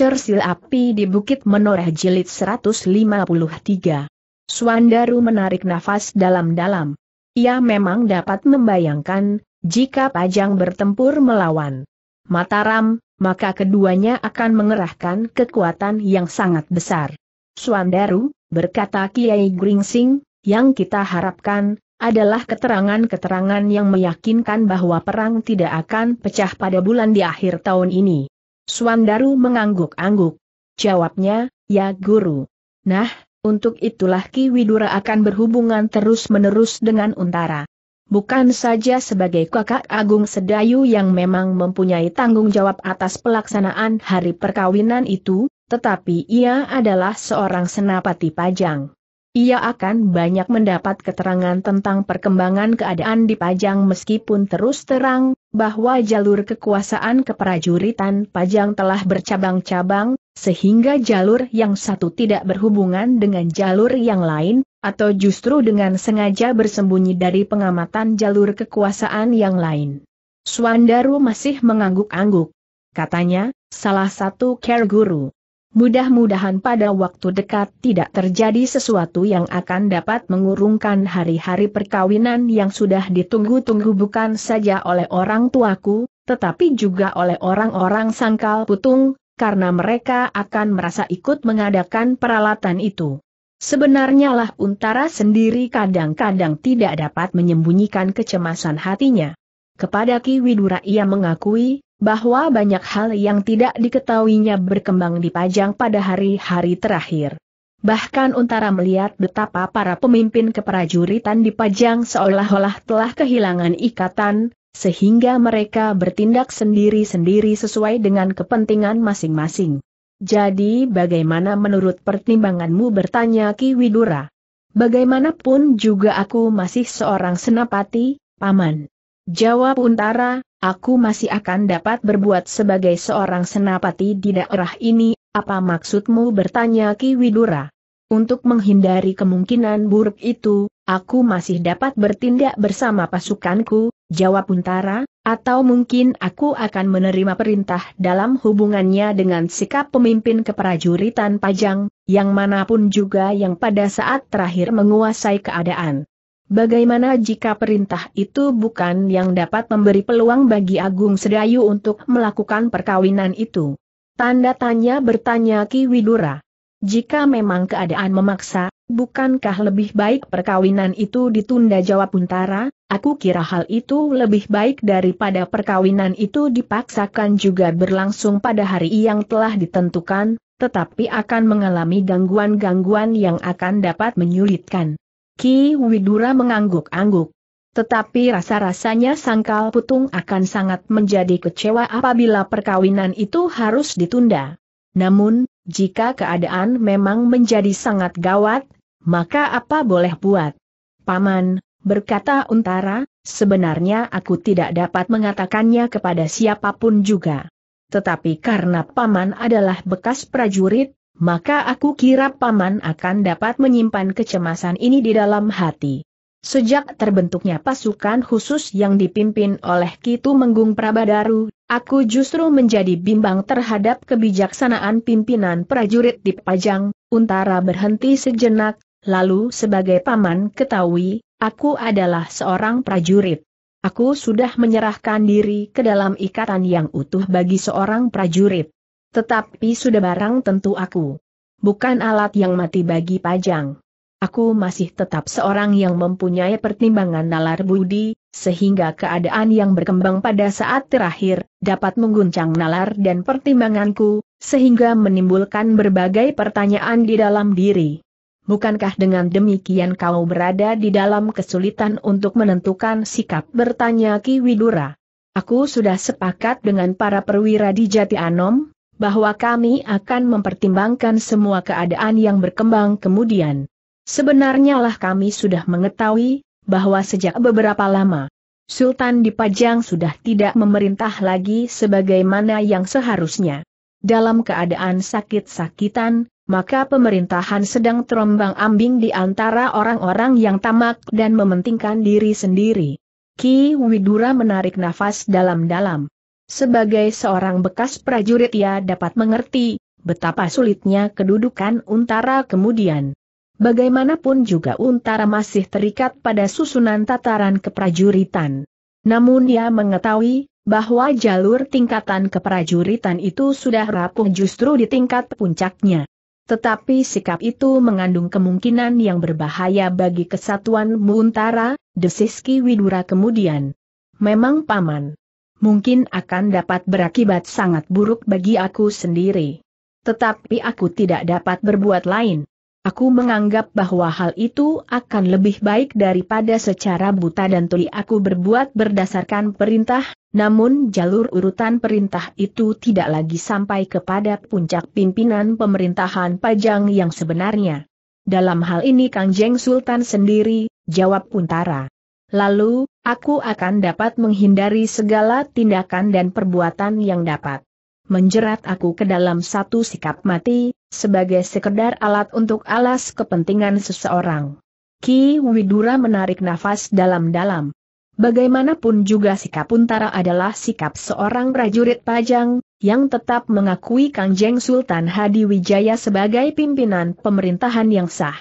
Cersil api di Bukit Menoreh Jilid 153. Suandaru menarik nafas dalam-dalam. Ia memang dapat membayangkan, jika Pajang bertempur melawan Mataram, maka keduanya akan mengerahkan kekuatan yang sangat besar. Suandaru, berkata Kiai Gringsing, yang kita harapkan, adalah keterangan-keterangan yang meyakinkan bahwa perang tidak akan pecah pada bulan di akhir tahun ini. Suandaru mengangguk-angguk. Jawabnya, ya guru. Nah, untuk itulah Ki Widura akan berhubungan terus-menerus dengan Untara. Bukan saja sebagai kakak agung Sedayu yang memang mempunyai tanggung jawab atas pelaksanaan hari perkawinan itu, tetapi ia adalah seorang senapati pajang. Ia akan banyak mendapat keterangan tentang perkembangan keadaan di Pajang meskipun terus terang, bahwa jalur kekuasaan keprajuritan Pajang telah bercabang-cabang, sehingga jalur yang satu tidak berhubungan dengan jalur yang lain, atau justru dengan sengaja bersembunyi dari pengamatan jalur kekuasaan yang lain. Suandaru masih mengangguk-angguk. Katanya, salah satu care guru Mudah-mudahan pada waktu dekat tidak terjadi sesuatu yang akan dapat mengurungkan hari-hari perkawinan yang sudah ditunggu-tunggu bukan saja oleh orang tuaku, tetapi juga oleh orang-orang sangkal putung, karena mereka akan merasa ikut mengadakan peralatan itu. Sebenarnya lah Untara sendiri kadang-kadang tidak dapat menyembunyikan kecemasan hatinya. Kepada Ki Widura ia mengakui, bahwa banyak hal yang tidak diketahuinya berkembang di pajang pada hari-hari terakhir. Bahkan Untara melihat betapa para pemimpin keprajuritan di pajang seolah-olah telah kehilangan ikatan, sehingga mereka bertindak sendiri-sendiri sesuai dengan kepentingan masing-masing. Jadi bagaimana menurut pertimbanganmu bertanya Ki Widura? Bagaimanapun juga aku masih seorang senapati, Paman. Jawab Untara, aku masih akan dapat berbuat sebagai seorang senapati di daerah ini, apa maksudmu bertanya Ki Widura? Untuk menghindari kemungkinan buruk itu, aku masih dapat bertindak bersama pasukanku, jawab Untara, atau mungkin aku akan menerima perintah dalam hubungannya dengan sikap pemimpin keprajuritan Pajang, yang manapun juga yang pada saat terakhir menguasai keadaan. Bagaimana jika perintah itu bukan yang dapat memberi peluang bagi Agung Sedayu untuk melakukan perkawinan itu? Tanda tanya bertanya Ki Widura. Jika memang keadaan memaksa, bukankah lebih baik perkawinan itu ditunda jawab Untara? Aku kira hal itu lebih baik daripada perkawinan itu dipaksakan juga berlangsung pada hari yang telah ditentukan, tetapi akan mengalami gangguan-gangguan yang akan dapat menyulitkan. Ki Widura mengangguk-angguk. Tetapi rasa-rasanya sangkal putung akan sangat menjadi kecewa apabila perkawinan itu harus ditunda. Namun, jika keadaan memang menjadi sangat gawat, maka apa boleh buat? Paman, berkata Untara, sebenarnya aku tidak dapat mengatakannya kepada siapapun juga. Tetapi karena Paman adalah bekas prajurit, maka aku kira paman akan dapat menyimpan kecemasan ini di dalam hati. Sejak terbentuknya pasukan khusus yang dipimpin oleh Kitu Menggung Prabadaru, aku justru menjadi bimbang terhadap kebijaksanaan pimpinan prajurit di Pajang, Untara berhenti sejenak, lalu sebagai paman ketahui, aku adalah seorang prajurit. Aku sudah menyerahkan diri ke dalam ikatan yang utuh bagi seorang prajurit. Tetapi sudah barang tentu aku. Bukan alat yang mati bagi pajang. Aku masih tetap seorang yang mempunyai pertimbangan nalar budi, sehingga keadaan yang berkembang pada saat terakhir, dapat mengguncang nalar dan pertimbanganku, sehingga menimbulkan berbagai pertanyaan di dalam diri. Bukankah dengan demikian kau berada di dalam kesulitan untuk menentukan sikap bertanya Ki Widura? Aku sudah sepakat dengan para perwira di Jati Anom, bahwa kami akan mempertimbangkan semua keadaan yang berkembang kemudian. Sebenarnya lah kami sudah mengetahui, bahwa sejak beberapa lama, Sultan dipajang sudah tidak memerintah lagi sebagaimana yang seharusnya. Dalam keadaan sakit-sakitan, maka pemerintahan sedang terombang ambing di antara orang-orang yang tamak dan mementingkan diri sendiri. Ki Widura menarik nafas dalam-dalam. Sebagai seorang bekas prajurit ia dapat mengerti betapa sulitnya kedudukan Untara kemudian. Bagaimanapun juga Untara masih terikat pada susunan tataran keprajuritan. Namun ia mengetahui bahwa jalur tingkatan keprajuritan itu sudah rapuh justru di tingkat puncaknya. Tetapi sikap itu mengandung kemungkinan yang berbahaya bagi kesatuan Untara, desiski Widura kemudian. Memang paman mungkin akan dapat berakibat sangat buruk bagi aku sendiri. Tetapi aku tidak dapat berbuat lain. Aku menganggap bahwa hal itu akan lebih baik daripada secara buta dan tuli aku berbuat berdasarkan perintah, namun jalur urutan perintah itu tidak lagi sampai kepada puncak pimpinan pemerintahan Pajang yang sebenarnya. Dalam hal ini Kang Sultan sendiri, jawab Puntara lalu, aku akan dapat menghindari segala tindakan dan perbuatan yang dapat menjerat aku ke dalam satu sikap mati, sebagai sekedar alat untuk alas kepentingan seseorang. Ki Widura menarik nafas dalam-dalam. Bagaimanapun juga sikap Untara adalah sikap seorang prajurit pajang, yang tetap mengakui Kang Sultan Hadi Wijaya sebagai pimpinan pemerintahan yang sah.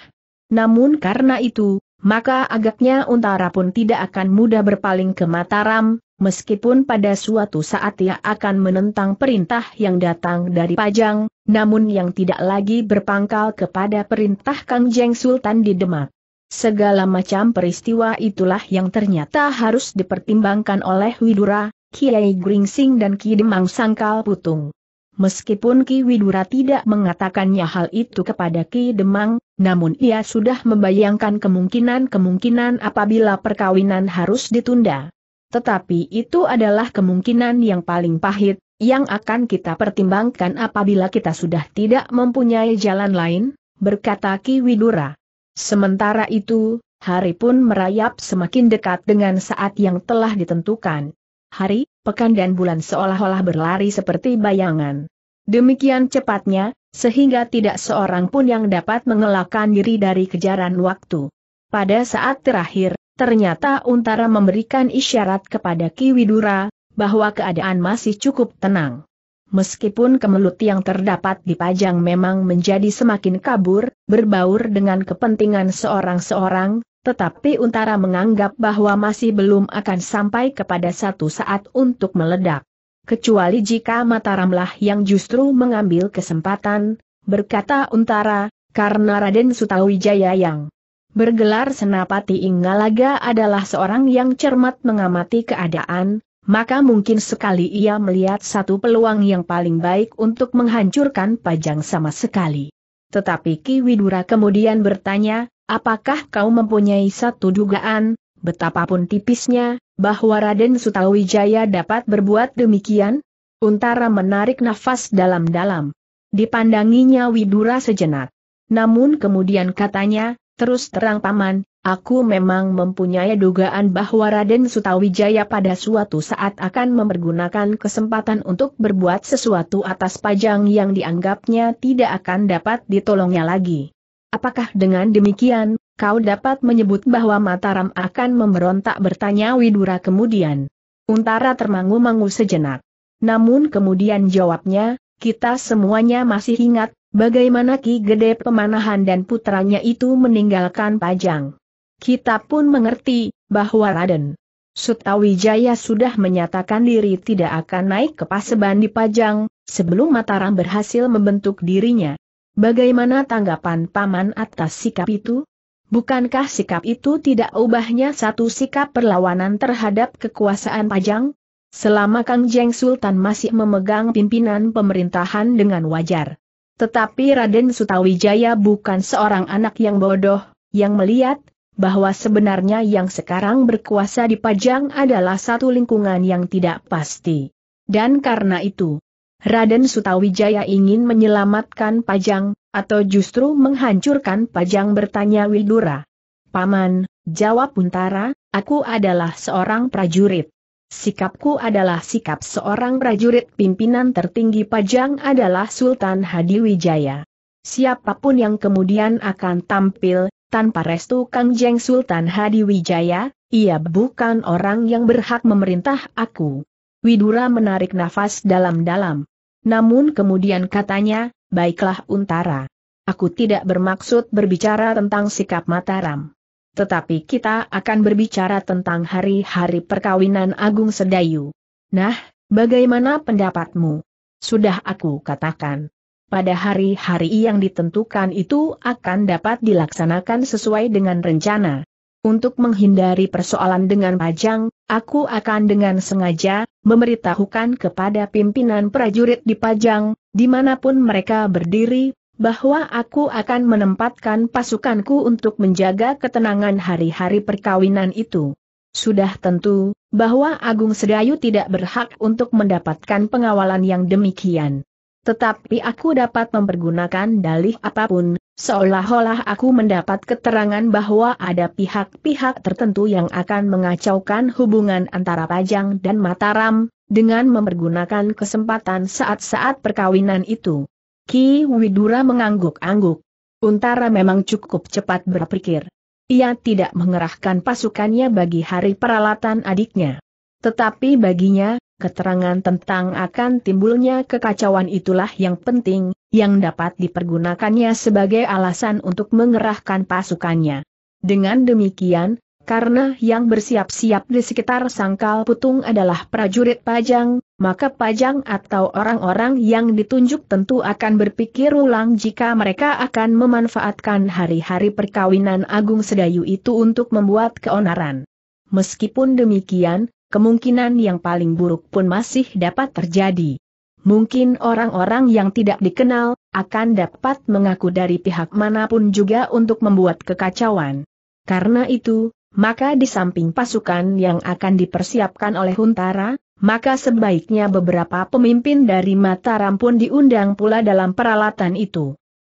Namun karena itu, maka agaknya Untara pun tidak akan mudah berpaling ke Mataram, meskipun pada suatu saat ia akan menentang perintah yang datang dari Pajang, namun yang tidak lagi berpangkal kepada perintah Kang Jeng Sultan di Demak. Segala macam peristiwa itulah yang ternyata harus dipertimbangkan oleh Widura, Kiai Gringsing dan Ki Demang Sangkal Putung. Meskipun Ki Widura tidak mengatakannya hal itu kepada Ki Demang, namun ia sudah membayangkan kemungkinan-kemungkinan apabila perkawinan harus ditunda. Tetapi itu adalah kemungkinan yang paling pahit, yang akan kita pertimbangkan apabila kita sudah tidak mempunyai jalan lain, berkata Ki Widura. Sementara itu, hari pun merayap semakin dekat dengan saat yang telah ditentukan hari, pekan dan bulan seolah-olah berlari seperti bayangan. Demikian cepatnya, sehingga tidak seorang pun yang dapat mengelakkan diri dari kejaran waktu. Pada saat terakhir, ternyata Untara memberikan isyarat kepada Ki Widura, bahwa keadaan masih cukup tenang. Meskipun kemelut yang terdapat di pajang memang menjadi semakin kabur, berbaur dengan kepentingan seorang-seorang, tetapi Untara menganggap bahwa masih belum akan sampai kepada satu saat untuk meledak. Kecuali jika Mataramlah yang justru mengambil kesempatan, berkata Untara, karena Raden Sutawijaya yang bergelar Senapati Ingalaga adalah seorang yang cermat mengamati keadaan, maka mungkin sekali ia melihat satu peluang yang paling baik untuk menghancurkan Pajang sama sekali. Tetapi Ki Widura kemudian bertanya, Apakah kau mempunyai satu dugaan, betapapun tipisnya, bahwa Raden Sutawijaya dapat berbuat demikian? Untara menarik nafas dalam-dalam. Dipandanginya Widura sejenak. Namun kemudian katanya, terus terang paman, aku memang mempunyai dugaan bahwa Raden Sutawijaya pada suatu saat akan mempergunakan kesempatan untuk berbuat sesuatu atas pajang yang dianggapnya tidak akan dapat ditolongnya lagi. Apakah dengan demikian, kau dapat menyebut bahwa Mataram akan memberontak bertanya Widura kemudian? Untara termangu-mangu sejenak. Namun kemudian jawabnya, kita semuanya masih ingat, bagaimana Ki Gede Pemanahan dan putranya itu meninggalkan Pajang. Kita pun mengerti, bahwa Raden Sutawijaya sudah menyatakan diri tidak akan naik ke Paseban di Pajang, sebelum Mataram berhasil membentuk dirinya. Bagaimana tanggapan Paman atas sikap itu? Bukankah sikap itu tidak ubahnya satu sikap perlawanan terhadap kekuasaan Pajang? Selama Kang Jeng Sultan masih memegang pimpinan pemerintahan dengan wajar. Tetapi Raden Sutawijaya bukan seorang anak yang bodoh, yang melihat bahwa sebenarnya yang sekarang berkuasa di Pajang adalah satu lingkungan yang tidak pasti. Dan karena itu, Raden Sutawijaya ingin menyelamatkan Pajang, atau justru menghancurkan Pajang bertanya Widura. Paman, jawab Untara, aku adalah seorang prajurit. Sikapku adalah sikap seorang prajurit pimpinan tertinggi Pajang adalah Sultan Hadiwijaya. Siapapun yang kemudian akan tampil, tanpa restu Kangjeng Jeng Sultan Hadiwijaya, ia bukan orang yang berhak memerintah aku. Widura menarik nafas dalam-dalam. Namun kemudian katanya, baiklah Untara. Aku tidak bermaksud berbicara tentang sikap Mataram. Tetapi kita akan berbicara tentang hari-hari perkawinan Agung Sedayu. Nah, bagaimana pendapatmu? Sudah aku katakan. Pada hari-hari yang ditentukan itu akan dapat dilaksanakan sesuai dengan rencana. Untuk menghindari persoalan dengan pajang, aku akan dengan sengaja, memberitahukan kepada pimpinan prajurit di Pajang, dimanapun mereka berdiri, bahwa aku akan menempatkan pasukanku untuk menjaga ketenangan hari-hari perkawinan itu. Sudah tentu, bahwa Agung Sedayu tidak berhak untuk mendapatkan pengawalan yang demikian. Tetapi aku dapat mempergunakan dalih apapun, Seolah-olah aku mendapat keterangan bahwa ada pihak-pihak tertentu yang akan mengacaukan hubungan antara Pajang dan Mataram, dengan mempergunakan kesempatan saat-saat perkawinan itu. Ki Widura mengangguk-angguk. Untara memang cukup cepat berpikir. Ia tidak mengerahkan pasukannya bagi hari peralatan adiknya. Tetapi baginya, keterangan tentang akan timbulnya kekacauan itulah yang penting, yang dapat dipergunakannya sebagai alasan untuk mengerahkan pasukannya. Dengan demikian, karena yang bersiap-siap di sekitar sangkal putung adalah prajurit pajang, maka pajang atau orang-orang yang ditunjuk tentu akan berpikir ulang jika mereka akan memanfaatkan hari-hari perkawinan Agung Sedayu itu untuk membuat keonaran. Meskipun demikian, kemungkinan yang paling buruk pun masih dapat terjadi. Mungkin orang-orang yang tidak dikenal, akan dapat mengaku dari pihak manapun juga untuk membuat kekacauan. Karena itu, maka di samping pasukan yang akan dipersiapkan oleh Huntara, maka sebaiknya beberapa pemimpin dari Mataram pun diundang pula dalam peralatan itu.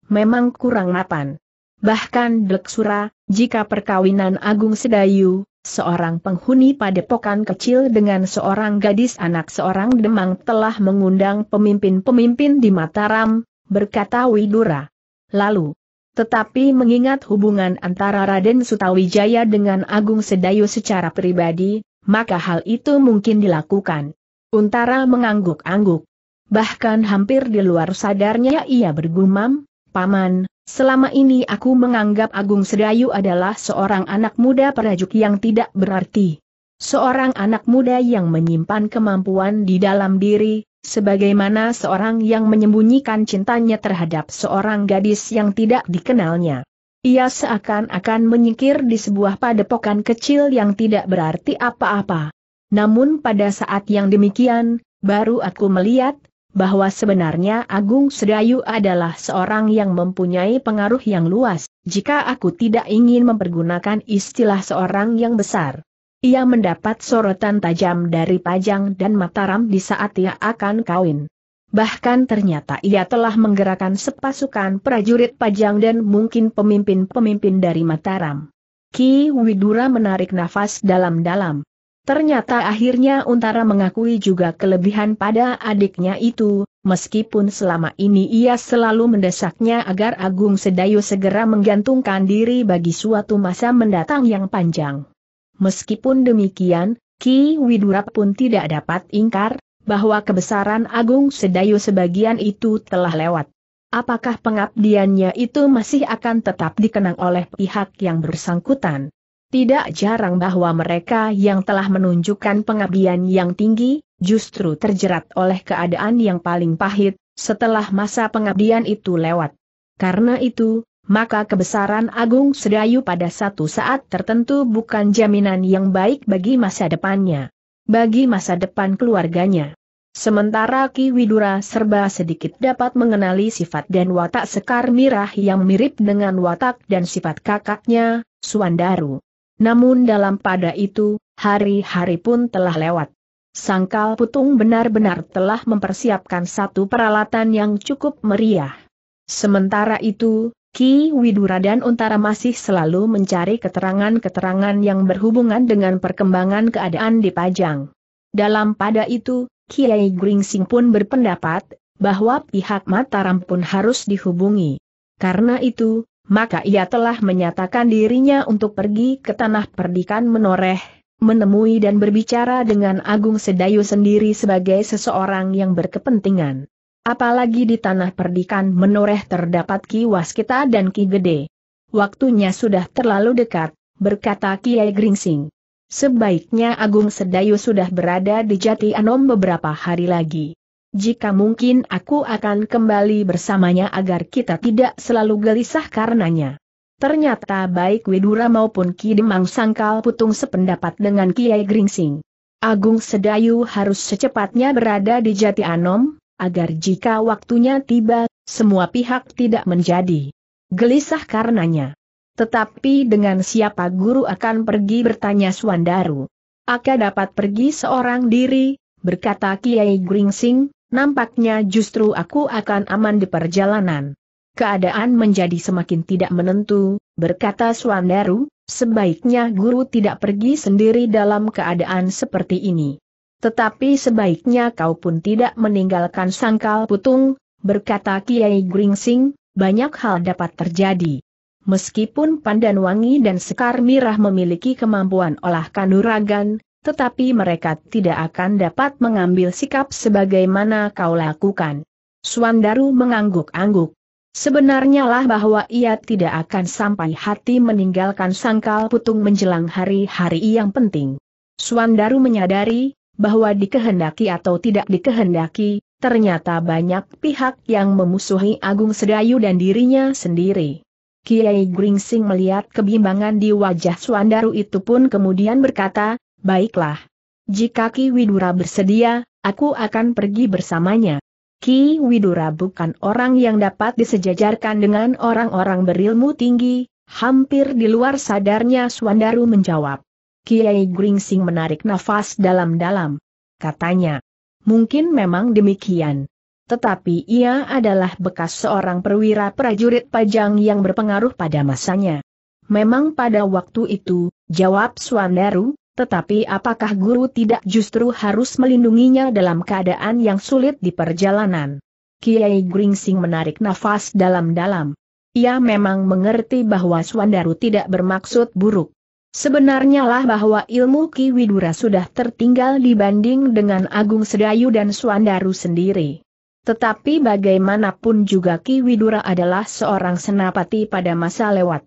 Memang kurang mapan. Bahkan Deksura, jika perkawinan Agung Sedayu, seorang penghuni padepokan kecil dengan seorang gadis anak seorang demang telah mengundang pemimpin-pemimpin di Mataram, berkata Widura. Lalu, tetapi mengingat hubungan antara Raden Sutawijaya dengan Agung Sedayu secara pribadi, maka hal itu mungkin dilakukan. Untara mengangguk-angguk. Bahkan hampir di luar sadarnya ia bergumam, Paman, Selama ini aku menganggap Agung Sedayu adalah seorang anak muda perajuk yang tidak berarti. Seorang anak muda yang menyimpan kemampuan di dalam diri, sebagaimana seorang yang menyembunyikan cintanya terhadap seorang gadis yang tidak dikenalnya. Ia seakan-akan menyingkir di sebuah padepokan kecil yang tidak berarti apa-apa. Namun pada saat yang demikian, baru aku melihat, bahwa sebenarnya Agung Sedayu adalah seorang yang mempunyai pengaruh yang luas, jika aku tidak ingin mempergunakan istilah seorang yang besar. Ia mendapat sorotan tajam dari Pajang dan Mataram di saat ia akan kawin. Bahkan ternyata ia telah menggerakkan sepasukan prajurit Pajang dan mungkin pemimpin-pemimpin dari Mataram. Ki Widura menarik nafas dalam-dalam. Ternyata akhirnya Untara mengakui juga kelebihan pada adiknya itu, meskipun selama ini ia selalu mendesaknya agar Agung Sedayu segera menggantungkan diri bagi suatu masa mendatang yang panjang. Meskipun demikian, Ki Widura pun tidak dapat ingkar, bahwa kebesaran Agung Sedayu sebagian itu telah lewat. Apakah pengabdiannya itu masih akan tetap dikenang oleh pihak yang bersangkutan? Tidak jarang bahwa mereka yang telah menunjukkan pengabdian yang tinggi, justru terjerat oleh keadaan yang paling pahit, setelah masa pengabdian itu lewat. Karena itu, maka kebesaran Agung Sedayu pada satu saat tertentu bukan jaminan yang baik bagi masa depannya. Bagi masa depan keluarganya. Sementara Ki Widura serba sedikit dapat mengenali sifat dan watak Sekar Mirah yang mirip dengan watak dan sifat kakaknya, Suandaru. Namun dalam pada itu, hari-hari pun telah lewat. Sangkal Putung benar-benar telah mempersiapkan satu peralatan yang cukup meriah. Sementara itu, Ki Widura dan Untara masih selalu mencari keterangan-keterangan yang berhubungan dengan perkembangan keadaan di Pajang. Dalam pada itu, Kiai Gringsing pun berpendapat bahwa pihak Mataram pun harus dihubungi. Karena itu, maka ia telah menyatakan dirinya untuk pergi ke tanah perdikan menoreh, menemui dan berbicara dengan Agung Sedayu sendiri sebagai seseorang yang berkepentingan. Apalagi di tanah perdikan menoreh terdapat Ki Waskita dan Ki Gede. Waktunya sudah terlalu dekat, berkata Kiai Gringsing. Sebaiknya Agung Sedayu sudah berada di Jati Anom beberapa hari lagi jika mungkin aku akan kembali bersamanya agar kita tidak selalu gelisah karenanya. Ternyata baik Widura maupun Ki Demang Sangkal Putung sependapat dengan Kiai Gringsing. Agung Sedayu harus secepatnya berada di Jati Anom, agar jika waktunya tiba, semua pihak tidak menjadi gelisah karenanya. Tetapi dengan siapa guru akan pergi bertanya Suandaru. Aka dapat pergi seorang diri, berkata Kiai Gringsing, nampaknya justru aku akan aman di perjalanan. Keadaan menjadi semakin tidak menentu, berkata Swandaru, sebaiknya guru tidak pergi sendiri dalam keadaan seperti ini. Tetapi sebaiknya kau pun tidak meninggalkan sangkal putung, berkata Kiai Gringsing, banyak hal dapat terjadi. Meskipun Pandan Wangi dan Sekar Mirah memiliki kemampuan olah kanuragan, tetapi mereka tidak akan dapat mengambil sikap sebagaimana kau lakukan. Suandaru mengangguk-angguk. Sebenarnya lah bahwa ia tidak akan sampai hati meninggalkan sangkal putung menjelang hari-hari yang penting. Suandaru menyadari, bahwa dikehendaki atau tidak dikehendaki, ternyata banyak pihak yang memusuhi Agung Sedayu dan dirinya sendiri. Kiai Gringsing melihat kebimbangan di wajah Suandaru itu pun kemudian berkata, baiklah. Jika Ki Widura bersedia, aku akan pergi bersamanya. Ki Widura bukan orang yang dapat disejajarkan dengan orang-orang berilmu tinggi, hampir di luar sadarnya Swandaru menjawab. Kiai Gringsing menarik nafas dalam-dalam. Katanya, mungkin memang demikian. Tetapi ia adalah bekas seorang perwira prajurit pajang yang berpengaruh pada masanya. Memang pada waktu itu, jawab Swandaru. Tetapi apakah guru tidak justru harus melindunginya dalam keadaan yang sulit di perjalanan? Kiai Gringsing menarik nafas dalam-dalam. Ia memang mengerti bahwa Swandaru tidak bermaksud buruk. Sebenarnya lah bahwa ilmu Ki Widura sudah tertinggal dibanding dengan Agung Sedayu dan Swandaru sendiri. Tetapi bagaimanapun juga Ki Widura adalah seorang senapati pada masa lewat.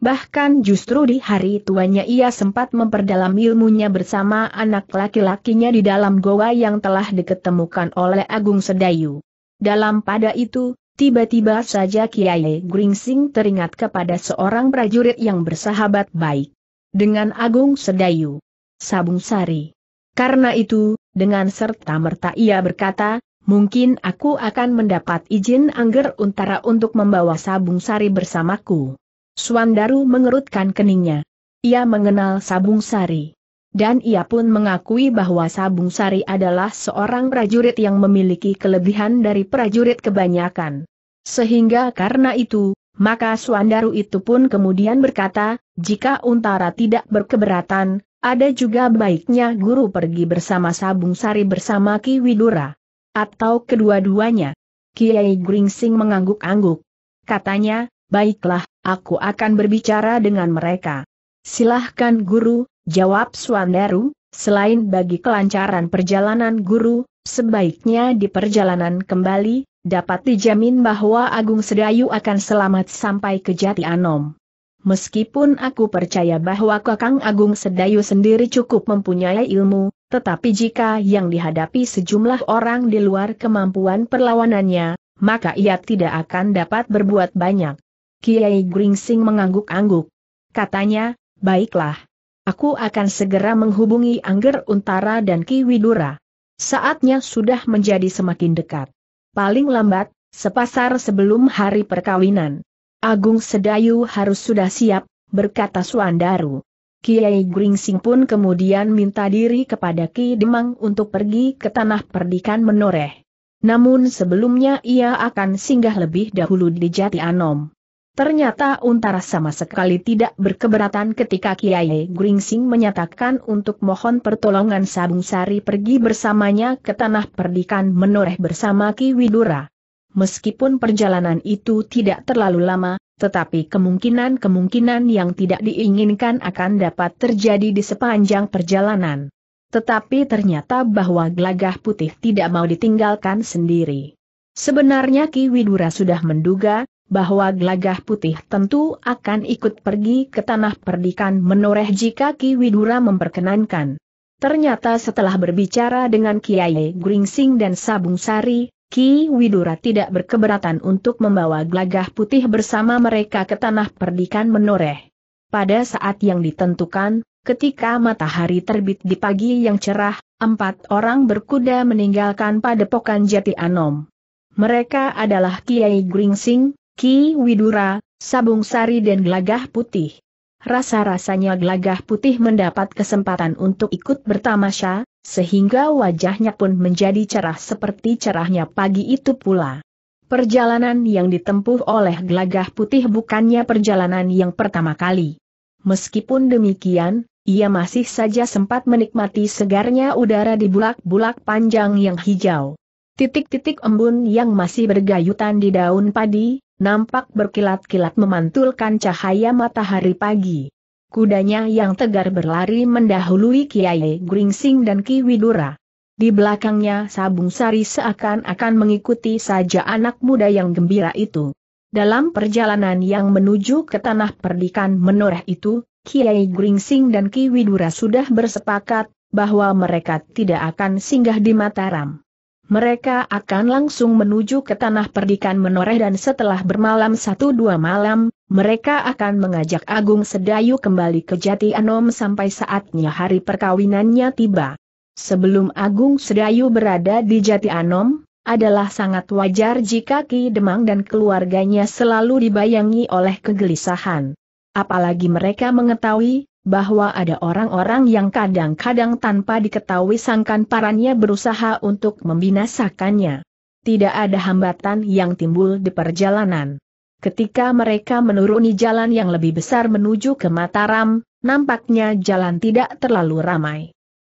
Bahkan justru di hari tuanya ia sempat memperdalam ilmunya bersama anak laki-lakinya di dalam goa yang telah diketemukan oleh Agung Sedayu. Dalam pada itu, tiba-tiba saja Kiai Gringsing teringat kepada seorang prajurit yang bersahabat baik dengan Agung Sedayu. Sabung Sari. Karena itu, dengan serta-merta ia berkata, mungkin aku akan mendapat izin Angger Untara untuk membawa Sabung Sari bersamaku. Suandaru mengerutkan keningnya. Ia mengenal Sabung Sari. Dan ia pun mengakui bahwa Sabung Sari adalah seorang prajurit yang memiliki kelebihan dari prajurit kebanyakan. Sehingga karena itu, maka Suandaru itu pun kemudian berkata, jika Untara tidak berkeberatan, ada juga baiknya guru pergi bersama Sabung Sari bersama Ki Widura. Atau kedua-duanya. Kiai Gringsing mengangguk-angguk. Katanya, Baiklah, aku akan berbicara dengan mereka. Silahkan guru, jawab Suanderu, selain bagi kelancaran perjalanan guru, sebaiknya di perjalanan kembali, dapat dijamin bahwa Agung Sedayu akan selamat sampai ke Jati Anom. Meskipun aku percaya bahwa Kakang Agung Sedayu sendiri cukup mempunyai ilmu, tetapi jika yang dihadapi sejumlah orang di luar kemampuan perlawanannya, maka ia tidak akan dapat berbuat banyak. Kiai Gringsing mengangguk-angguk. Katanya, baiklah. Aku akan segera menghubungi Angger Untara dan Ki Widura. Saatnya sudah menjadi semakin dekat. Paling lambat, sepasar sebelum hari perkawinan. Agung Sedayu harus sudah siap, berkata Suandaru. Kiai Gringsing pun kemudian minta diri kepada Ki Demang untuk pergi ke tanah perdikan menoreh. Namun sebelumnya ia akan singgah lebih dahulu di Jati Anom. Ternyata Untara sama sekali tidak berkeberatan ketika Kiai Gringsing menyatakan untuk mohon pertolongan Sabung Sari pergi bersamanya ke tanah perdikan menoreh bersama Ki Widura. Meskipun perjalanan itu tidak terlalu lama, tetapi kemungkinan-kemungkinan yang tidak diinginkan akan dapat terjadi di sepanjang perjalanan. Tetapi ternyata bahwa gelagah putih tidak mau ditinggalkan sendiri. Sebenarnya Ki Widura sudah menduga bahwa glagah putih tentu akan ikut pergi ke tanah perdikan menoreh jika Ki Widura memperkenankan. Ternyata setelah berbicara dengan Kiai Gringsing dan Sabung Sari, Ki Widura tidak berkeberatan untuk membawa glagah putih bersama mereka ke tanah perdikan menoreh. Pada saat yang ditentukan, ketika matahari terbit di pagi yang cerah, empat orang berkuda meninggalkan padepokan Jati Anom. Mereka adalah Kiai Gringsing, Ki Widura, Sabung Sari dan Gelagah Putih. Rasa-rasanya Gelagah Putih mendapat kesempatan untuk ikut bertamasya, sehingga wajahnya pun menjadi cerah seperti cerahnya pagi itu pula. Perjalanan yang ditempuh oleh Gelagah Putih bukannya perjalanan yang pertama kali. Meskipun demikian, ia masih saja sempat menikmati segarnya udara di bulak-bulak panjang yang hijau. Titik-titik embun yang masih bergayutan di daun padi, nampak berkilat-kilat memantulkan cahaya matahari pagi. Kudanya yang tegar berlari mendahului Kiai Gringsing dan Ki Widura. Di belakangnya Sabung Sari seakan-akan mengikuti saja anak muda yang gembira itu. Dalam perjalanan yang menuju ke tanah perdikan menoreh itu, Kiai Gringsing dan Ki Widura sudah bersepakat bahwa mereka tidak akan singgah di Mataram. Mereka akan langsung menuju ke tanah perdikan menoreh dan setelah bermalam satu dua malam, mereka akan mengajak Agung Sedayu kembali ke Jati Anom sampai saatnya hari perkawinannya tiba. Sebelum Agung Sedayu berada di Jati Anom, adalah sangat wajar jika Ki Demang dan keluarganya selalu dibayangi oleh kegelisahan. Apalagi mereka mengetahui, bahwa ada orang-orang yang kadang-kadang tanpa diketahui sangkan parannya berusaha untuk membinasakannya. Tidak ada hambatan yang timbul di perjalanan. Ketika mereka menuruni jalan yang lebih besar menuju ke Mataram, nampaknya jalan tidak terlalu ramai.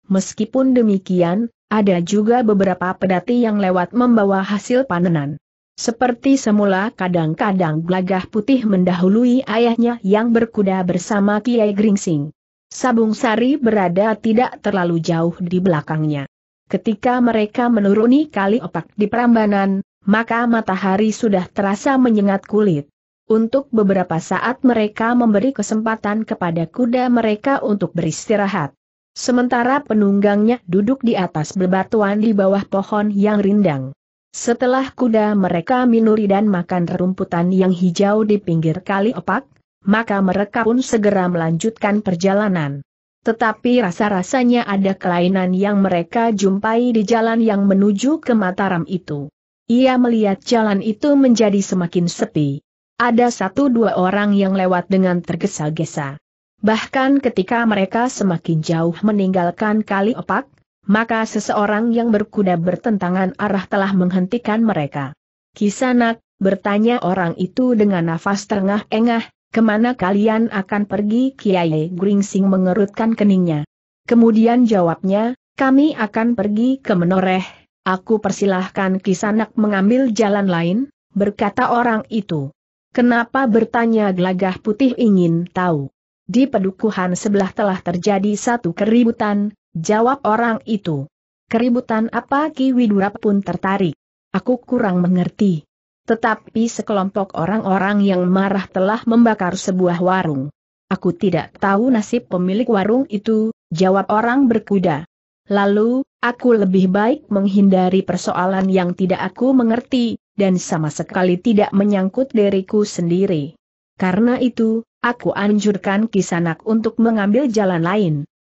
Meskipun demikian, ada juga beberapa pedati yang lewat membawa hasil panenan. Seperti semula kadang-kadang Blagah Putih mendahului ayahnya yang berkuda bersama Kiai Gringsing. Sabung Sari berada tidak terlalu jauh di belakangnya. Ketika mereka menuruni kali opak di Prambanan, maka matahari sudah terasa menyengat kulit. Untuk beberapa saat mereka memberi kesempatan kepada kuda mereka untuk beristirahat. Sementara penunggangnya duduk di atas bebatuan di bawah pohon yang rindang. Setelah kuda mereka minuri dan makan rerumputan yang hijau di pinggir kali opak, maka mereka pun segera melanjutkan perjalanan. Tetapi rasa-rasanya ada kelainan yang mereka jumpai di jalan yang menuju ke Mataram itu. Ia melihat jalan itu menjadi semakin sepi. Ada satu dua orang yang lewat dengan tergesa-gesa. Bahkan ketika mereka semakin jauh meninggalkan kali opak, maka seseorang yang berkuda bertentangan arah telah menghentikan mereka. Kisanak, bertanya orang itu dengan nafas terengah-engah, kemana kalian akan pergi Kiai Gringsing mengerutkan keningnya. Kemudian jawabnya, kami akan pergi ke Menoreh, aku persilahkan Kisanak mengambil jalan lain, berkata orang itu. Kenapa bertanya gelagah putih ingin tahu. Di pedukuhan sebelah telah terjadi satu keributan, Jawab orang itu. Keributan apa Ki Widura pun tertarik. Aku kurang mengerti. Tetapi sekelompok orang-orang yang marah telah membakar sebuah warung. Aku tidak tahu nasib pemilik warung itu, jawab orang berkuda. Lalu, aku lebih baik menghindari persoalan yang tidak aku mengerti, dan sama sekali tidak menyangkut diriku sendiri. Karena itu, aku anjurkan Kisanak untuk mengambil jalan lain.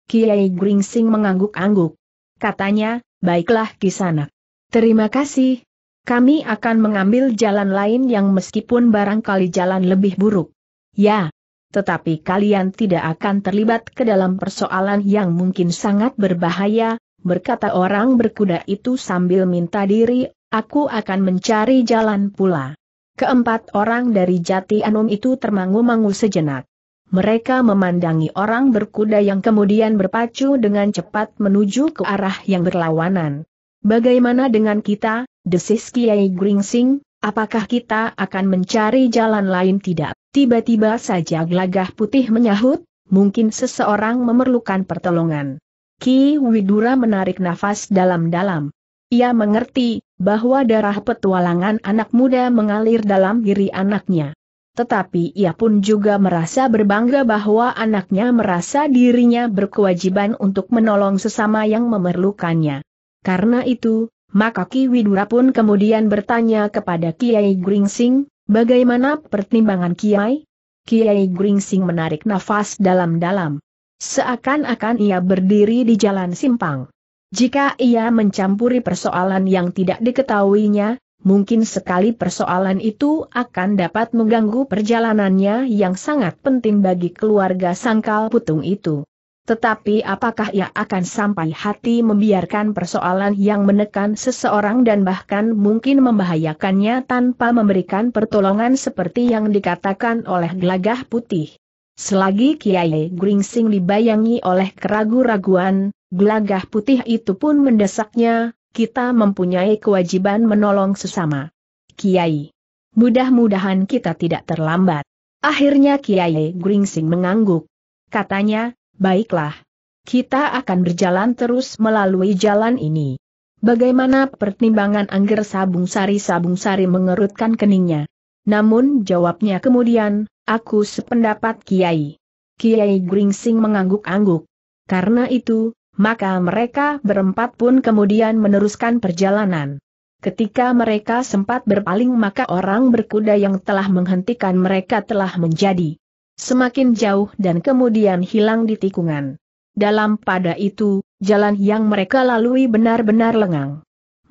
Kiai Gringsing mengangguk-angguk. Katanya, baiklah kisanak. Terima kasih. Kami akan mengambil jalan lain yang meskipun barangkali jalan lebih buruk. Ya, tetapi kalian tidak akan terlibat ke dalam persoalan yang mungkin sangat berbahaya, berkata orang berkuda itu sambil minta diri, aku akan mencari jalan pula. Keempat orang dari Jati Anum itu termangu-mangu sejenak mereka memandangi orang berkuda yang kemudian berpacu dengan cepat menuju ke arah yang berlawanan. Bagaimana dengan kita, desis Kiai Gringsing, apakah kita akan mencari jalan lain tidak? Tiba-tiba saja gelagah putih menyahut, mungkin seseorang memerlukan pertolongan. Ki Widura menarik nafas dalam-dalam. Ia mengerti, bahwa darah petualangan anak muda mengalir dalam diri anaknya tetapi ia pun juga merasa berbangga bahwa anaknya merasa dirinya berkewajiban untuk menolong sesama yang memerlukannya. Karena itu, maka Ki Widura pun kemudian bertanya kepada Kiai Gringsing, bagaimana pertimbangan Kiai? Kiai Gringsing menarik nafas dalam-dalam. Seakan-akan ia berdiri di jalan simpang. Jika ia mencampuri persoalan yang tidak diketahuinya, mungkin sekali persoalan itu akan dapat mengganggu perjalanannya yang sangat penting bagi keluarga sangkal putung itu. Tetapi apakah ia akan sampai hati membiarkan persoalan yang menekan seseorang dan bahkan mungkin membahayakannya tanpa memberikan pertolongan seperti yang dikatakan oleh gelagah putih? Selagi Kiai Gringsing dibayangi oleh keragu-raguan, gelagah putih itu pun mendesaknya, kita mempunyai kewajiban menolong sesama. Kiai. Mudah-mudahan kita tidak terlambat. Akhirnya Kiai Gringsing mengangguk. Katanya, baiklah. Kita akan berjalan terus melalui jalan ini. Bagaimana pertimbangan Angger Sabung Sari Sabung Sari mengerutkan keningnya. Namun jawabnya kemudian, aku sependapat Kiai. Kiai Gringsing mengangguk-angguk. Karena itu, maka mereka berempat pun kemudian meneruskan perjalanan. Ketika mereka sempat berpaling maka orang berkuda yang telah menghentikan mereka telah menjadi semakin jauh dan kemudian hilang di tikungan. Dalam pada itu, jalan yang mereka lalui benar-benar lengang.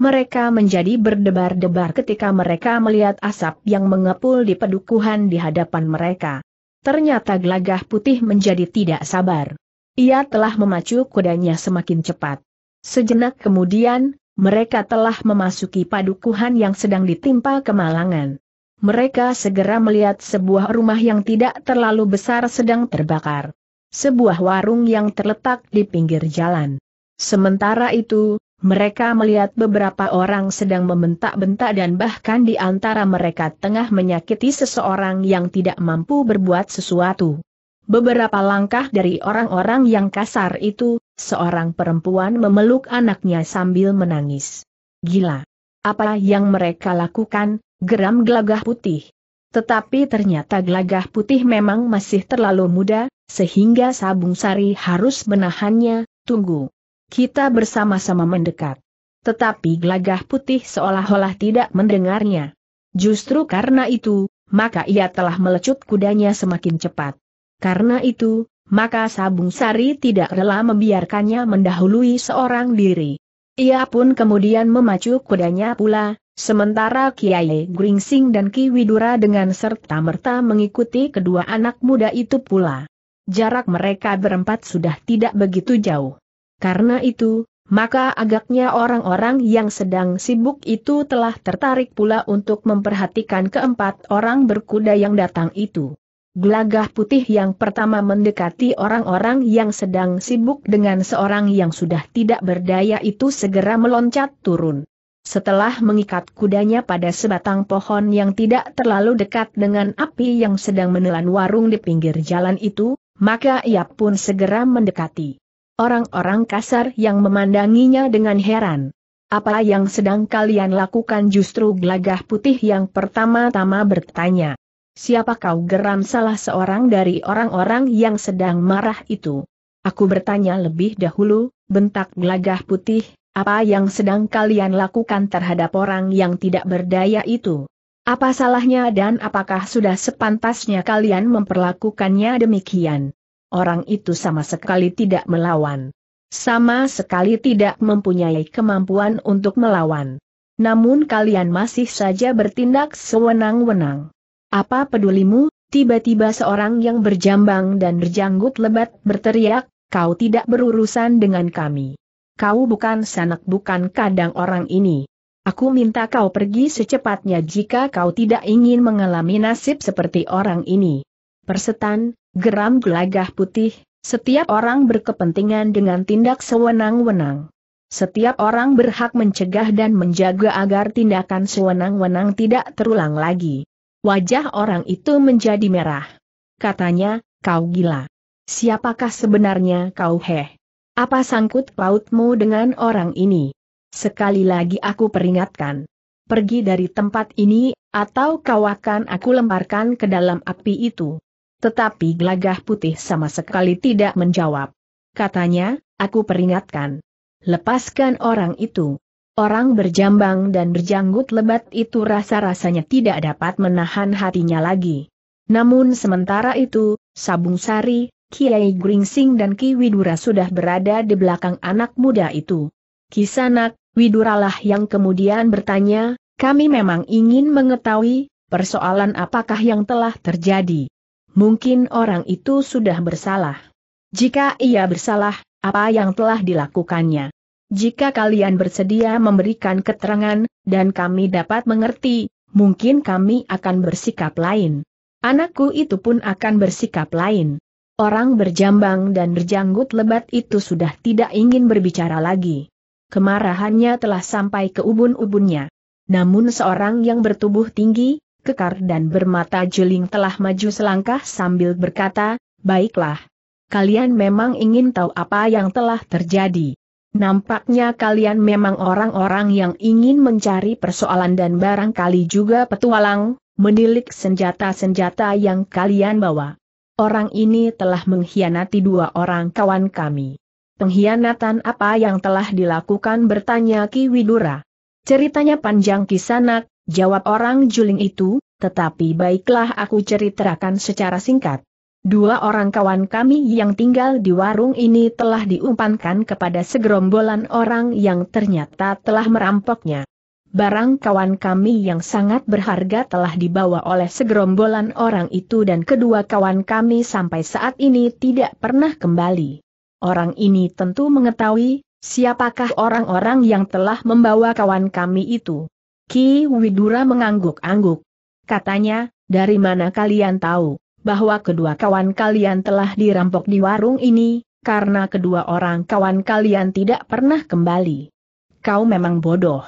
Mereka menjadi berdebar-debar ketika mereka melihat asap yang mengepul di pedukuhan di hadapan mereka. Ternyata gelagah putih menjadi tidak sabar. Ia telah memacu kudanya semakin cepat. Sejenak kemudian, mereka telah memasuki padukuhan yang sedang ditimpa kemalangan. Mereka segera melihat sebuah rumah yang tidak terlalu besar sedang terbakar. Sebuah warung yang terletak di pinggir jalan. Sementara itu, mereka melihat beberapa orang sedang membentak-bentak dan bahkan di antara mereka tengah menyakiti seseorang yang tidak mampu berbuat sesuatu. Beberapa langkah dari orang-orang yang kasar itu, seorang perempuan memeluk anaknya sambil menangis. Gila! Apa yang mereka lakukan, geram gelagah putih. Tetapi ternyata gelagah putih memang masih terlalu muda, sehingga Sabung Sari harus menahannya, tunggu. Kita bersama-sama mendekat. Tetapi gelagah putih seolah-olah tidak mendengarnya. Justru karena itu, maka ia telah melecut kudanya semakin cepat. Karena itu, maka Sabung Sari tidak rela membiarkannya mendahului seorang diri. Ia pun kemudian memacu kudanya pula, sementara Kiai Gringsing dan Ki Widura dengan serta-merta mengikuti kedua anak muda itu pula. Jarak mereka berempat sudah tidak begitu jauh. Karena itu, maka agaknya orang-orang yang sedang sibuk itu telah tertarik pula untuk memperhatikan keempat orang berkuda yang datang itu. Gelagah putih yang pertama mendekati orang-orang yang sedang sibuk dengan seorang yang sudah tidak berdaya itu segera meloncat turun. Setelah mengikat kudanya pada sebatang pohon yang tidak terlalu dekat dengan api yang sedang menelan warung di pinggir jalan itu, maka ia pun segera mendekati. Orang-orang kasar yang memandanginya dengan heran. Apa yang sedang kalian lakukan justru gelagah putih yang pertama-tama bertanya siapa kau geram salah seorang dari orang-orang yang sedang marah itu? Aku bertanya lebih dahulu, bentak gelagah putih, apa yang sedang kalian lakukan terhadap orang yang tidak berdaya itu? Apa salahnya dan apakah sudah sepantasnya kalian memperlakukannya demikian? Orang itu sama sekali tidak melawan. Sama sekali tidak mempunyai kemampuan untuk melawan. Namun kalian masih saja bertindak sewenang-wenang. Apa pedulimu? Tiba-tiba seorang yang berjambang dan berjanggut lebat berteriak, kau tidak berurusan dengan kami. Kau bukan sanak bukan kadang orang ini. Aku minta kau pergi secepatnya jika kau tidak ingin mengalami nasib seperti orang ini. Persetan, geram gelagah putih, setiap orang berkepentingan dengan tindak sewenang-wenang. Setiap orang berhak mencegah dan menjaga agar tindakan sewenang-wenang tidak terulang lagi. Wajah orang itu menjadi merah. Katanya, kau gila. Siapakah sebenarnya kau heh? Apa sangkut pautmu dengan orang ini? Sekali lagi aku peringatkan. Pergi dari tempat ini, atau kau akan aku lemparkan ke dalam api itu. Tetapi gelagah putih sama sekali tidak menjawab. Katanya, aku peringatkan. Lepaskan orang itu. Orang berjambang dan berjanggut lebat itu rasa-rasanya tidak dapat menahan hatinya lagi. Namun sementara itu, Sabung Sari, Kiai Gringsing dan Ki Widura sudah berada di belakang anak muda itu. Kisanak, Widuralah yang kemudian bertanya, kami memang ingin mengetahui, persoalan apakah yang telah terjadi. Mungkin orang itu sudah bersalah. Jika ia bersalah, apa yang telah dilakukannya? Jika kalian bersedia memberikan keterangan, dan kami dapat mengerti, mungkin kami akan bersikap lain. Anakku itu pun akan bersikap lain. Orang berjambang dan berjanggut lebat itu sudah tidak ingin berbicara lagi. Kemarahannya telah sampai ke ubun-ubunnya. Namun seorang yang bertubuh tinggi, kekar dan bermata juling telah maju selangkah sambil berkata, Baiklah. Kalian memang ingin tahu apa yang telah terjadi. Nampaknya kalian memang orang-orang yang ingin mencari persoalan dan barangkali juga petualang, menilik senjata-senjata yang kalian bawa. Orang ini telah mengkhianati dua orang kawan kami. Pengkhianatan apa yang telah dilakukan bertanya Ki Widura. Ceritanya panjang kisanak, jawab orang juling itu, tetapi baiklah aku ceritakan secara singkat. Dua orang kawan kami yang tinggal di warung ini telah diumpankan kepada segerombolan orang yang ternyata telah merampoknya. Barang kawan kami yang sangat berharga telah dibawa oleh segerombolan orang itu dan kedua kawan kami sampai saat ini tidak pernah kembali. Orang ini tentu mengetahui, siapakah orang-orang yang telah membawa kawan kami itu. Ki Widura mengangguk-angguk. Katanya, dari mana kalian tahu? bahwa kedua kawan kalian telah dirampok di warung ini, karena kedua orang kawan kalian tidak pernah kembali. Kau memang bodoh.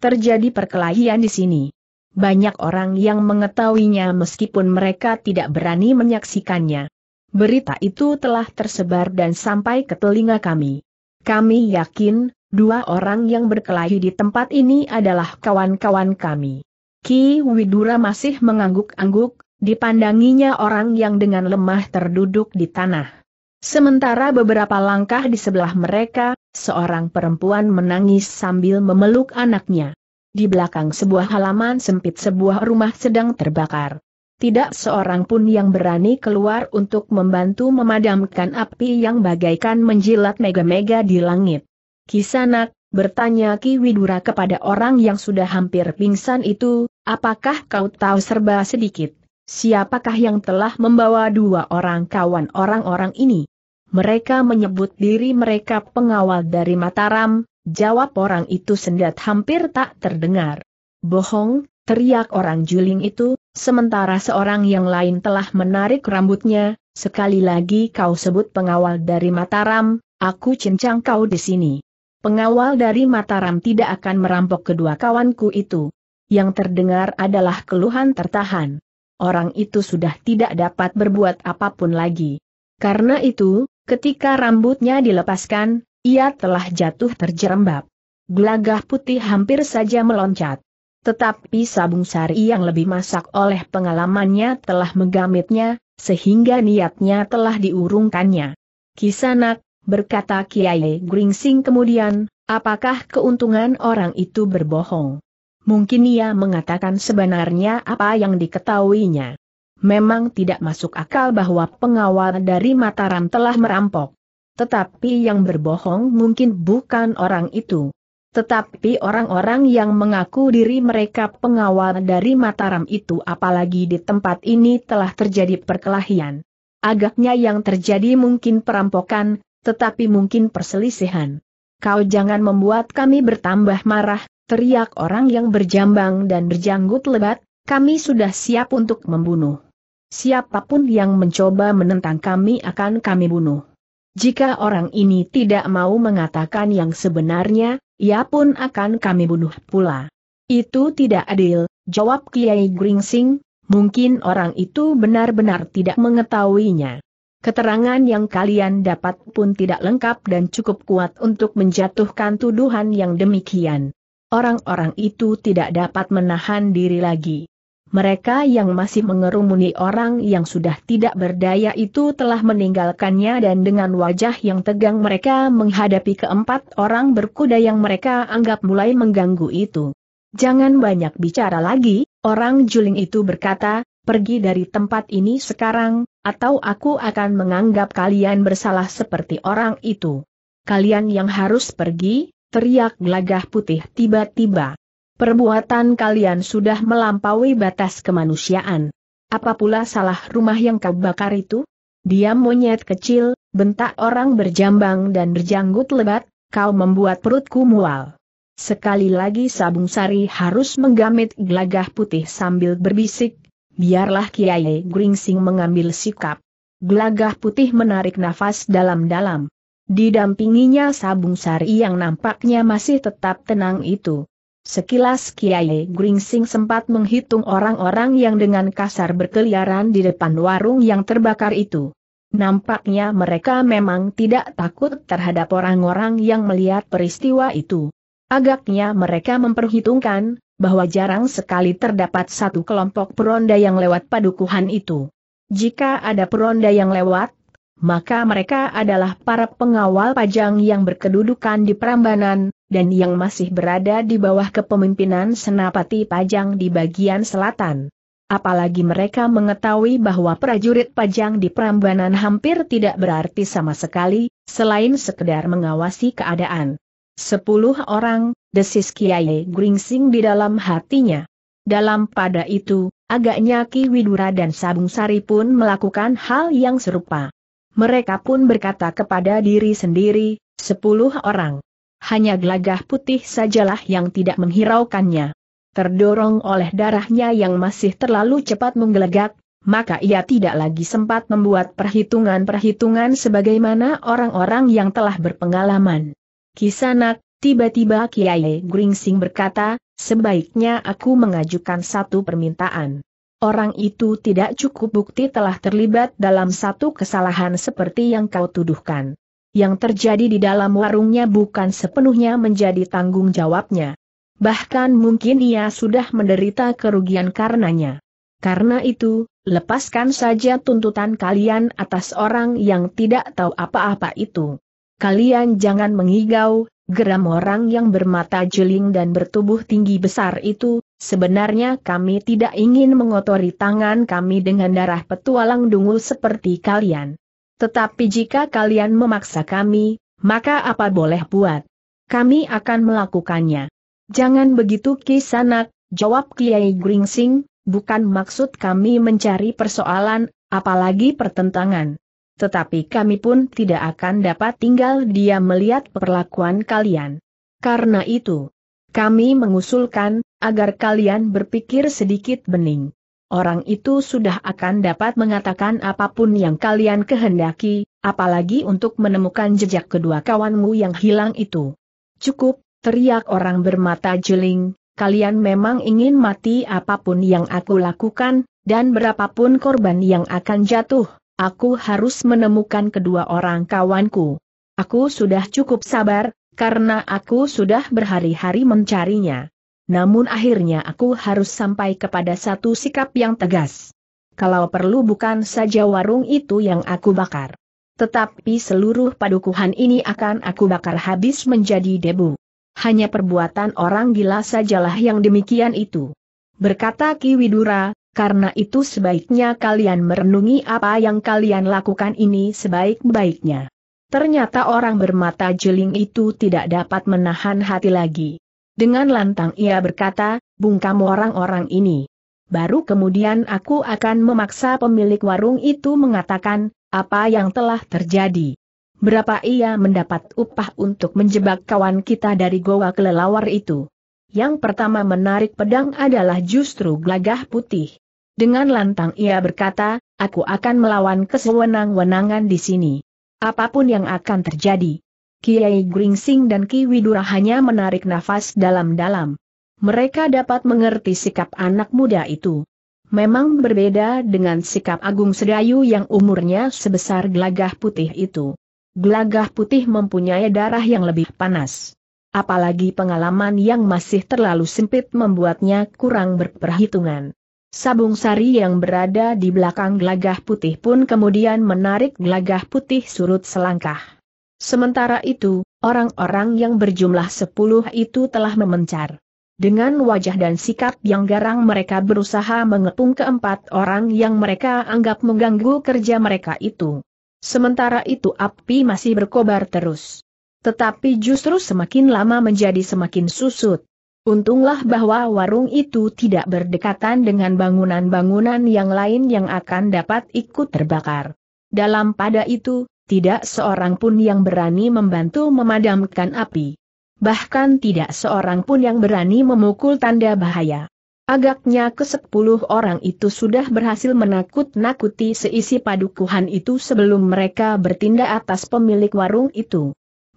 Terjadi perkelahian di sini. Banyak orang yang mengetahuinya meskipun mereka tidak berani menyaksikannya. Berita itu telah tersebar dan sampai ke telinga kami. Kami yakin, dua orang yang berkelahi di tempat ini adalah kawan-kawan kami. Ki Widura masih mengangguk-angguk, dipandanginya orang yang dengan lemah terduduk di tanah. Sementara beberapa langkah di sebelah mereka, seorang perempuan menangis sambil memeluk anaknya. Di belakang sebuah halaman sempit sebuah rumah sedang terbakar. Tidak seorang pun yang berani keluar untuk membantu memadamkan api yang bagaikan menjilat mega-mega di langit. Kisanak, bertanya Ki Widura kepada orang yang sudah hampir pingsan itu, apakah kau tahu serba sedikit? siapakah yang telah membawa dua orang kawan orang-orang ini? Mereka menyebut diri mereka pengawal dari Mataram, jawab orang itu sendat hampir tak terdengar. Bohong, teriak orang juling itu, sementara seorang yang lain telah menarik rambutnya, sekali lagi kau sebut pengawal dari Mataram, aku cincang kau di sini. Pengawal dari Mataram tidak akan merampok kedua kawanku itu. Yang terdengar adalah keluhan tertahan orang itu sudah tidak dapat berbuat apapun lagi. Karena itu, ketika rambutnya dilepaskan, ia telah jatuh terjerembab. Gelagah putih hampir saja meloncat. Tetapi sabung sari yang lebih masak oleh pengalamannya telah menggamitnya, sehingga niatnya telah diurungkannya. Kisanak, berkata Kiai Gringsing kemudian, apakah keuntungan orang itu berbohong? Mungkin ia mengatakan sebenarnya apa yang diketahuinya. Memang tidak masuk akal bahwa pengawal dari Mataram telah merampok. Tetapi yang berbohong mungkin bukan orang itu. Tetapi orang-orang yang mengaku diri mereka pengawal dari Mataram itu apalagi di tempat ini telah terjadi perkelahian. Agaknya yang terjadi mungkin perampokan, tetapi mungkin perselisihan. Kau jangan membuat kami bertambah marah, teriak orang yang berjambang dan berjanggut lebat, kami sudah siap untuk membunuh. Siapapun yang mencoba menentang kami akan kami bunuh. Jika orang ini tidak mau mengatakan yang sebenarnya, ia pun akan kami bunuh pula. Itu tidak adil, jawab Kiai Gringsing, mungkin orang itu benar-benar tidak mengetahuinya. Keterangan yang kalian dapat pun tidak lengkap dan cukup kuat untuk menjatuhkan tuduhan yang demikian orang-orang itu tidak dapat menahan diri lagi. Mereka yang masih mengerumuni orang yang sudah tidak berdaya itu telah meninggalkannya dan dengan wajah yang tegang mereka menghadapi keempat orang berkuda yang mereka anggap mulai mengganggu itu. Jangan banyak bicara lagi, orang juling itu berkata, pergi dari tempat ini sekarang, atau aku akan menganggap kalian bersalah seperti orang itu. Kalian yang harus pergi, teriak gelagah putih tiba-tiba. Perbuatan kalian sudah melampaui batas kemanusiaan. Apa pula salah rumah yang kau bakar itu? Dia monyet kecil, bentak orang berjambang dan berjanggut lebat, kau membuat perutku mual. Sekali lagi Sabung Sari harus menggamit gelagah putih sambil berbisik, biarlah Kiai Gringsing mengambil sikap. Gelagah putih menarik nafas dalam-dalam. Didampinginya Sabung Sari yang nampaknya masih tetap tenang itu. Sekilas Kiai Gringsing sempat menghitung orang-orang yang dengan kasar berkeliaran di depan warung yang terbakar itu. Nampaknya mereka memang tidak takut terhadap orang-orang yang melihat peristiwa itu. Agaknya mereka memperhitungkan, bahwa jarang sekali terdapat satu kelompok peronda yang lewat padukuhan itu. Jika ada peronda yang lewat, maka mereka adalah para pengawal pajang yang berkedudukan di Prambanan, dan yang masih berada di bawah kepemimpinan Senapati Pajang di bagian selatan. Apalagi mereka mengetahui bahwa prajurit pajang di Prambanan hampir tidak berarti sama sekali, selain sekedar mengawasi keadaan. Sepuluh orang, desis Kiai Gringsing di dalam hatinya. Dalam pada itu, agaknya Ki Widura dan Sabung Sari pun melakukan hal yang serupa mereka pun berkata kepada diri sendiri, sepuluh orang. Hanya gelagah putih sajalah yang tidak menghiraukannya. Terdorong oleh darahnya yang masih terlalu cepat menggelegak, maka ia tidak lagi sempat membuat perhitungan-perhitungan sebagaimana orang-orang yang telah berpengalaman. Kisanak, tiba-tiba Kiai Gringsing berkata, sebaiknya aku mengajukan satu permintaan orang itu tidak cukup bukti telah terlibat dalam satu kesalahan seperti yang kau tuduhkan. Yang terjadi di dalam warungnya bukan sepenuhnya menjadi tanggung jawabnya. Bahkan mungkin ia sudah menderita kerugian karenanya. Karena itu, lepaskan saja tuntutan kalian atas orang yang tidak tahu apa-apa itu. Kalian jangan mengigau, geram orang yang bermata jeling dan bertubuh tinggi besar itu, Sebenarnya kami tidak ingin mengotori tangan kami dengan darah petualang dungu seperti kalian. Tetapi jika kalian memaksa kami, maka apa boleh buat? Kami akan melakukannya. Jangan begitu kisanak, jawab Kiai Gringsing, bukan maksud kami mencari persoalan, apalagi pertentangan. Tetapi kami pun tidak akan dapat tinggal dia melihat perlakuan kalian. Karena itu, kami mengusulkan, agar kalian berpikir sedikit bening. Orang itu sudah akan dapat mengatakan apapun yang kalian kehendaki, apalagi untuk menemukan jejak kedua kawanmu yang hilang itu. Cukup, teriak orang bermata jeling, kalian memang ingin mati apapun yang aku lakukan, dan berapapun korban yang akan jatuh, aku harus menemukan kedua orang kawanku. Aku sudah cukup sabar, karena aku sudah berhari-hari mencarinya. Namun akhirnya aku harus sampai kepada satu sikap yang tegas. Kalau perlu bukan saja warung itu yang aku bakar. Tetapi seluruh padukuhan ini akan aku bakar habis menjadi debu. Hanya perbuatan orang gila sajalah yang demikian itu. Berkata Ki Widura, karena itu sebaiknya kalian merenungi apa yang kalian lakukan ini sebaik-baiknya. Ternyata orang bermata jeling itu tidak dapat menahan hati lagi. Dengan lantang ia berkata, bungkam orang-orang ini. Baru kemudian aku akan memaksa pemilik warung itu mengatakan, apa yang telah terjadi. Berapa ia mendapat upah untuk menjebak kawan kita dari goa kelelawar itu. Yang pertama menarik pedang adalah justru gelagah putih. Dengan lantang ia berkata, aku akan melawan kesewenang-wenangan di sini. Apapun yang akan terjadi. Kiai Gringsing dan Ki Widura hanya menarik nafas dalam-dalam. Mereka dapat mengerti sikap anak muda itu. Memang berbeda dengan sikap Agung Sedayu yang umurnya sebesar Glagah putih itu. Glagah putih mempunyai darah yang lebih panas. Apalagi pengalaman yang masih terlalu sempit membuatnya kurang berperhitungan. Sabung Sari yang berada di belakang gelagah putih pun kemudian menarik gelagah putih surut selangkah. Sementara itu, orang-orang yang berjumlah sepuluh itu telah memencar. Dengan wajah dan sikap yang garang mereka berusaha mengepung keempat orang yang mereka anggap mengganggu kerja mereka itu. Sementara itu api masih berkobar terus. Tetapi justru semakin lama menjadi semakin susut. Untunglah bahwa warung itu tidak berdekatan dengan bangunan-bangunan yang lain yang akan dapat ikut terbakar. Dalam pada itu, tidak seorang pun yang berani membantu memadamkan api. Bahkan tidak seorang pun yang berani memukul tanda bahaya. Agaknya ke sepuluh orang itu sudah berhasil menakut-nakuti seisi padukuhan itu sebelum mereka bertindak atas pemilik warung itu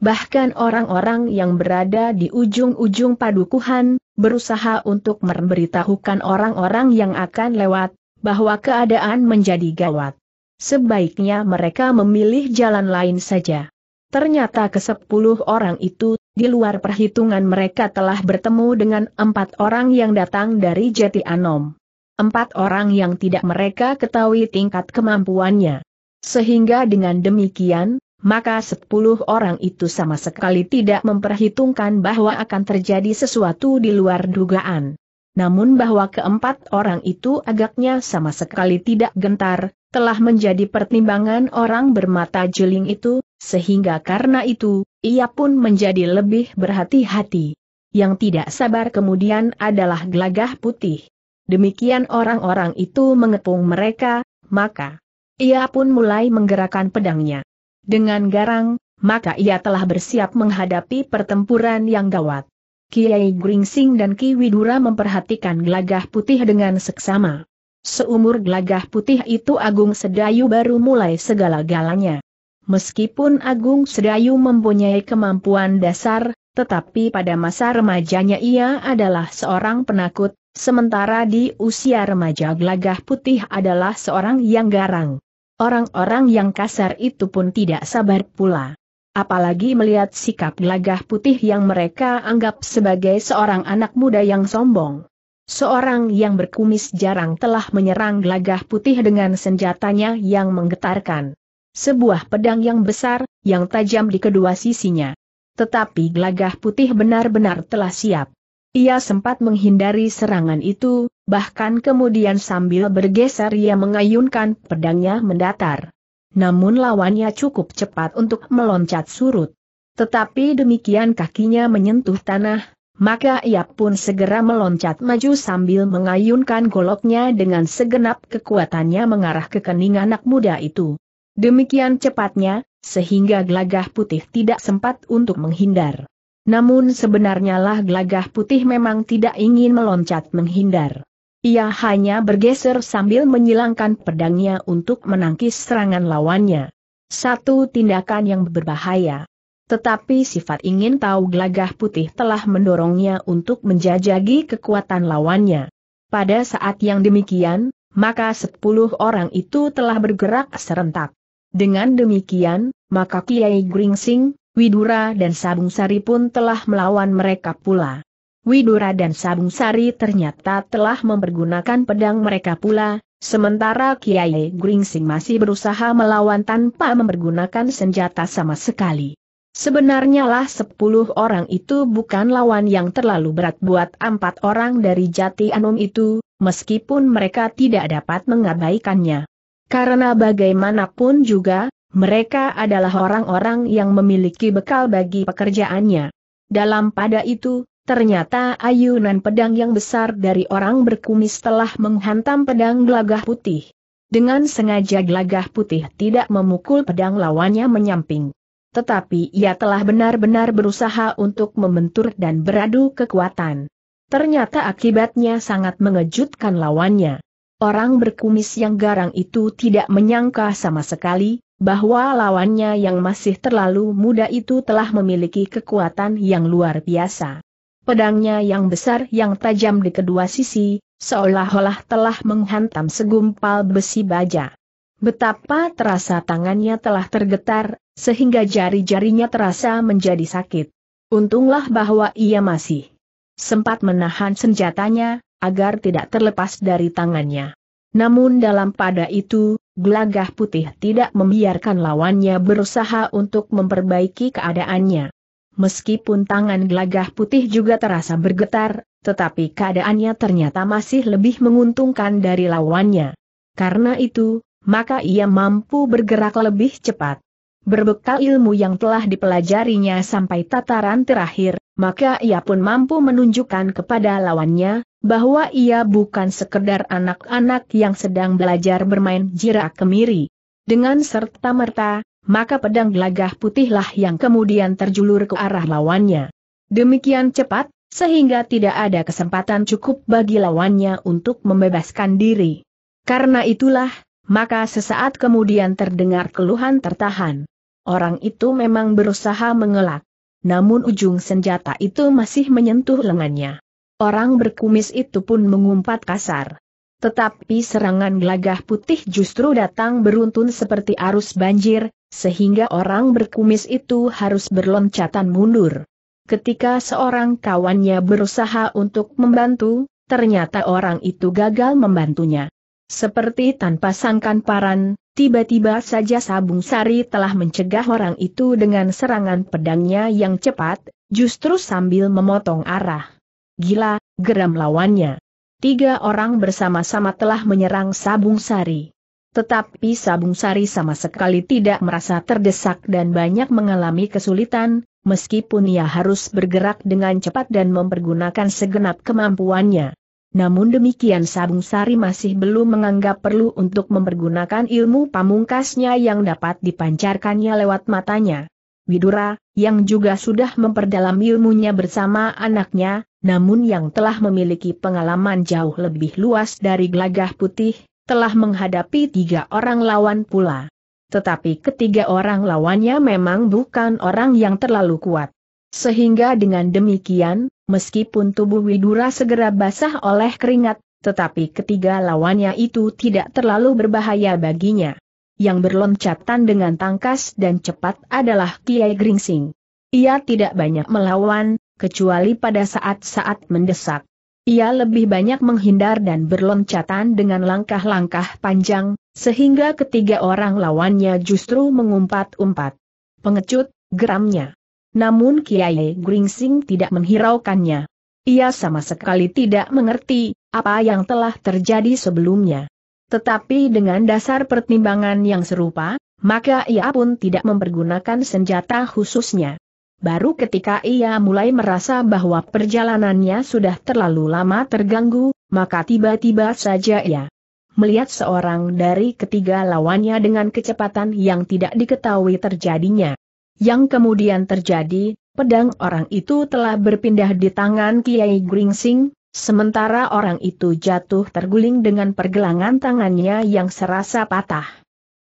bahkan orang-orang yang berada di ujung-ujung padukuhan, berusaha untuk memberitahukan orang-orang yang akan lewat, bahwa keadaan menjadi gawat. Sebaiknya mereka memilih jalan lain saja. Ternyata kesepuluh orang itu, di luar perhitungan mereka telah bertemu dengan empat orang yang datang dari Jeti Anom. Empat orang yang tidak mereka ketahui tingkat kemampuannya. Sehingga dengan demikian, maka sepuluh orang itu sama sekali tidak memperhitungkan bahwa akan terjadi sesuatu di luar dugaan. Namun bahwa keempat orang itu agaknya sama sekali tidak gentar, telah menjadi pertimbangan orang bermata jeling itu, sehingga karena itu, ia pun menjadi lebih berhati-hati. Yang tidak sabar kemudian adalah gelagah putih. Demikian orang-orang itu mengepung mereka, maka ia pun mulai menggerakkan pedangnya dengan garang, maka ia telah bersiap menghadapi pertempuran yang gawat. Kiai Gringsing dan Ki Widura memperhatikan gelagah putih dengan seksama. Seumur gelagah putih itu Agung Sedayu baru mulai segala-galanya. Meskipun Agung Sedayu mempunyai kemampuan dasar, tetapi pada masa remajanya ia adalah seorang penakut, sementara di usia remaja gelagah putih adalah seorang yang garang. Orang-orang yang kasar itu pun tidak sabar pula. Apalagi melihat sikap gelagah putih yang mereka anggap sebagai seorang anak muda yang sombong. Seorang yang berkumis jarang telah menyerang gelagah putih dengan senjatanya yang menggetarkan. Sebuah pedang yang besar, yang tajam di kedua sisinya. Tetapi gelagah putih benar-benar telah siap. Ia sempat menghindari serangan itu, bahkan kemudian sambil bergeser ia mengayunkan pedangnya mendatar. Namun lawannya cukup cepat untuk meloncat surut. Tetapi demikian kakinya menyentuh tanah, maka ia pun segera meloncat maju sambil mengayunkan goloknya dengan segenap kekuatannya mengarah ke kening anak muda itu. Demikian cepatnya, sehingga gelagah putih tidak sempat untuk menghindar. Namun sebenarnya lah gelagah putih memang tidak ingin meloncat menghindar. Ia hanya bergeser sambil menyilangkan pedangnya untuk menangkis serangan lawannya. Satu tindakan yang berbahaya. Tetapi sifat ingin tahu gelagah putih telah mendorongnya untuk menjajagi kekuatan lawannya. Pada saat yang demikian, maka sepuluh orang itu telah bergerak serentak. Dengan demikian, maka Kiai Gringsing, Widura dan Sabung Sari pun telah melawan mereka pula. Widura dan Sabung Sari ternyata telah mempergunakan pedang mereka pula, sementara Kiai Gringsing masih berusaha melawan tanpa mempergunakan senjata sama sekali. Sebenarnya lah sepuluh orang itu bukan lawan yang terlalu berat buat empat orang dari Jati Anum itu, meskipun mereka tidak dapat mengabaikannya. Karena bagaimanapun juga, mereka adalah orang-orang yang memiliki bekal bagi pekerjaannya. Dalam pada itu, ternyata ayunan pedang yang besar dari orang berkumis telah menghantam pedang gelagah putih. Dengan sengaja gelagah putih tidak memukul pedang lawannya menyamping. Tetapi ia telah benar-benar berusaha untuk membentur dan beradu kekuatan. Ternyata akibatnya sangat mengejutkan lawannya. Orang berkumis yang garang itu tidak menyangka sama sekali, bahwa lawannya yang masih terlalu muda itu telah memiliki kekuatan yang luar biasa. Pedangnya yang besar yang tajam di kedua sisi, seolah-olah telah menghantam segumpal besi baja. Betapa terasa tangannya telah tergetar, sehingga jari-jarinya terasa menjadi sakit. Untunglah bahwa ia masih sempat menahan senjatanya, agar tidak terlepas dari tangannya. Namun dalam pada itu, Gelagah putih tidak membiarkan lawannya berusaha untuk memperbaiki keadaannya. Meskipun tangan gelagah putih juga terasa bergetar, tetapi keadaannya ternyata masih lebih menguntungkan dari lawannya. Karena itu, maka ia mampu bergerak lebih cepat. Berbekal ilmu yang telah dipelajarinya sampai tataran terakhir, maka ia pun mampu menunjukkan kepada lawannya, bahwa ia bukan sekedar anak-anak yang sedang belajar bermain jirak kemiri. Dengan serta-merta, maka pedang gelagah putihlah yang kemudian terjulur ke arah lawannya. Demikian cepat, sehingga tidak ada kesempatan cukup bagi lawannya untuk membebaskan diri. Karena itulah, maka sesaat kemudian terdengar keluhan tertahan. Orang itu memang berusaha mengelak namun ujung senjata itu masih menyentuh lengannya. Orang berkumis itu pun mengumpat kasar. Tetapi serangan gelagah putih justru datang beruntun seperti arus banjir, sehingga orang berkumis itu harus berloncatan mundur. Ketika seorang kawannya berusaha untuk membantu, ternyata orang itu gagal membantunya. Seperti tanpa sangkan paran, Tiba-tiba saja Sabung Sari telah mencegah orang itu dengan serangan pedangnya yang cepat, justru sambil memotong arah. Gila, geram lawannya. Tiga orang bersama-sama telah menyerang Sabung Sari. Tetapi Sabung Sari sama sekali tidak merasa terdesak dan banyak mengalami kesulitan, meskipun ia harus bergerak dengan cepat dan mempergunakan segenap kemampuannya. Namun demikian Sabung Sari masih belum menganggap perlu untuk mempergunakan ilmu pamungkasnya yang dapat dipancarkannya lewat matanya. Widura, yang juga sudah memperdalam ilmunya bersama anaknya, namun yang telah memiliki pengalaman jauh lebih luas dari gelagah putih, telah menghadapi tiga orang lawan pula. Tetapi ketiga orang lawannya memang bukan orang yang terlalu kuat. Sehingga dengan demikian, meskipun tubuh Widura segera basah oleh keringat, tetapi ketiga lawannya itu tidak terlalu berbahaya baginya. Yang berloncatan dengan tangkas dan cepat adalah Kiai Gringsing. Ia tidak banyak melawan, kecuali pada saat-saat mendesak. Ia lebih banyak menghindar dan berloncatan dengan langkah-langkah panjang, sehingga ketiga orang lawannya justru mengumpat-umpat. Pengecut, geramnya. Namun Kiai Gringsing tidak menghiraukannya. Ia sama sekali tidak mengerti apa yang telah terjadi sebelumnya. Tetapi dengan dasar pertimbangan yang serupa, maka ia pun tidak mempergunakan senjata khususnya. Baru ketika ia mulai merasa bahwa perjalanannya sudah terlalu lama terganggu, maka tiba-tiba saja ia melihat seorang dari ketiga lawannya dengan kecepatan yang tidak diketahui terjadinya. Yang kemudian terjadi, pedang orang itu telah berpindah di tangan Kiai Gringsing, sementara orang itu jatuh terguling dengan pergelangan tangannya yang serasa patah.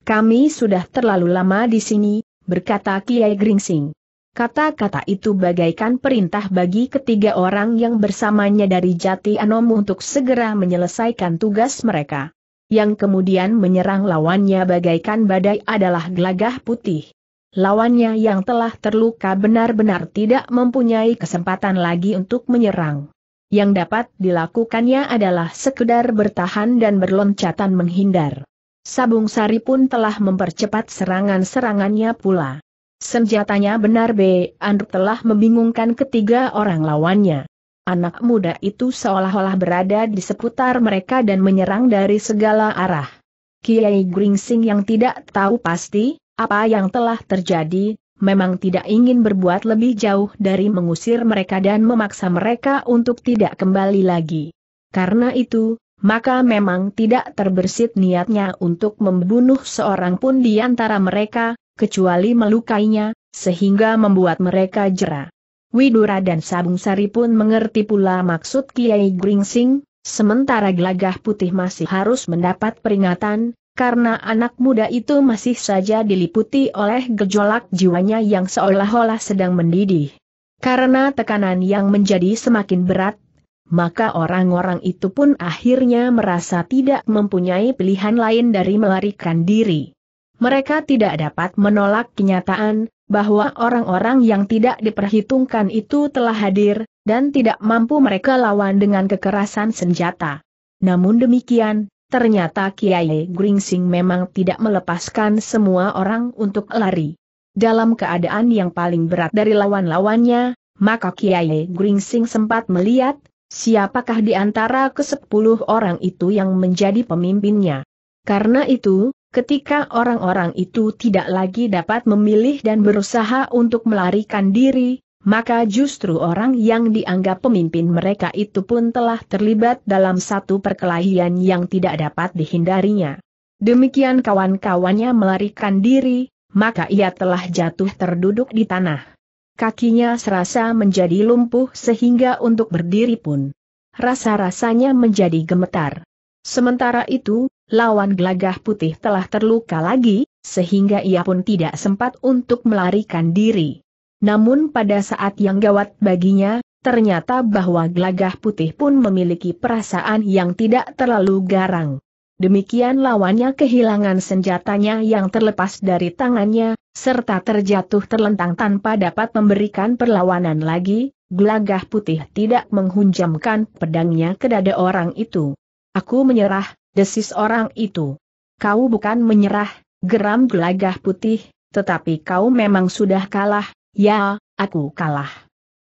Kami sudah terlalu lama di sini, berkata Kiai Gringsing. Kata-kata itu bagaikan perintah bagi ketiga orang yang bersamanya dari Jati Anom untuk segera menyelesaikan tugas mereka. Yang kemudian menyerang lawannya bagaikan badai adalah gelagah putih lawannya yang telah terluka benar-benar tidak mempunyai kesempatan lagi untuk menyerang. Yang dapat dilakukannya adalah sekedar bertahan dan berloncatan menghindar. Sabung Sari pun telah mempercepat serangan-serangannya pula. Senjatanya benar B. Andr telah membingungkan ketiga orang lawannya. Anak muda itu seolah-olah berada di seputar mereka dan menyerang dari segala arah. Kiai Gringsing yang tidak tahu pasti, apa yang telah terjadi, memang tidak ingin berbuat lebih jauh dari mengusir mereka dan memaksa mereka untuk tidak kembali lagi. Karena itu, maka memang tidak terbersit niatnya untuk membunuh seorang pun di antara mereka, kecuali melukainya, sehingga membuat mereka jera. Widura dan Sabung Sari pun mengerti pula maksud Kiai Gringsing, sementara gelagah putih masih harus mendapat peringatan, karena anak muda itu masih saja diliputi oleh gejolak jiwanya yang seolah-olah sedang mendidih. Karena tekanan yang menjadi semakin berat, maka orang-orang itu pun akhirnya merasa tidak mempunyai pilihan lain dari melarikan diri. Mereka tidak dapat menolak kenyataan bahwa orang-orang yang tidak diperhitungkan itu telah hadir, dan tidak mampu mereka lawan dengan kekerasan senjata. Namun demikian, ternyata Kiai Gringsing memang tidak melepaskan semua orang untuk lari. Dalam keadaan yang paling berat dari lawan-lawannya, maka Kiai Gringsing sempat melihat, siapakah di antara kesepuluh orang itu yang menjadi pemimpinnya. Karena itu, ketika orang-orang itu tidak lagi dapat memilih dan berusaha untuk melarikan diri, maka justru orang yang dianggap pemimpin mereka itu pun telah terlibat dalam satu perkelahian yang tidak dapat dihindarinya. Demikian kawan-kawannya melarikan diri, maka ia telah jatuh terduduk di tanah. Kakinya serasa menjadi lumpuh sehingga untuk berdiri pun rasa-rasanya menjadi gemetar. Sementara itu, lawan gelagah putih telah terluka lagi, sehingga ia pun tidak sempat untuk melarikan diri. Namun pada saat yang gawat baginya, ternyata bahwa gelagah putih pun memiliki perasaan yang tidak terlalu garang. Demikian lawannya kehilangan senjatanya yang terlepas dari tangannya, serta terjatuh terlentang tanpa dapat memberikan perlawanan lagi, gelagah putih tidak menghunjamkan pedangnya ke dada orang itu. Aku menyerah, desis orang itu. Kau bukan menyerah, geram gelagah putih, tetapi kau memang sudah kalah, Ya, aku kalah.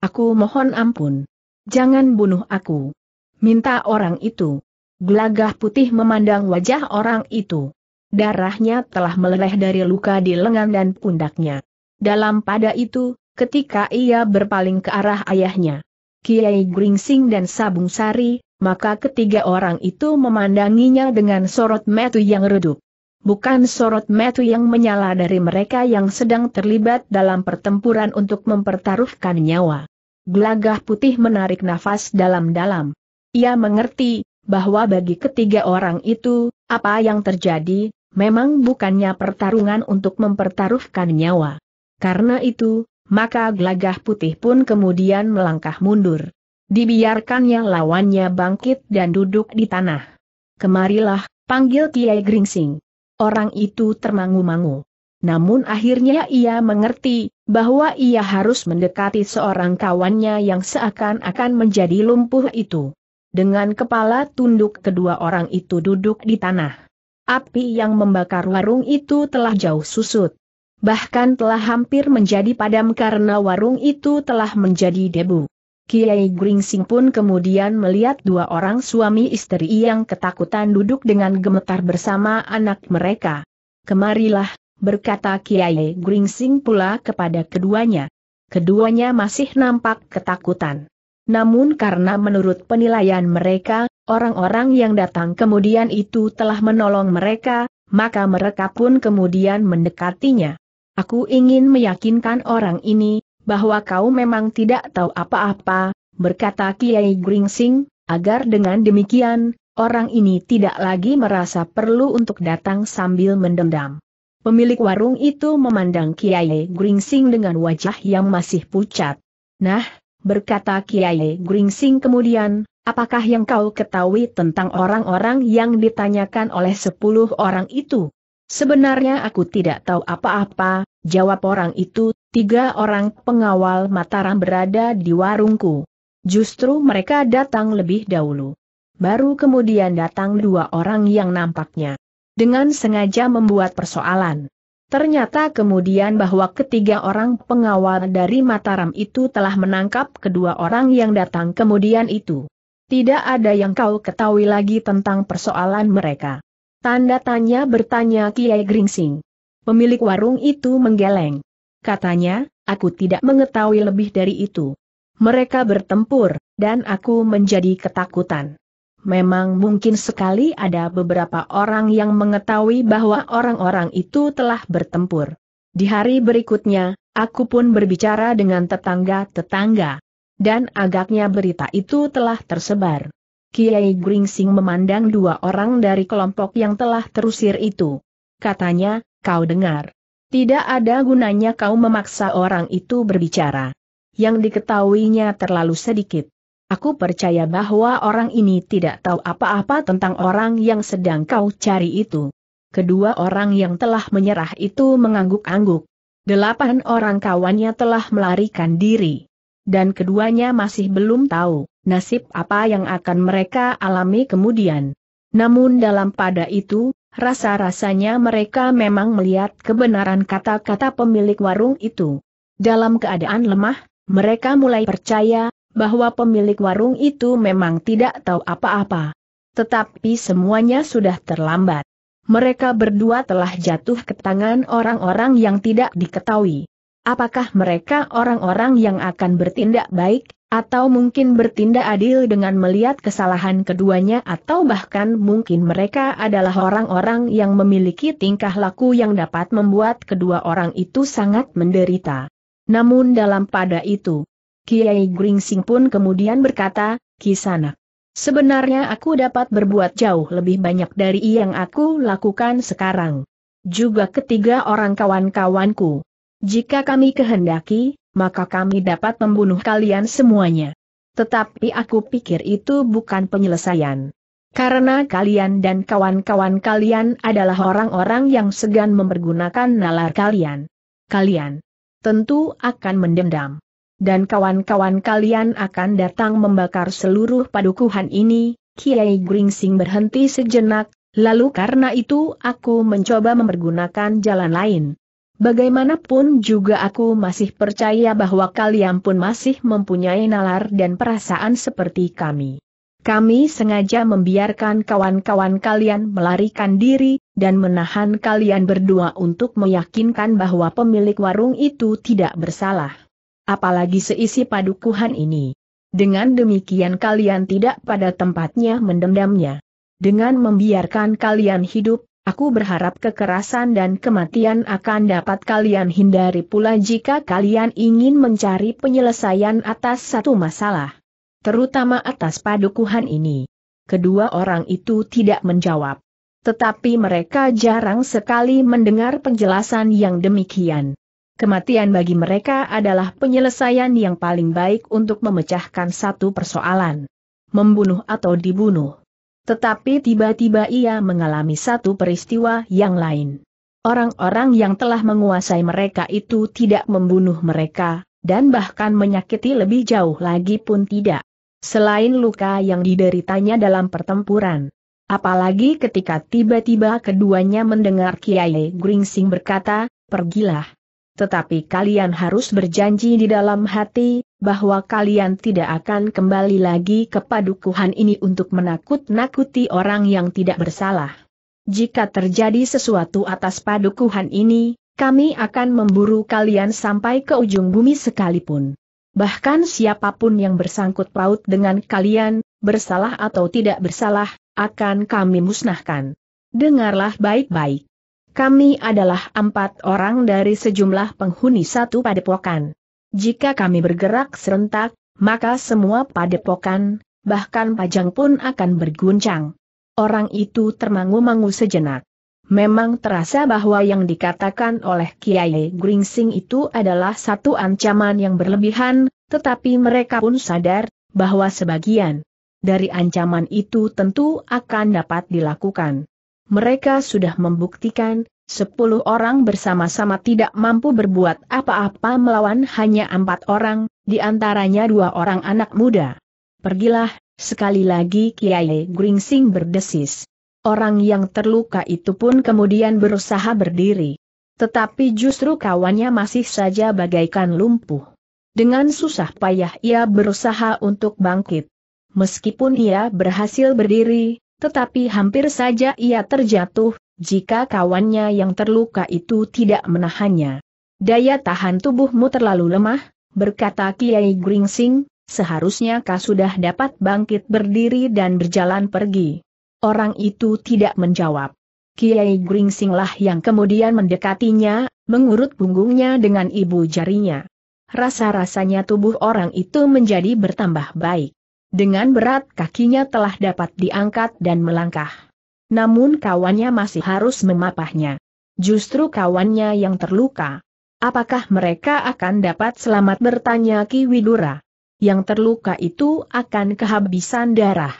Aku mohon ampun. Jangan bunuh aku. Minta orang itu. Gelagah putih memandang wajah orang itu. Darahnya telah meleleh dari luka di lengan dan pundaknya. Dalam pada itu, ketika ia berpaling ke arah ayahnya, Kiai Gringsing dan Sabung Sari, maka ketiga orang itu memandanginya dengan sorot metu yang redup bukan sorot metu yang menyala dari mereka yang sedang terlibat dalam pertempuran untuk mempertaruhkan nyawa. Glagah putih menarik nafas dalam-dalam. Ia mengerti, bahwa bagi ketiga orang itu, apa yang terjadi, memang bukannya pertarungan untuk mempertaruhkan nyawa. Karena itu, maka gelagah putih pun kemudian melangkah mundur. Dibiarkannya lawannya bangkit dan duduk di tanah. Kemarilah, panggil Kiai Gringsing orang itu termangu-mangu. Namun akhirnya ia mengerti, bahwa ia harus mendekati seorang kawannya yang seakan-akan menjadi lumpuh itu. Dengan kepala tunduk kedua orang itu duduk di tanah. Api yang membakar warung itu telah jauh susut. Bahkan telah hampir menjadi padam karena warung itu telah menjadi debu. Kiai Gringsing pun kemudian melihat dua orang suami istri yang ketakutan duduk dengan gemetar bersama anak mereka. Kemarilah, berkata Kiai Gringsing pula kepada keduanya. Keduanya masih nampak ketakutan. Namun karena menurut penilaian mereka, orang-orang yang datang kemudian itu telah menolong mereka, maka mereka pun kemudian mendekatinya. Aku ingin meyakinkan orang ini, bahwa kau memang tidak tahu apa-apa, berkata Kiai Gringsing, agar dengan demikian, orang ini tidak lagi merasa perlu untuk datang sambil mendendam. Pemilik warung itu memandang Kiai Gringsing dengan wajah yang masih pucat. Nah, berkata Kiai Gringsing kemudian, apakah yang kau ketahui tentang orang-orang yang ditanyakan oleh sepuluh orang itu? Sebenarnya aku tidak tahu apa-apa, jawab orang itu, tiga orang pengawal Mataram berada di warungku. Justru mereka datang lebih dahulu. Baru kemudian datang dua orang yang nampaknya dengan sengaja membuat persoalan. Ternyata kemudian bahwa ketiga orang pengawal dari Mataram itu telah menangkap kedua orang yang datang kemudian itu. Tidak ada yang kau ketahui lagi tentang persoalan mereka. Tanda tanya bertanya Kiai Gringsing. Pemilik warung itu menggeleng katanya, aku tidak mengetahui lebih dari itu. Mereka bertempur, dan aku menjadi ketakutan. Memang mungkin sekali ada beberapa orang yang mengetahui bahwa orang-orang itu telah bertempur. Di hari berikutnya, aku pun berbicara dengan tetangga-tetangga. Dan agaknya berita itu telah tersebar. Kiai Gringsing memandang dua orang dari kelompok yang telah terusir itu. Katanya, kau dengar. Tidak ada gunanya kau memaksa orang itu berbicara. Yang diketahuinya terlalu sedikit. Aku percaya bahwa orang ini tidak tahu apa-apa tentang orang yang sedang kau cari itu. Kedua orang yang telah menyerah itu mengangguk-angguk. Delapan orang kawannya telah melarikan diri. Dan keduanya masih belum tahu nasib apa yang akan mereka alami kemudian. Namun dalam pada itu, Rasa-rasanya mereka memang melihat kebenaran kata-kata pemilik warung itu. Dalam keadaan lemah, mereka mulai percaya bahwa pemilik warung itu memang tidak tahu apa-apa. Tetapi semuanya sudah terlambat. Mereka berdua telah jatuh ke tangan orang-orang yang tidak diketahui. Apakah mereka orang-orang yang akan bertindak baik, atau mungkin bertindak adil dengan melihat kesalahan keduanya atau bahkan mungkin mereka adalah orang-orang yang memiliki tingkah laku yang dapat membuat kedua orang itu sangat menderita. Namun dalam pada itu, Kiai Gringsing pun kemudian berkata, Kisana, sebenarnya aku dapat berbuat jauh lebih banyak dari yang aku lakukan sekarang. Juga ketiga orang kawan-kawanku. Jika kami kehendaki, maka kami dapat membunuh kalian semuanya. Tetapi aku pikir itu bukan penyelesaian. Karena kalian dan kawan-kawan kalian adalah orang-orang yang segan mempergunakan nalar kalian. Kalian tentu akan mendendam. Dan kawan-kawan kalian akan datang membakar seluruh padukuhan ini, Kiai Gringsing berhenti sejenak, lalu karena itu aku mencoba mempergunakan jalan lain. Bagaimanapun juga aku masih percaya bahwa kalian pun masih mempunyai nalar dan perasaan seperti kami. Kami sengaja membiarkan kawan-kawan kalian melarikan diri, dan menahan kalian berdua untuk meyakinkan bahwa pemilik warung itu tidak bersalah. Apalagi seisi padukuhan ini. Dengan demikian kalian tidak pada tempatnya mendendamnya. Dengan membiarkan kalian hidup, Aku berharap kekerasan dan kematian akan dapat kalian hindari pula jika kalian ingin mencari penyelesaian atas satu masalah. Terutama atas padukuhan ini. Kedua orang itu tidak menjawab. Tetapi mereka jarang sekali mendengar penjelasan yang demikian. Kematian bagi mereka adalah penyelesaian yang paling baik untuk memecahkan satu persoalan. Membunuh atau dibunuh tetapi tiba-tiba ia mengalami satu peristiwa yang lain. Orang-orang yang telah menguasai mereka itu tidak membunuh mereka, dan bahkan menyakiti lebih jauh lagi pun tidak. Selain luka yang dideritanya dalam pertempuran. Apalagi ketika tiba-tiba keduanya mendengar Kiai Gringsing berkata, pergilah. Tetapi kalian harus berjanji di dalam hati, bahwa kalian tidak akan kembali lagi ke padukuhan ini untuk menakut-nakuti orang yang tidak bersalah. Jika terjadi sesuatu atas padukuhan ini, kami akan memburu kalian sampai ke ujung bumi sekalipun. Bahkan siapapun yang bersangkut paut dengan kalian, bersalah atau tidak bersalah, akan kami musnahkan. Dengarlah baik-baik. Kami adalah empat orang dari sejumlah penghuni satu padepokan. Jika kami bergerak serentak, maka semua padepokan, bahkan pajang pun akan berguncang. Orang itu termangu-mangu sejenak. Memang terasa bahwa yang dikatakan oleh Kiai Gringsing itu adalah satu ancaman yang berlebihan, tetapi mereka pun sadar bahwa sebagian dari ancaman itu tentu akan dapat dilakukan. Mereka sudah membuktikan sepuluh orang bersama-sama tidak mampu berbuat apa-apa melawan hanya empat orang, di antaranya dua orang anak muda. Pergilah, sekali lagi Kiai Gringsing berdesis. Orang yang terluka itu pun kemudian berusaha berdiri. Tetapi justru kawannya masih saja bagaikan lumpuh. Dengan susah payah ia berusaha untuk bangkit. Meskipun ia berhasil berdiri, tetapi hampir saja ia terjatuh, jika kawannya yang terluka itu tidak menahannya. Daya tahan tubuhmu terlalu lemah, berkata Kiai Gringsing, seharusnya kau sudah dapat bangkit berdiri dan berjalan pergi. Orang itu tidak menjawab. Kiai Gringsinglah yang kemudian mendekatinya, mengurut punggungnya dengan ibu jarinya. Rasa-rasanya tubuh orang itu menjadi bertambah baik. Dengan berat kakinya telah dapat diangkat dan melangkah namun kawannya masih harus memapahnya. Justru kawannya yang terluka. Apakah mereka akan dapat selamat bertanya Ki Widura? Yang terluka itu akan kehabisan darah.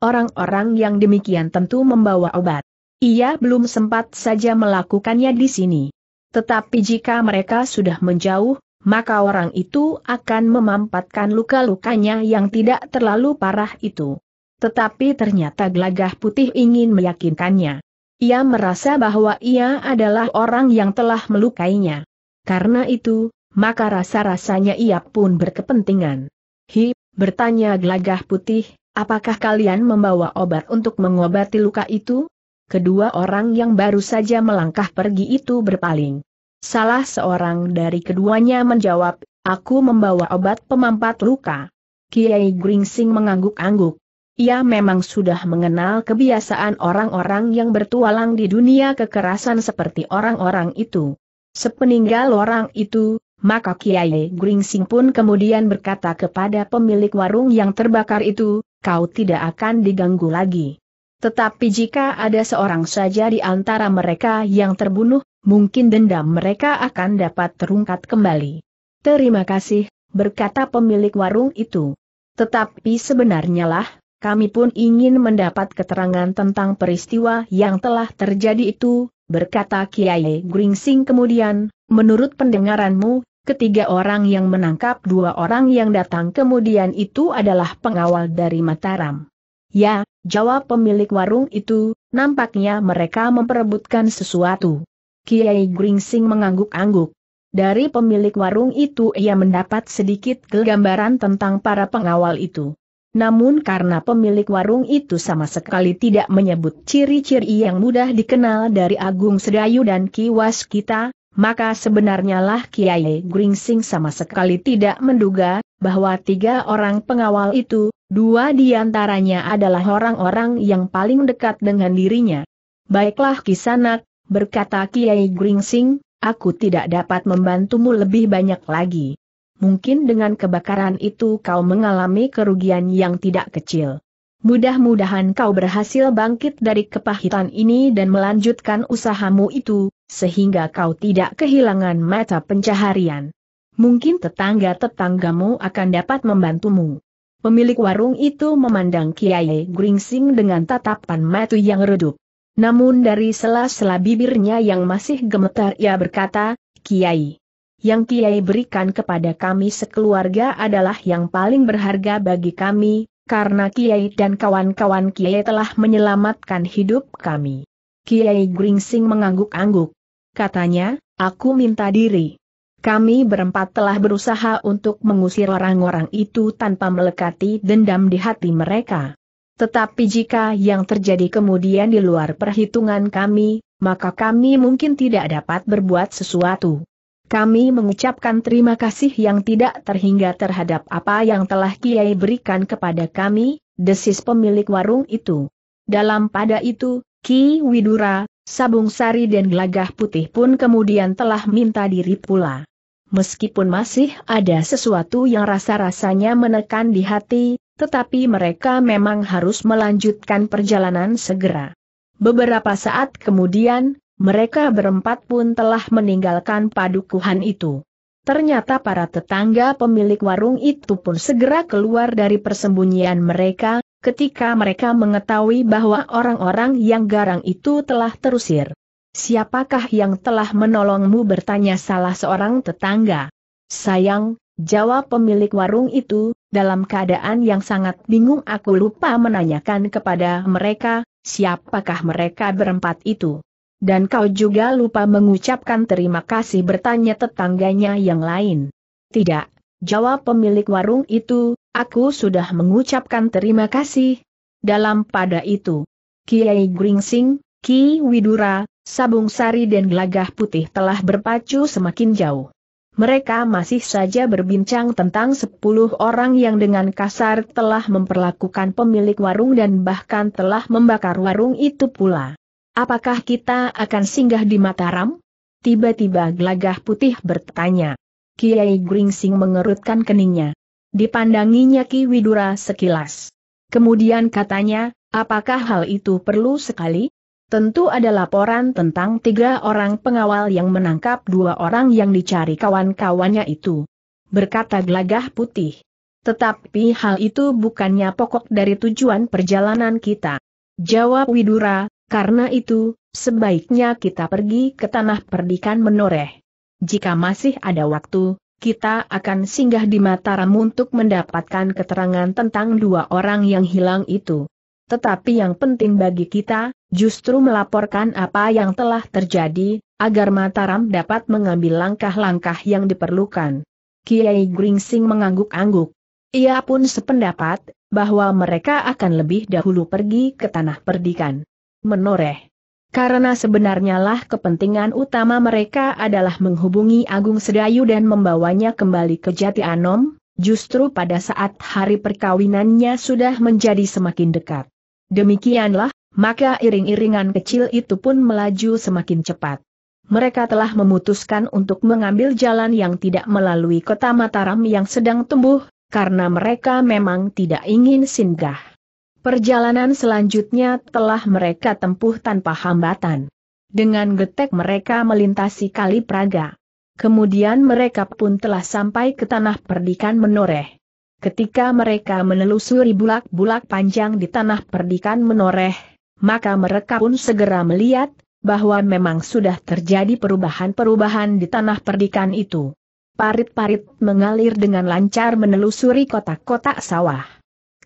Orang-orang yang demikian tentu membawa obat. Ia belum sempat saja melakukannya di sini. Tetapi jika mereka sudah menjauh, maka orang itu akan memampatkan luka-lukanya yang tidak terlalu parah itu. Tetapi ternyata Glagah putih ingin meyakinkannya. Ia merasa bahwa ia adalah orang yang telah melukainya. Karena itu, maka rasa-rasanya ia pun berkepentingan. Hi, bertanya Glagah putih, apakah kalian membawa obat untuk mengobati luka itu? Kedua orang yang baru saja melangkah pergi itu berpaling. Salah seorang dari keduanya menjawab, aku membawa obat pemampat luka. Kiai Gringsing mengangguk-angguk ia memang sudah mengenal kebiasaan orang-orang yang bertualang di dunia kekerasan seperti orang-orang itu. Sepeninggal orang itu, maka Kiai Gringsing pun kemudian berkata kepada pemilik warung yang terbakar itu, kau tidak akan diganggu lagi. Tetapi jika ada seorang saja di antara mereka yang terbunuh, mungkin dendam mereka akan dapat terungkat kembali. Terima kasih, berkata pemilik warung itu. Tetapi sebenarnya lah, kami pun ingin mendapat keterangan tentang peristiwa yang telah terjadi itu, berkata Kiai Gringsing kemudian, menurut pendengaranmu, ketiga orang yang menangkap dua orang yang datang kemudian itu adalah pengawal dari Mataram. Ya, jawab pemilik warung itu, nampaknya mereka memperebutkan sesuatu. Kiai Gringsing mengangguk-angguk. Dari pemilik warung itu ia mendapat sedikit gambaran tentang para pengawal itu. Namun karena pemilik warung itu sama sekali tidak menyebut ciri-ciri yang mudah dikenal dari Agung Sedayu dan Kiwas kita, maka sebenarnya lah Kiai Gringsing sama sekali tidak menduga bahwa tiga orang pengawal itu, dua diantaranya adalah orang-orang yang paling dekat dengan dirinya. Baiklah Kisanak, berkata Kiai Gringsing, aku tidak dapat membantumu lebih banyak lagi mungkin dengan kebakaran itu kau mengalami kerugian yang tidak kecil. Mudah-mudahan kau berhasil bangkit dari kepahitan ini dan melanjutkan usahamu itu, sehingga kau tidak kehilangan mata pencaharian. Mungkin tetangga-tetanggamu akan dapat membantumu. Pemilik warung itu memandang Kiai Gringsing dengan tatapan mata yang redup. Namun dari sela-sela bibirnya yang masih gemetar ia berkata, Kiai, yang Kiai berikan kepada kami sekeluarga adalah yang paling berharga bagi kami, karena Kiai dan kawan-kawan Kiai telah menyelamatkan hidup kami. Kiai Gringsing mengangguk-angguk. Katanya, aku minta diri. Kami berempat telah berusaha untuk mengusir orang-orang itu tanpa melekati dendam di hati mereka. Tetapi jika yang terjadi kemudian di luar perhitungan kami, maka kami mungkin tidak dapat berbuat sesuatu. Kami mengucapkan terima kasih yang tidak terhingga terhadap apa yang telah Kiai berikan kepada kami, desis pemilik warung itu. Dalam pada itu, Ki Widura, Sabung Sari dan Gelagah Putih pun kemudian telah minta diri pula. Meskipun masih ada sesuatu yang rasa-rasanya menekan di hati, tetapi mereka memang harus melanjutkan perjalanan segera. Beberapa saat kemudian, mereka berempat pun telah meninggalkan padukuhan itu. Ternyata para tetangga pemilik warung itu pun segera keluar dari persembunyian mereka, ketika mereka mengetahui bahwa orang-orang yang garang itu telah terusir. Siapakah yang telah menolongmu bertanya salah seorang tetangga. Sayang, jawab pemilik warung itu, dalam keadaan yang sangat bingung aku lupa menanyakan kepada mereka, siapakah mereka berempat itu. Dan kau juga lupa mengucapkan terima kasih bertanya tetangganya yang lain. Tidak, jawab pemilik warung itu, aku sudah mengucapkan terima kasih. Dalam pada itu, Kiai Gringsing, Ki Widura, Sabung Sari dan Gelagah Putih telah berpacu semakin jauh. Mereka masih saja berbincang tentang sepuluh orang yang dengan kasar telah memperlakukan pemilik warung dan bahkan telah membakar warung itu pula. Apakah kita akan singgah di Mataram? Tiba-tiba gelagah putih bertanya. Kiai Gringsing mengerutkan keningnya. Dipandanginya Ki Widura sekilas. Kemudian katanya, apakah hal itu perlu sekali? Tentu ada laporan tentang tiga orang pengawal yang menangkap dua orang yang dicari kawan-kawannya itu. Berkata gelagah putih. Tetapi hal itu bukannya pokok dari tujuan perjalanan kita. Jawab Widura, karena itu, sebaiknya kita pergi ke tanah perdikan menoreh. Jika masih ada waktu, kita akan singgah di Mataram untuk mendapatkan keterangan tentang dua orang yang hilang itu. Tetapi yang penting bagi kita, justru melaporkan apa yang telah terjadi, agar Mataram dapat mengambil langkah-langkah yang diperlukan. Kiai Gringsing mengangguk-angguk. Ia pun sependapat, bahwa mereka akan lebih dahulu pergi ke tanah perdikan menoreh. Karena sebenarnya lah kepentingan utama mereka adalah menghubungi Agung Sedayu dan membawanya kembali ke Jati Anom, justru pada saat hari perkawinannya sudah menjadi semakin dekat. Demikianlah, maka iring-iringan kecil itu pun melaju semakin cepat. Mereka telah memutuskan untuk mengambil jalan yang tidak melalui kota Mataram yang sedang tumbuh, karena mereka memang tidak ingin singgah Perjalanan selanjutnya telah mereka tempuh tanpa hambatan. Dengan getek mereka melintasi Kali Praga. Kemudian mereka pun telah sampai ke tanah perdikan menoreh. Ketika mereka menelusuri bulak-bulak panjang di tanah perdikan menoreh, maka mereka pun segera melihat bahwa memang sudah terjadi perubahan-perubahan di tanah perdikan itu. Parit-parit mengalir dengan lancar menelusuri kotak-kotak sawah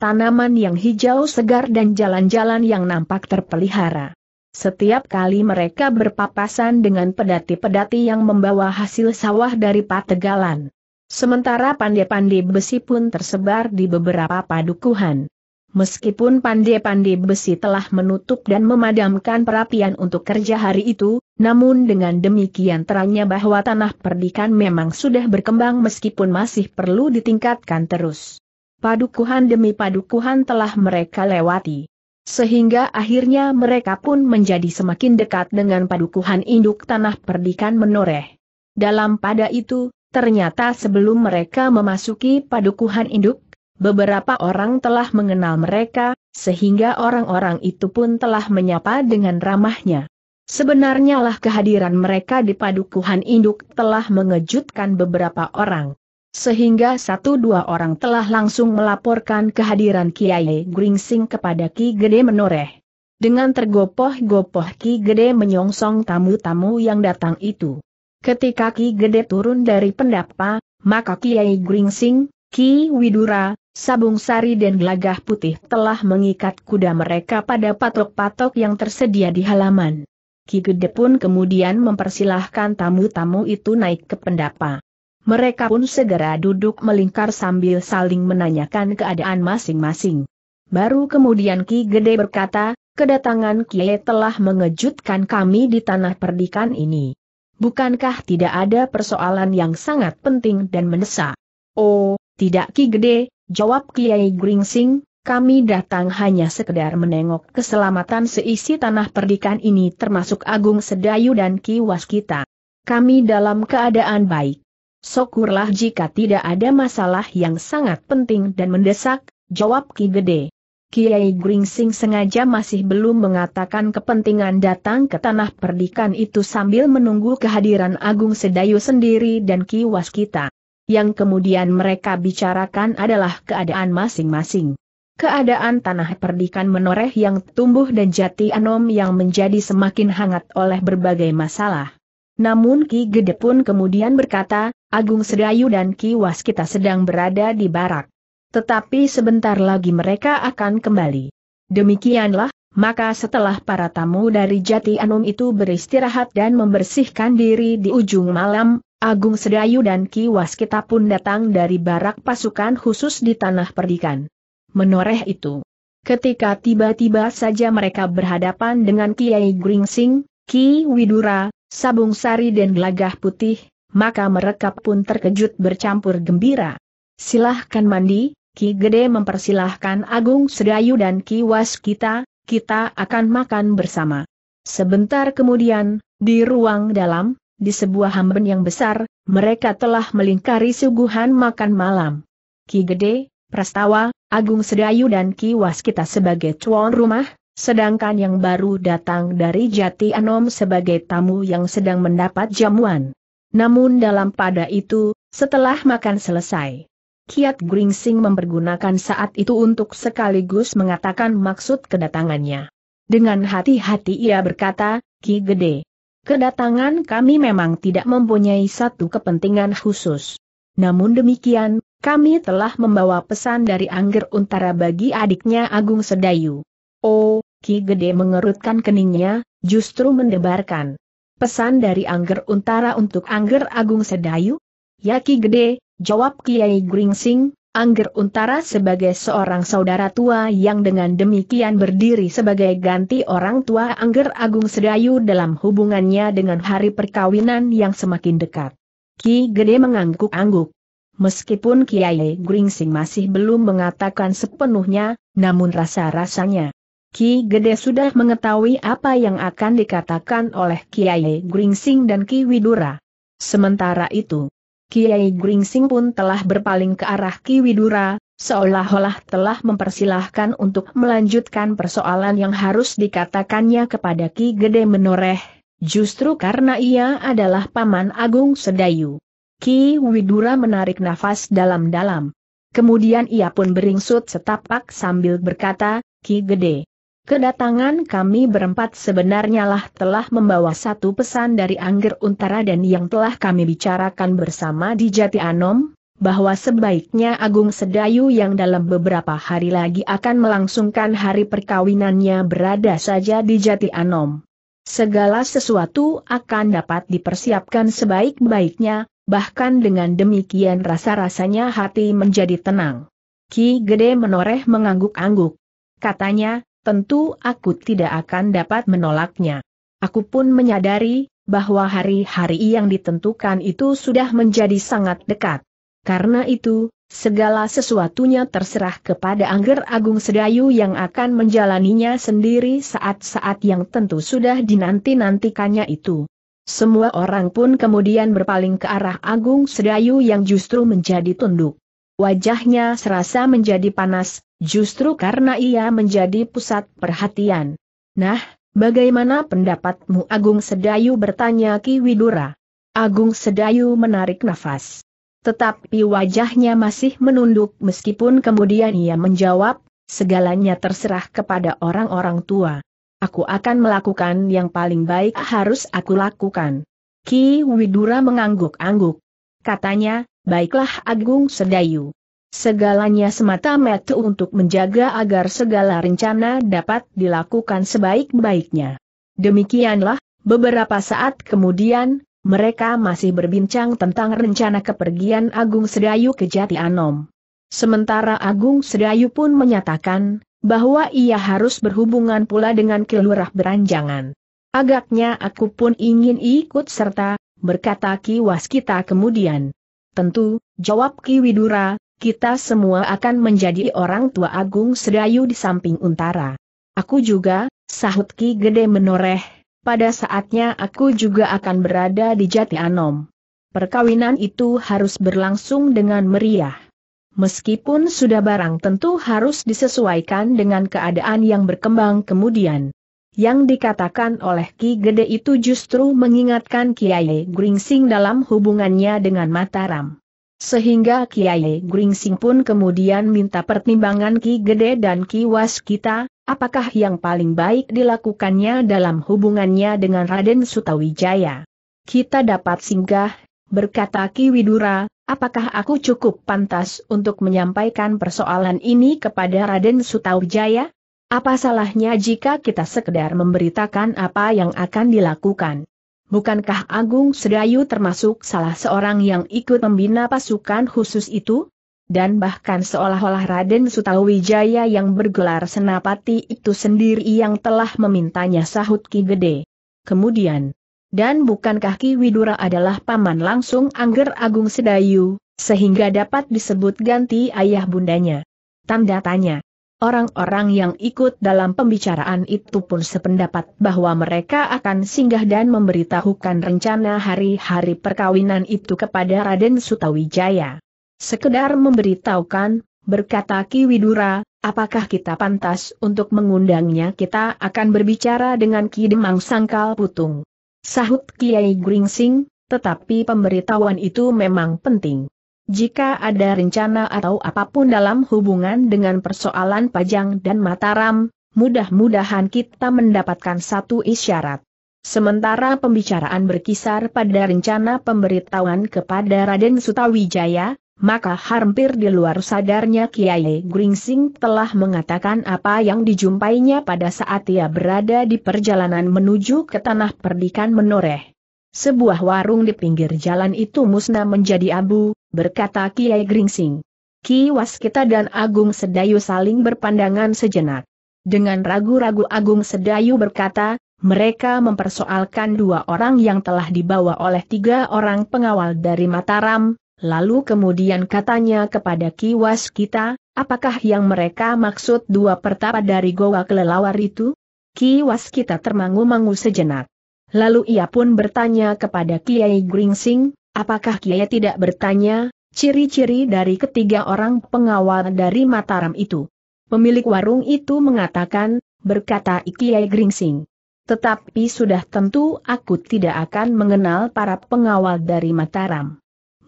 tanaman yang hijau segar dan jalan-jalan yang nampak terpelihara. Setiap kali mereka berpapasan dengan pedati-pedati yang membawa hasil sawah dari Pategalan. Sementara pandai-pandai besi pun tersebar di beberapa padukuhan. Meskipun pandai-pandai besi telah menutup dan memadamkan perapian untuk kerja hari itu, namun dengan demikian terangnya bahwa tanah perdikan memang sudah berkembang meskipun masih perlu ditingkatkan terus padukuhan demi padukuhan telah mereka lewati. Sehingga akhirnya mereka pun menjadi semakin dekat dengan padukuhan induk tanah perdikan menoreh. Dalam pada itu, ternyata sebelum mereka memasuki padukuhan induk, beberapa orang telah mengenal mereka, sehingga orang-orang itu pun telah menyapa dengan ramahnya. Sebenarnya lah kehadiran mereka di padukuhan induk telah mengejutkan beberapa orang. Sehingga satu dua orang telah langsung melaporkan kehadiran Kiai Gringsing kepada Ki Gede Menoreh. Dengan tergopoh-gopoh Ki Gede menyongsong tamu-tamu yang datang itu. Ketika Ki Gede turun dari pendapa, maka Kiai Gringsing, Ki Widura, Sabung Sari dan Gelagah Putih telah mengikat kuda mereka pada patok-patok yang tersedia di halaman. Ki Gede pun kemudian mempersilahkan tamu-tamu itu naik ke pendapa. Mereka pun segera duduk melingkar sambil saling menanyakan keadaan masing-masing. Baru kemudian Ki Gede berkata, kedatangan Kiai telah mengejutkan kami di tanah perdikan ini. Bukankah tidak ada persoalan yang sangat penting dan mendesak? Oh, tidak Ki Gede, jawab Kiai Gringsing, kami datang hanya sekedar menengok keselamatan seisi tanah perdikan ini termasuk Agung Sedayu dan Ki Waskita. Kami dalam keadaan baik. Syukurlah jika tidak ada masalah yang sangat penting dan mendesak, jawab Ki Gede. Kiai Gringsing sengaja masih belum mengatakan kepentingan datang ke tanah perdikan itu sambil menunggu kehadiran Agung Sedayu sendiri dan Ki Waskita. Yang kemudian mereka bicarakan adalah keadaan masing-masing. Keadaan tanah perdikan menoreh yang tumbuh dan jati anom yang menjadi semakin hangat oleh berbagai masalah. Namun Ki Gede pun kemudian berkata, Agung Sedayu dan Ki Was kita sedang berada di barak. Tetapi sebentar lagi mereka akan kembali. Demikianlah, maka setelah para tamu dari Jati Anum itu beristirahat dan membersihkan diri di ujung malam, Agung Sedayu dan Ki Was kita pun datang dari barak pasukan khusus di Tanah Perdikan. Menoreh itu. Ketika tiba-tiba saja mereka berhadapan dengan Kiai Gringsing, Ki Widura, sabung sari dan gelagah putih, maka mereka pun terkejut bercampur gembira. Silahkan mandi, Ki Gede mempersilahkan Agung Sedayu dan Ki Was kita, kita akan makan bersama. Sebentar kemudian, di ruang dalam, di sebuah hamben yang besar, mereka telah melingkari suguhan makan malam. Ki Gede, Prastawa, Agung Sedayu dan Ki Waskita sebagai cuan rumah, Sedangkan yang baru datang dari Jati Anom sebagai tamu yang sedang mendapat jamuan. Namun dalam pada itu, setelah makan selesai, Kiat Gringsing mempergunakan saat itu untuk sekaligus mengatakan maksud kedatangannya. Dengan hati-hati ia berkata, Ki Gede, kedatangan kami memang tidak mempunyai satu kepentingan khusus. Namun demikian, kami telah membawa pesan dari Angger Untara bagi adiknya Agung Sedayu. Oh, Ki Gede mengerutkan keningnya, justru mendebarkan. Pesan dari Angger Untara untuk Angger Agung Sedayu? Ya Ki Gede, jawab Kiai Gringsing, Angger Untara sebagai seorang saudara tua yang dengan demikian berdiri sebagai ganti orang tua Angger Agung Sedayu dalam hubungannya dengan hari perkawinan yang semakin dekat. Ki Gede mengangguk-angguk. Meskipun Kiai Gringsing masih belum mengatakan sepenuhnya, namun rasa-rasanya Ki Gede sudah mengetahui apa yang akan dikatakan oleh Kiai Gringsing dan Ki Widura. Sementara itu, Kiai Gringsing pun telah berpaling ke arah Ki Widura, seolah-olah telah mempersilahkan untuk melanjutkan persoalan yang harus dikatakannya kepada Ki Gede menoreh, justru karena ia adalah Paman Agung Sedayu. Ki Widura menarik nafas dalam-dalam. Kemudian ia pun beringsut setapak sambil berkata, Ki Gede. Kedatangan kami berempat sebenarnya telah membawa satu pesan dari Angger Untara dan yang telah kami bicarakan bersama di Jati Anom, bahwa sebaiknya Agung Sedayu yang dalam beberapa hari lagi akan melangsungkan hari perkawinannya berada saja di Jati Anom. Segala sesuatu akan dapat dipersiapkan sebaik-baiknya, bahkan dengan demikian rasa-rasanya hati menjadi tenang. Ki Gede menoreh mengangguk-angguk. Katanya, tentu aku tidak akan dapat menolaknya. Aku pun menyadari bahwa hari-hari yang ditentukan itu sudah menjadi sangat dekat. Karena itu, segala sesuatunya terserah kepada Angger Agung Sedayu yang akan menjalaninya sendiri saat-saat yang tentu sudah dinanti-nantikannya itu. Semua orang pun kemudian berpaling ke arah Agung Sedayu yang justru menjadi tunduk. Wajahnya serasa menjadi panas, Justru karena ia menjadi pusat perhatian. Nah, bagaimana pendapatmu Agung Sedayu bertanya Ki Widura? Agung Sedayu menarik nafas. Tetapi wajahnya masih menunduk meskipun kemudian ia menjawab, segalanya terserah kepada orang-orang tua. Aku akan melakukan yang paling baik harus aku lakukan. Ki Widura mengangguk-angguk. Katanya, baiklah Agung Sedayu. Segalanya semata-mata untuk menjaga agar segala rencana dapat dilakukan sebaik-baiknya. Demikianlah, beberapa saat kemudian, mereka masih berbincang tentang rencana kepergian Agung Sedayu ke Jati Anom. Sementara Agung Sedayu pun menyatakan, bahwa ia harus berhubungan pula dengan Kilurah Beranjangan. Agaknya aku pun ingin ikut serta, berkata Ki Waskita kemudian. Tentu, jawab Ki Widura, kita semua akan menjadi orang tua agung sedayu di samping untara. Aku juga, sahut Ki Gede menoreh, pada saatnya aku juga akan berada di Jati Anom. Perkawinan itu harus berlangsung dengan meriah. Meskipun sudah barang tentu harus disesuaikan dengan keadaan yang berkembang kemudian. Yang dikatakan oleh Ki Gede itu justru mengingatkan Kiai Gringsing dalam hubungannya dengan Mataram. Sehingga Kiai Gringsing pun kemudian minta pertimbangan Ki Gede dan Ki Was kita, apakah yang paling baik dilakukannya dalam hubungannya dengan Raden Sutawijaya. Kita dapat singgah, berkata Ki Widura, apakah aku cukup pantas untuk menyampaikan persoalan ini kepada Raden Sutawijaya? Apa salahnya jika kita sekedar memberitakan apa yang akan dilakukan? Bukankah Agung Sedayu termasuk salah seorang yang ikut membina pasukan khusus itu? Dan bahkan seolah-olah Raden Sutawijaya yang bergelar Senapati itu sendiri yang telah memintanya sahut Ki Gede. Kemudian, dan bukankah Ki Widura adalah paman langsung Angger Agung Sedayu, sehingga dapat disebut ganti ayah bundanya? Tanda tanya. Orang-orang yang ikut dalam pembicaraan itu pun sependapat bahwa mereka akan singgah dan memberitahukan rencana hari-hari perkawinan itu kepada Raden Sutawijaya. Sekedar memberitahukan, berkata Ki Widura, apakah kita pantas untuk mengundangnya kita akan berbicara dengan Ki Demang Sangkal Putung. Sahut Kiai Gringsing, tetapi pemberitahuan itu memang penting. Jika ada rencana atau apapun dalam hubungan dengan persoalan Pajang dan Mataram, mudah-mudahan kita mendapatkan satu isyarat. Sementara pembicaraan berkisar pada rencana pemberitahuan kepada Raden Sutawijaya, maka hampir di luar sadarnya Kiai Gringsing telah mengatakan apa yang dijumpainya pada saat ia berada di perjalanan menuju ke tanah perdikan menoreh. Sebuah warung di pinggir jalan itu musnah menjadi abu, berkata Kiai Gringsing. Ki Waskita dan Agung Sedayu saling berpandangan sejenak. Dengan ragu-ragu Agung Sedayu berkata, mereka mempersoalkan dua orang yang telah dibawa oleh tiga orang pengawal dari Mataram, lalu kemudian katanya kepada Ki Waskita, apakah yang mereka maksud dua pertapa dari Goa Kelelawar itu? Ki Waskita termangu-mangu sejenak. Lalu ia pun bertanya kepada Kiai Gringsing, Apakah Kiai tidak bertanya, ciri-ciri dari ketiga orang pengawal dari Mataram itu? Pemilik warung itu mengatakan, berkata Kiai Gringsing. Tetapi sudah tentu aku tidak akan mengenal para pengawal dari Mataram.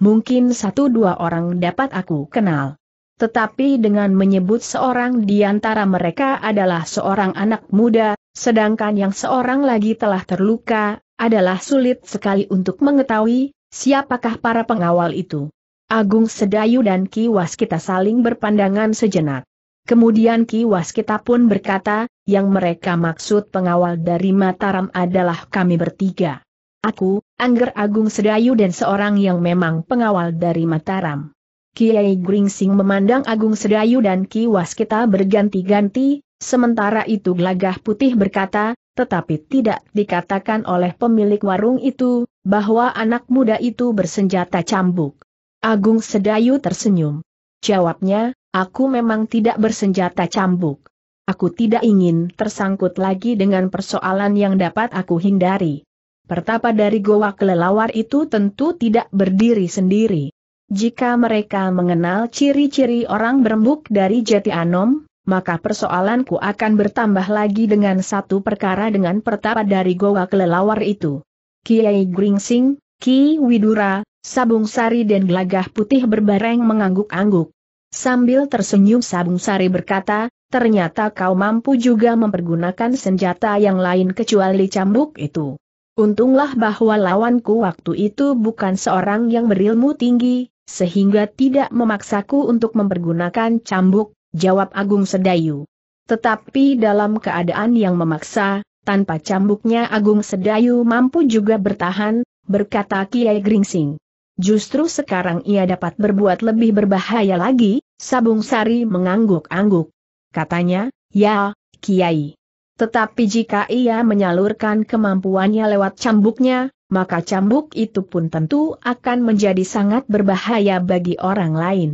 Mungkin satu dua orang dapat aku kenal. Tetapi dengan menyebut seorang di antara mereka adalah seorang anak muda, sedangkan yang seorang lagi telah terluka, adalah sulit sekali untuk mengetahui, Siapakah para pengawal itu? Agung Sedayu dan Ki Waskita saling berpandangan sejenak. Kemudian Ki Waskita pun berkata, yang mereka maksud pengawal dari Mataram adalah kami bertiga. Aku, Angger Agung Sedayu dan seorang yang memang pengawal dari Mataram. Kiai Gringsing memandang Agung Sedayu dan Ki Waskita berganti-ganti, sementara itu Gelagah Putih berkata, tetapi tidak dikatakan oleh pemilik warung itu, bahwa anak muda itu bersenjata cambuk. Agung Sedayu tersenyum. Jawabnya, aku memang tidak bersenjata cambuk. Aku tidak ingin tersangkut lagi dengan persoalan yang dapat aku hindari. Pertapa dari goa kelelawar itu tentu tidak berdiri sendiri. Jika mereka mengenal ciri-ciri orang berembuk dari Jati Anom, maka persoalanku akan bertambah lagi dengan satu perkara dengan pertapa dari goa kelelawar itu. Kiai Gringsing, Ki Widura, Sabung Sari dan Gelagah Putih berbareng mengangguk-angguk. Sambil tersenyum Sabung Sari berkata, ternyata kau mampu juga mempergunakan senjata yang lain kecuali cambuk itu. Untunglah bahwa lawanku waktu itu bukan seorang yang berilmu tinggi, sehingga tidak memaksaku untuk mempergunakan cambuk, jawab Agung Sedayu. Tetapi dalam keadaan yang memaksa, tanpa cambuknya Agung Sedayu mampu juga bertahan, berkata Kiai Gringsing. Justru sekarang ia dapat berbuat lebih berbahaya lagi, Sabung Sari mengangguk-angguk. Katanya, ya, Kiai. Tetapi jika ia menyalurkan kemampuannya lewat cambuknya, maka cambuk itu pun tentu akan menjadi sangat berbahaya bagi orang lain.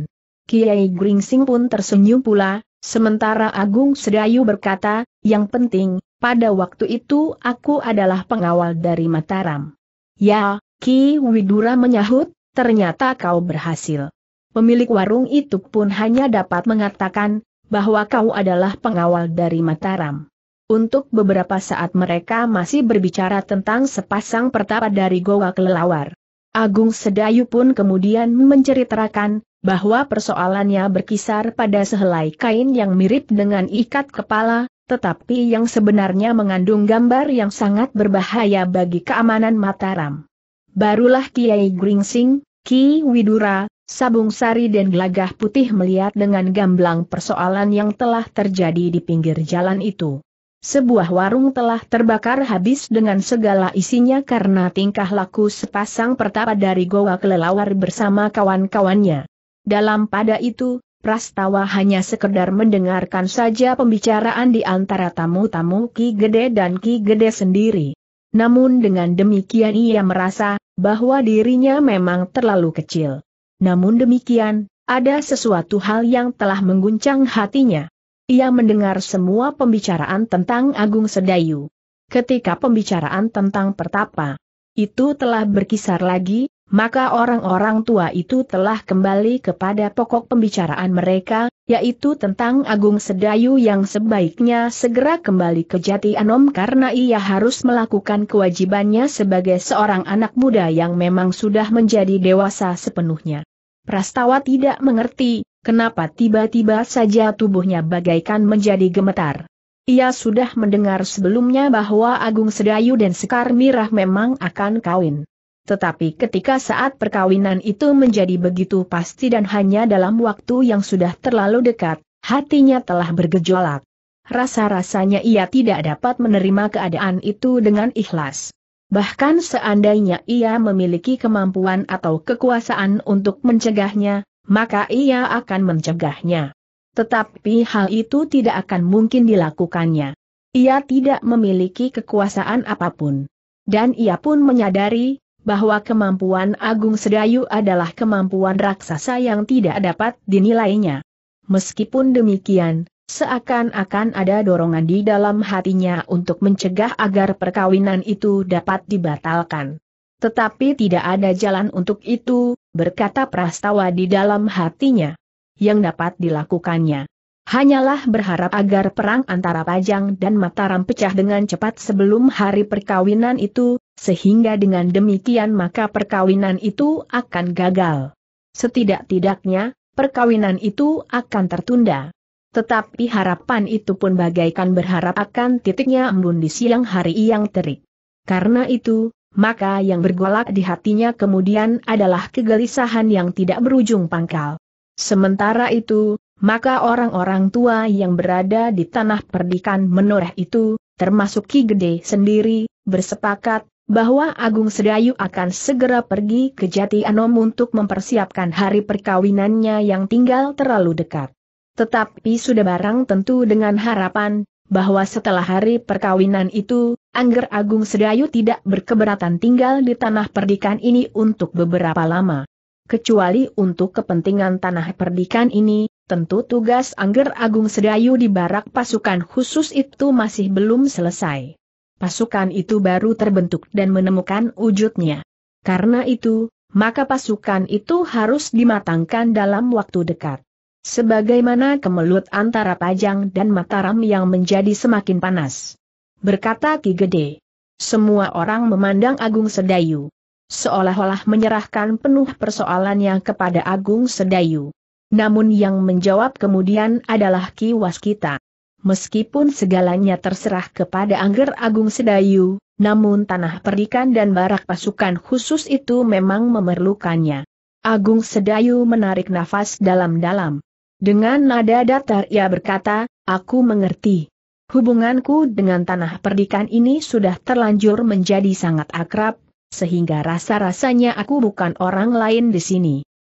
Kiai Gringsing pun tersenyum pula, sementara Agung Sedayu berkata, yang penting, pada waktu itu aku adalah pengawal dari Mataram. Ya, Ki Widura menyahut, ternyata kau berhasil. Pemilik warung itu pun hanya dapat mengatakan, bahwa kau adalah pengawal dari Mataram. Untuk beberapa saat mereka masih berbicara tentang sepasang pertapa dari Goa Kelelawar. Agung Sedayu pun kemudian menceritakan, bahwa persoalannya berkisar pada sehelai kain yang mirip dengan ikat kepala, tetapi yang sebenarnya mengandung gambar yang sangat berbahaya bagi keamanan Mataram. Barulah Kiai Gringsing, Ki Widura, Sabung Sari dan Gelagah Putih melihat dengan gamblang persoalan yang telah terjadi di pinggir jalan itu. Sebuah warung telah terbakar habis dengan segala isinya karena tingkah laku sepasang pertapa dari Goa Kelelawar bersama kawan-kawannya. Dalam pada itu, Prastawa hanya sekedar mendengarkan saja pembicaraan di antara tamu-tamu Ki Gede dan Ki Gede sendiri. Namun dengan demikian ia merasa, bahwa dirinya memang terlalu kecil. Namun demikian, ada sesuatu hal yang telah mengguncang hatinya. Ia mendengar semua pembicaraan tentang Agung Sedayu. Ketika pembicaraan tentang Pertapa, itu telah berkisar lagi, maka orang-orang tua itu telah kembali kepada pokok pembicaraan mereka, yaitu tentang Agung Sedayu yang sebaiknya segera kembali ke Jati Anom karena ia harus melakukan kewajibannya sebagai seorang anak muda yang memang sudah menjadi dewasa sepenuhnya. Prastawa tidak mengerti, kenapa tiba-tiba saja tubuhnya bagaikan menjadi gemetar. Ia sudah mendengar sebelumnya bahwa Agung Sedayu dan Sekar Mirah memang akan kawin. Tetapi ketika saat perkawinan itu menjadi begitu pasti dan hanya dalam waktu yang sudah terlalu dekat, hatinya telah bergejolak. Rasa-rasanya ia tidak dapat menerima keadaan itu dengan ikhlas. Bahkan seandainya ia memiliki kemampuan atau kekuasaan untuk mencegahnya, maka ia akan mencegahnya. Tetapi hal itu tidak akan mungkin dilakukannya. Ia tidak memiliki kekuasaan apapun. Dan ia pun menyadari bahwa kemampuan Agung Sedayu adalah kemampuan raksasa yang tidak dapat dinilainya. Meskipun demikian, seakan-akan ada dorongan di dalam hatinya untuk mencegah agar perkawinan itu dapat dibatalkan. Tetapi tidak ada jalan untuk itu, berkata Prastawa di dalam hatinya. Yang dapat dilakukannya. Hanyalah berharap agar perang antara Pajang dan Mataram pecah dengan cepat sebelum hari perkawinan itu, sehingga dengan demikian maka perkawinan itu akan gagal. Setidak-tidaknya, perkawinan itu akan tertunda. Tetapi harapan itu pun bagaikan berharap akan titiknya embun di siang hari yang terik. Karena itu, maka yang bergolak di hatinya kemudian adalah kegelisahan yang tidak berujung pangkal. Sementara itu, maka orang-orang tua yang berada di tanah perdikan menoreh itu, termasuk Ki Gede sendiri, bersepakat, bahwa Agung Sedayu akan segera pergi ke Jati Anom untuk mempersiapkan hari perkawinannya yang tinggal terlalu dekat. Tetapi sudah barang tentu dengan harapan, bahwa setelah hari perkawinan itu, Angger Agung Sedayu tidak berkeberatan tinggal di tanah perdikan ini untuk beberapa lama. Kecuali untuk kepentingan tanah perdikan ini, tentu tugas Angger Agung Sedayu di barak pasukan khusus itu masih belum selesai pasukan itu baru terbentuk dan menemukan wujudnya. Karena itu, maka pasukan itu harus dimatangkan dalam waktu dekat. Sebagaimana kemelut antara Pajang dan Mataram yang menjadi semakin panas. Berkata Ki Gede. Semua orang memandang Agung Sedayu. Seolah-olah menyerahkan penuh persoalannya kepada Agung Sedayu. Namun yang menjawab kemudian adalah Ki Waskita. Meskipun segalanya terserah kepada Angger Agung Sedayu, namun tanah perikan dan barak pasukan khusus itu memang memerlukannya. Agung Sedayu menarik nafas dalam-dalam. Dengan nada datar ia berkata, aku mengerti. Hubunganku dengan tanah perdikan ini sudah terlanjur menjadi sangat akrab, sehingga rasa-rasanya aku bukan orang lain di sini.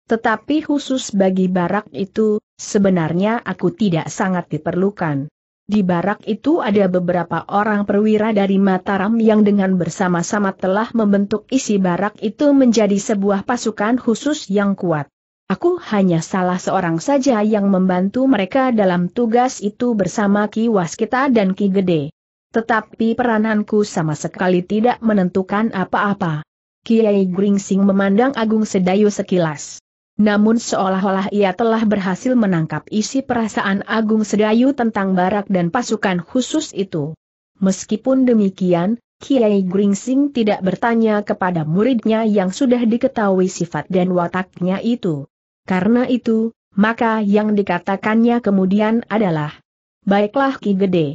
Tetapi khusus bagi barak itu, sebenarnya aku tidak sangat diperlukan. Di barak itu ada beberapa orang perwira dari Mataram yang dengan bersama-sama telah membentuk isi barak itu menjadi sebuah pasukan khusus yang kuat. Aku hanya salah seorang saja yang membantu mereka dalam tugas itu bersama Ki Waskita dan Ki Gede. Tetapi perananku sama sekali tidak menentukan apa-apa. Kiai Gringsing memandang Agung Sedayu sekilas. Namun seolah-olah ia telah berhasil menangkap isi perasaan Agung Sedayu tentang barak dan pasukan khusus itu. Meskipun demikian, Kiai Gringsing tidak bertanya kepada muridnya yang sudah diketahui sifat dan wataknya itu. Karena itu, maka yang dikatakannya kemudian adalah, Baiklah Ki Gede.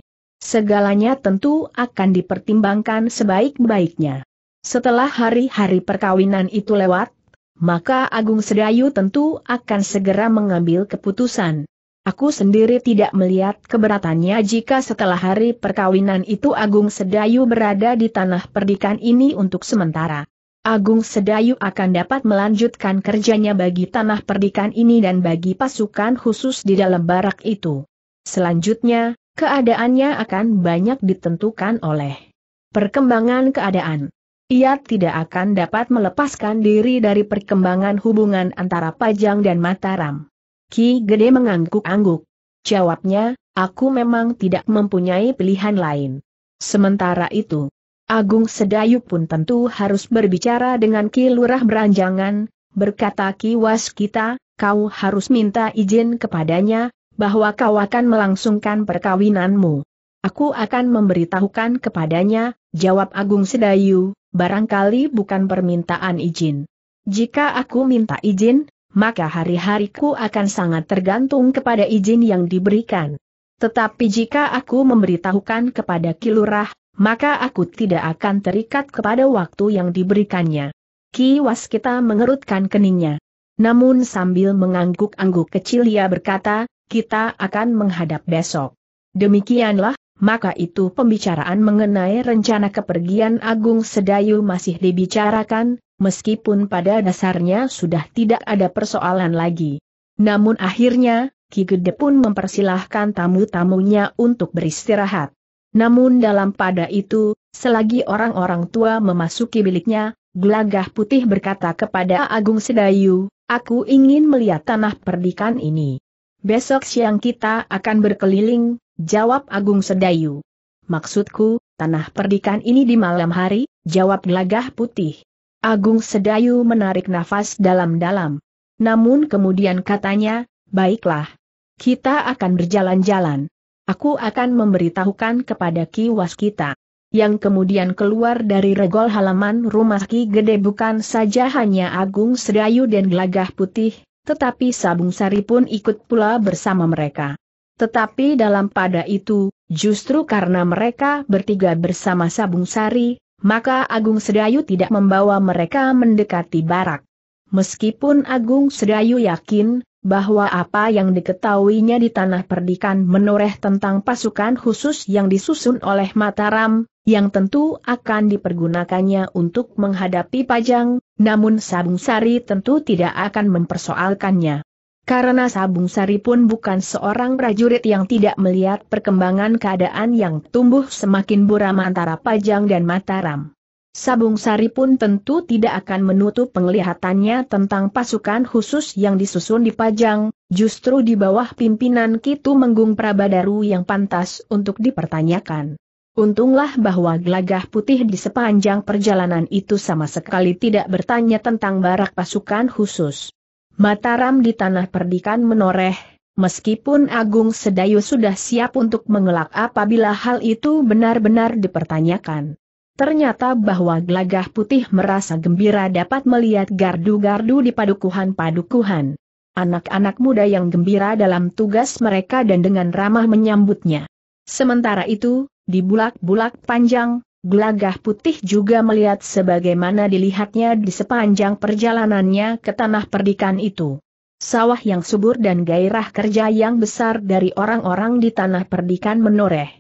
Segalanya tentu akan dipertimbangkan sebaik-baiknya. Setelah hari-hari perkawinan itu lewat, maka Agung Sedayu tentu akan segera mengambil keputusan. Aku sendiri tidak melihat keberatannya jika setelah hari perkawinan itu Agung Sedayu berada di tanah perdikan ini untuk sementara. Agung Sedayu akan dapat melanjutkan kerjanya bagi tanah perdikan ini dan bagi pasukan khusus di dalam barak itu. Selanjutnya, keadaannya akan banyak ditentukan oleh perkembangan keadaan. Ia tidak akan dapat melepaskan diri dari perkembangan hubungan antara Pajang dan Mataram. Ki Gede mengangguk-angguk. Jawabnya, aku memang tidak mempunyai pilihan lain. Sementara itu, Agung Sedayu pun tentu harus berbicara dengan Ki Lurah Beranjangan, berkata Ki Waskita, kau harus minta izin kepadanya, bahwa kau akan melangsungkan perkawinanmu. Aku akan memberitahukan kepadanya, jawab Agung Sedayu, barangkali bukan permintaan izin. Jika aku minta izin, maka hari-hariku akan sangat tergantung kepada izin yang diberikan. Tetapi jika aku memberitahukan kepada Kilurah, maka aku tidak akan terikat kepada waktu yang diberikannya. Ki Waskita mengerutkan keningnya. Namun sambil mengangguk-angguk kecil ia berkata, kita akan menghadap besok. Demikianlah, maka itu pembicaraan mengenai rencana kepergian Agung Sedayu masih dibicarakan, meskipun pada dasarnya sudah tidak ada persoalan lagi. Namun akhirnya, Ki Gede pun mempersilahkan tamu-tamunya untuk beristirahat. Namun dalam pada itu, selagi orang-orang tua memasuki biliknya, Glagah Putih berkata kepada Agung Sedayu, aku ingin melihat tanah perdikan ini. Besok siang kita akan berkeliling, Jawab Agung Sedayu. Maksudku, tanah perdikan ini di malam hari, jawab gelagah putih. Agung Sedayu menarik nafas dalam-dalam. Namun kemudian katanya, baiklah. Kita akan berjalan-jalan. Aku akan memberitahukan kepada Ki Waskita. Yang kemudian keluar dari regol halaman rumah Ki Gede bukan saja hanya Agung Sedayu dan Gelagah Putih, tetapi Sabung Sari pun ikut pula bersama mereka. Tetapi dalam pada itu, justru karena mereka bertiga bersama Sabung Sari, maka Agung Sedayu tidak membawa mereka mendekati barak. Meskipun Agung Sedayu yakin bahwa apa yang diketahuinya di tanah perdikan menoreh tentang pasukan khusus yang disusun oleh Mataram, yang tentu akan dipergunakannya untuk menghadapi Pajang, namun Sabung Sari tentu tidak akan mempersoalkannya. Karena Sabung Sari pun bukan seorang prajurit yang tidak melihat perkembangan keadaan yang tumbuh semakin buram antara Pajang dan Mataram. Sabung Sari pun tentu tidak akan menutup penglihatannya tentang pasukan khusus yang disusun di Pajang, justru di bawah pimpinan Kitu Menggung Prabadaru yang pantas untuk dipertanyakan. Untunglah bahwa gelagah putih di sepanjang perjalanan itu sama sekali tidak bertanya tentang barak pasukan khusus. Mataram di tanah perdikan menoreh, meskipun Agung Sedayu sudah siap untuk mengelak apabila hal itu benar-benar dipertanyakan. Ternyata bahwa Glagah putih merasa gembira dapat melihat gardu-gardu di padukuhan-padukuhan. Anak-anak muda yang gembira dalam tugas mereka dan dengan ramah menyambutnya. Sementara itu, di bulak-bulak panjang, Gelagah putih juga melihat sebagaimana dilihatnya di sepanjang perjalanannya ke tanah perdikan itu. Sawah yang subur dan gairah kerja yang besar dari orang-orang di tanah perdikan menoreh.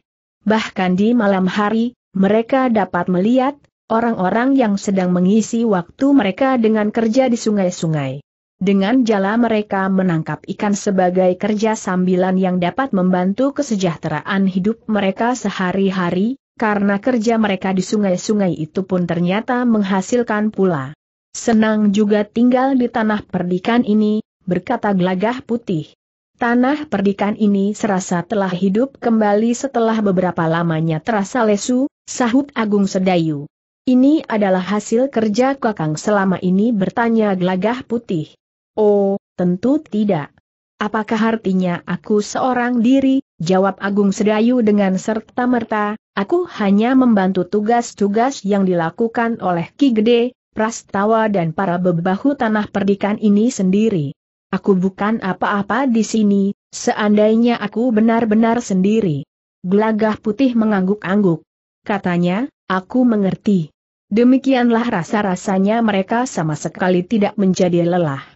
Bahkan di malam hari, mereka dapat melihat orang-orang yang sedang mengisi waktu mereka dengan kerja di sungai-sungai. Dengan jala mereka menangkap ikan sebagai kerja sambilan yang dapat membantu kesejahteraan hidup mereka sehari-hari, karena kerja mereka di sungai-sungai itu pun ternyata menghasilkan pula. Senang juga tinggal di tanah perdikan ini, berkata gelagah putih. Tanah perdikan ini serasa telah hidup kembali setelah beberapa lamanya terasa lesu, sahut Agung Sedayu. Ini adalah hasil kerja kakang selama ini bertanya gelagah putih. Oh, tentu tidak. Apakah artinya aku seorang diri? Jawab Agung Sedayu dengan serta-merta, Aku hanya membantu tugas-tugas yang dilakukan oleh Ki Gede, Prastawa dan para bebahu tanah perdikan ini sendiri. Aku bukan apa-apa di sini, seandainya aku benar-benar sendiri. Gelagah putih mengangguk-angguk. Katanya, aku mengerti. Demikianlah rasa-rasanya mereka sama sekali tidak menjadi lelah.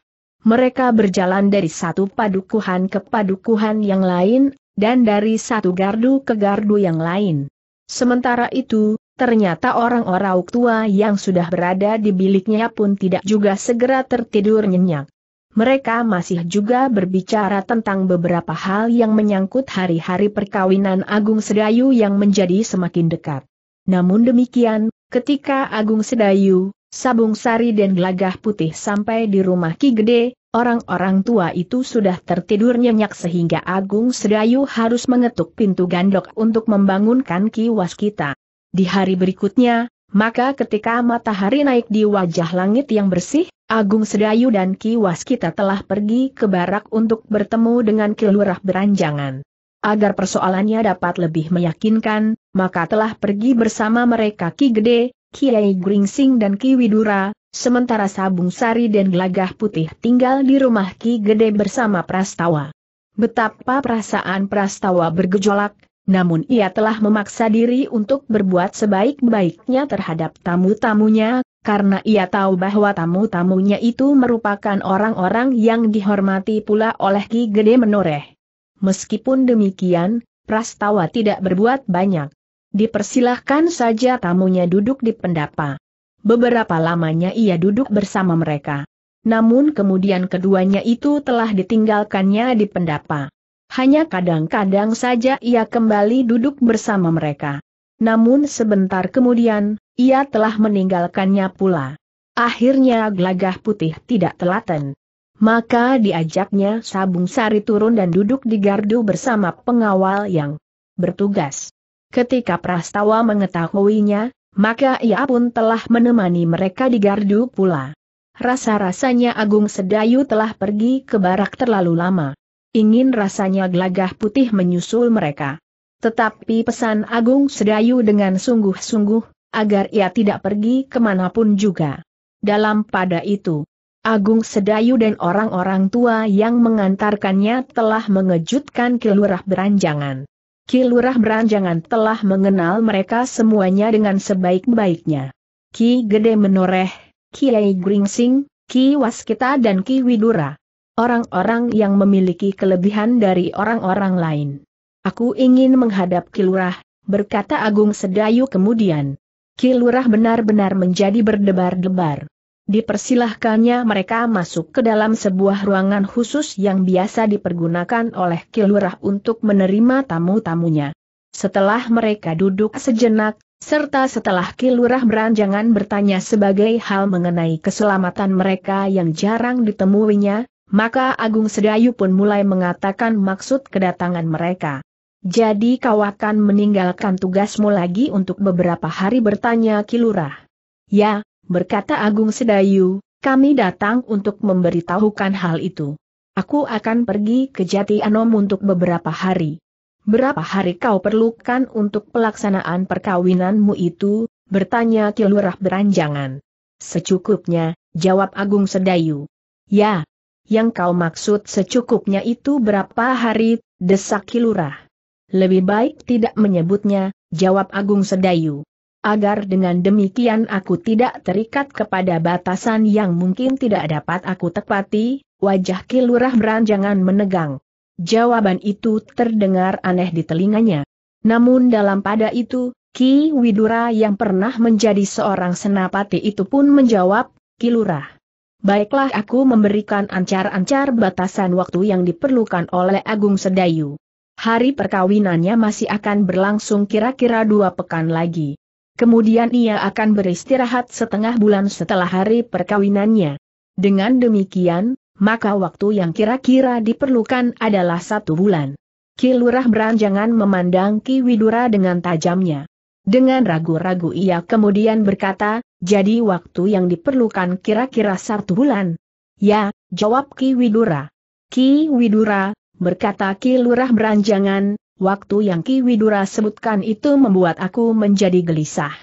Mereka berjalan dari satu padukuhan ke padukuhan yang lain, dan dari satu gardu ke gardu yang lain. Sementara itu, ternyata orang-orang tua yang sudah berada di biliknya pun tidak juga segera tertidur nyenyak. Mereka masih juga berbicara tentang beberapa hal yang menyangkut hari-hari perkawinan Agung Sedayu yang menjadi semakin dekat. Namun demikian, ketika Agung Sedayu, Sabung Sari dan Gelagah Putih sampai di rumah Ki Gede, Orang-orang tua itu sudah tertidur nyenyak sehingga Agung Sedayu harus mengetuk pintu gandok untuk membangunkan kiwas kita. Di hari berikutnya, maka ketika matahari naik di wajah langit yang bersih, Agung Sedayu dan Ki Waskita telah pergi ke barak untuk bertemu dengan Kilurah Beranjangan. Agar persoalannya dapat lebih meyakinkan, maka telah pergi bersama mereka Ki Gede, Kiai Gringsing dan Ki Widura, sementara Sabung Sari dan Gelagah Putih tinggal di rumah Ki Gede bersama Prastawa. Betapa perasaan Prastawa bergejolak, namun ia telah memaksa diri untuk berbuat sebaik-baiknya terhadap tamu-tamunya, karena ia tahu bahwa tamu-tamunya itu merupakan orang-orang yang dihormati pula oleh Ki Gede Menoreh. Meskipun demikian, Prastawa tidak berbuat banyak dipersilahkan saja tamunya duduk di pendapa. Beberapa lamanya ia duduk bersama mereka. Namun kemudian keduanya itu telah ditinggalkannya di pendapa. Hanya kadang-kadang saja ia kembali duduk bersama mereka. Namun sebentar kemudian, ia telah meninggalkannya pula. Akhirnya gelagah putih tidak telaten. Maka diajaknya Sabung Sari turun dan duduk di gardu bersama pengawal yang bertugas. Ketika Prastawa mengetahuinya, maka ia pun telah menemani mereka di gardu pula. Rasa-rasanya Agung Sedayu telah pergi ke barak terlalu lama. Ingin rasanya gelagah putih menyusul mereka. Tetapi pesan Agung Sedayu dengan sungguh-sungguh, agar ia tidak pergi kemanapun juga. Dalam pada itu, Agung Sedayu dan orang-orang tua yang mengantarkannya telah mengejutkan kelurah beranjangan. Kilurah Beranjangan telah mengenal mereka semuanya dengan sebaik-baiknya. Ki Gede Menoreh, Kiai Gringsing, Ki Waskita dan Ki Widura. Orang-orang yang memiliki kelebihan dari orang-orang lain. Aku ingin menghadap Kilurah, berkata Agung Sedayu kemudian. Kilurah benar-benar menjadi berdebar-debar. Dipersilahkannya mereka masuk ke dalam sebuah ruangan khusus yang biasa dipergunakan oleh kilurah untuk menerima tamu-tamunya. Setelah mereka duduk sejenak, serta setelah kilurah beranjangan bertanya sebagai hal mengenai keselamatan mereka yang jarang ditemuinya, maka Agung Sedayu pun mulai mengatakan maksud kedatangan mereka. Jadi kau akan meninggalkan tugasmu lagi untuk beberapa hari bertanya Kilurah. Ya, berkata Agung Sedayu, kami datang untuk memberitahukan hal itu. Aku akan pergi ke Jati Anom untuk beberapa hari. Berapa hari kau perlukan untuk pelaksanaan perkawinanmu itu, bertanya Kilurah beranjangan. Secukupnya, jawab Agung Sedayu. Ya, yang kau maksud secukupnya itu berapa hari, desak Kilurah. Lebih baik tidak menyebutnya, jawab Agung Sedayu agar dengan demikian aku tidak terikat kepada batasan yang mungkin tidak dapat aku tepati, wajah kilurah beranjangan menegang. Jawaban itu terdengar aneh di telinganya. Namun dalam pada itu, Ki Widura yang pernah menjadi seorang senapati itu pun menjawab, Kilurah. Baiklah aku memberikan ancar-ancar batasan waktu yang diperlukan oleh Agung Sedayu. Hari perkawinannya masih akan berlangsung kira-kira dua pekan lagi. Kemudian ia akan beristirahat setengah bulan setelah hari perkawinannya. Dengan demikian, maka waktu yang kira-kira diperlukan adalah satu bulan. Kilurah beranjangan memandang Ki Widura dengan tajamnya. Dengan ragu-ragu ia kemudian berkata, jadi waktu yang diperlukan kira-kira satu bulan. Ya, jawab Ki Widura. Ki Widura, berkata Ki Lurah beranjangan, Waktu yang Ki Widura sebutkan itu membuat aku menjadi gelisah.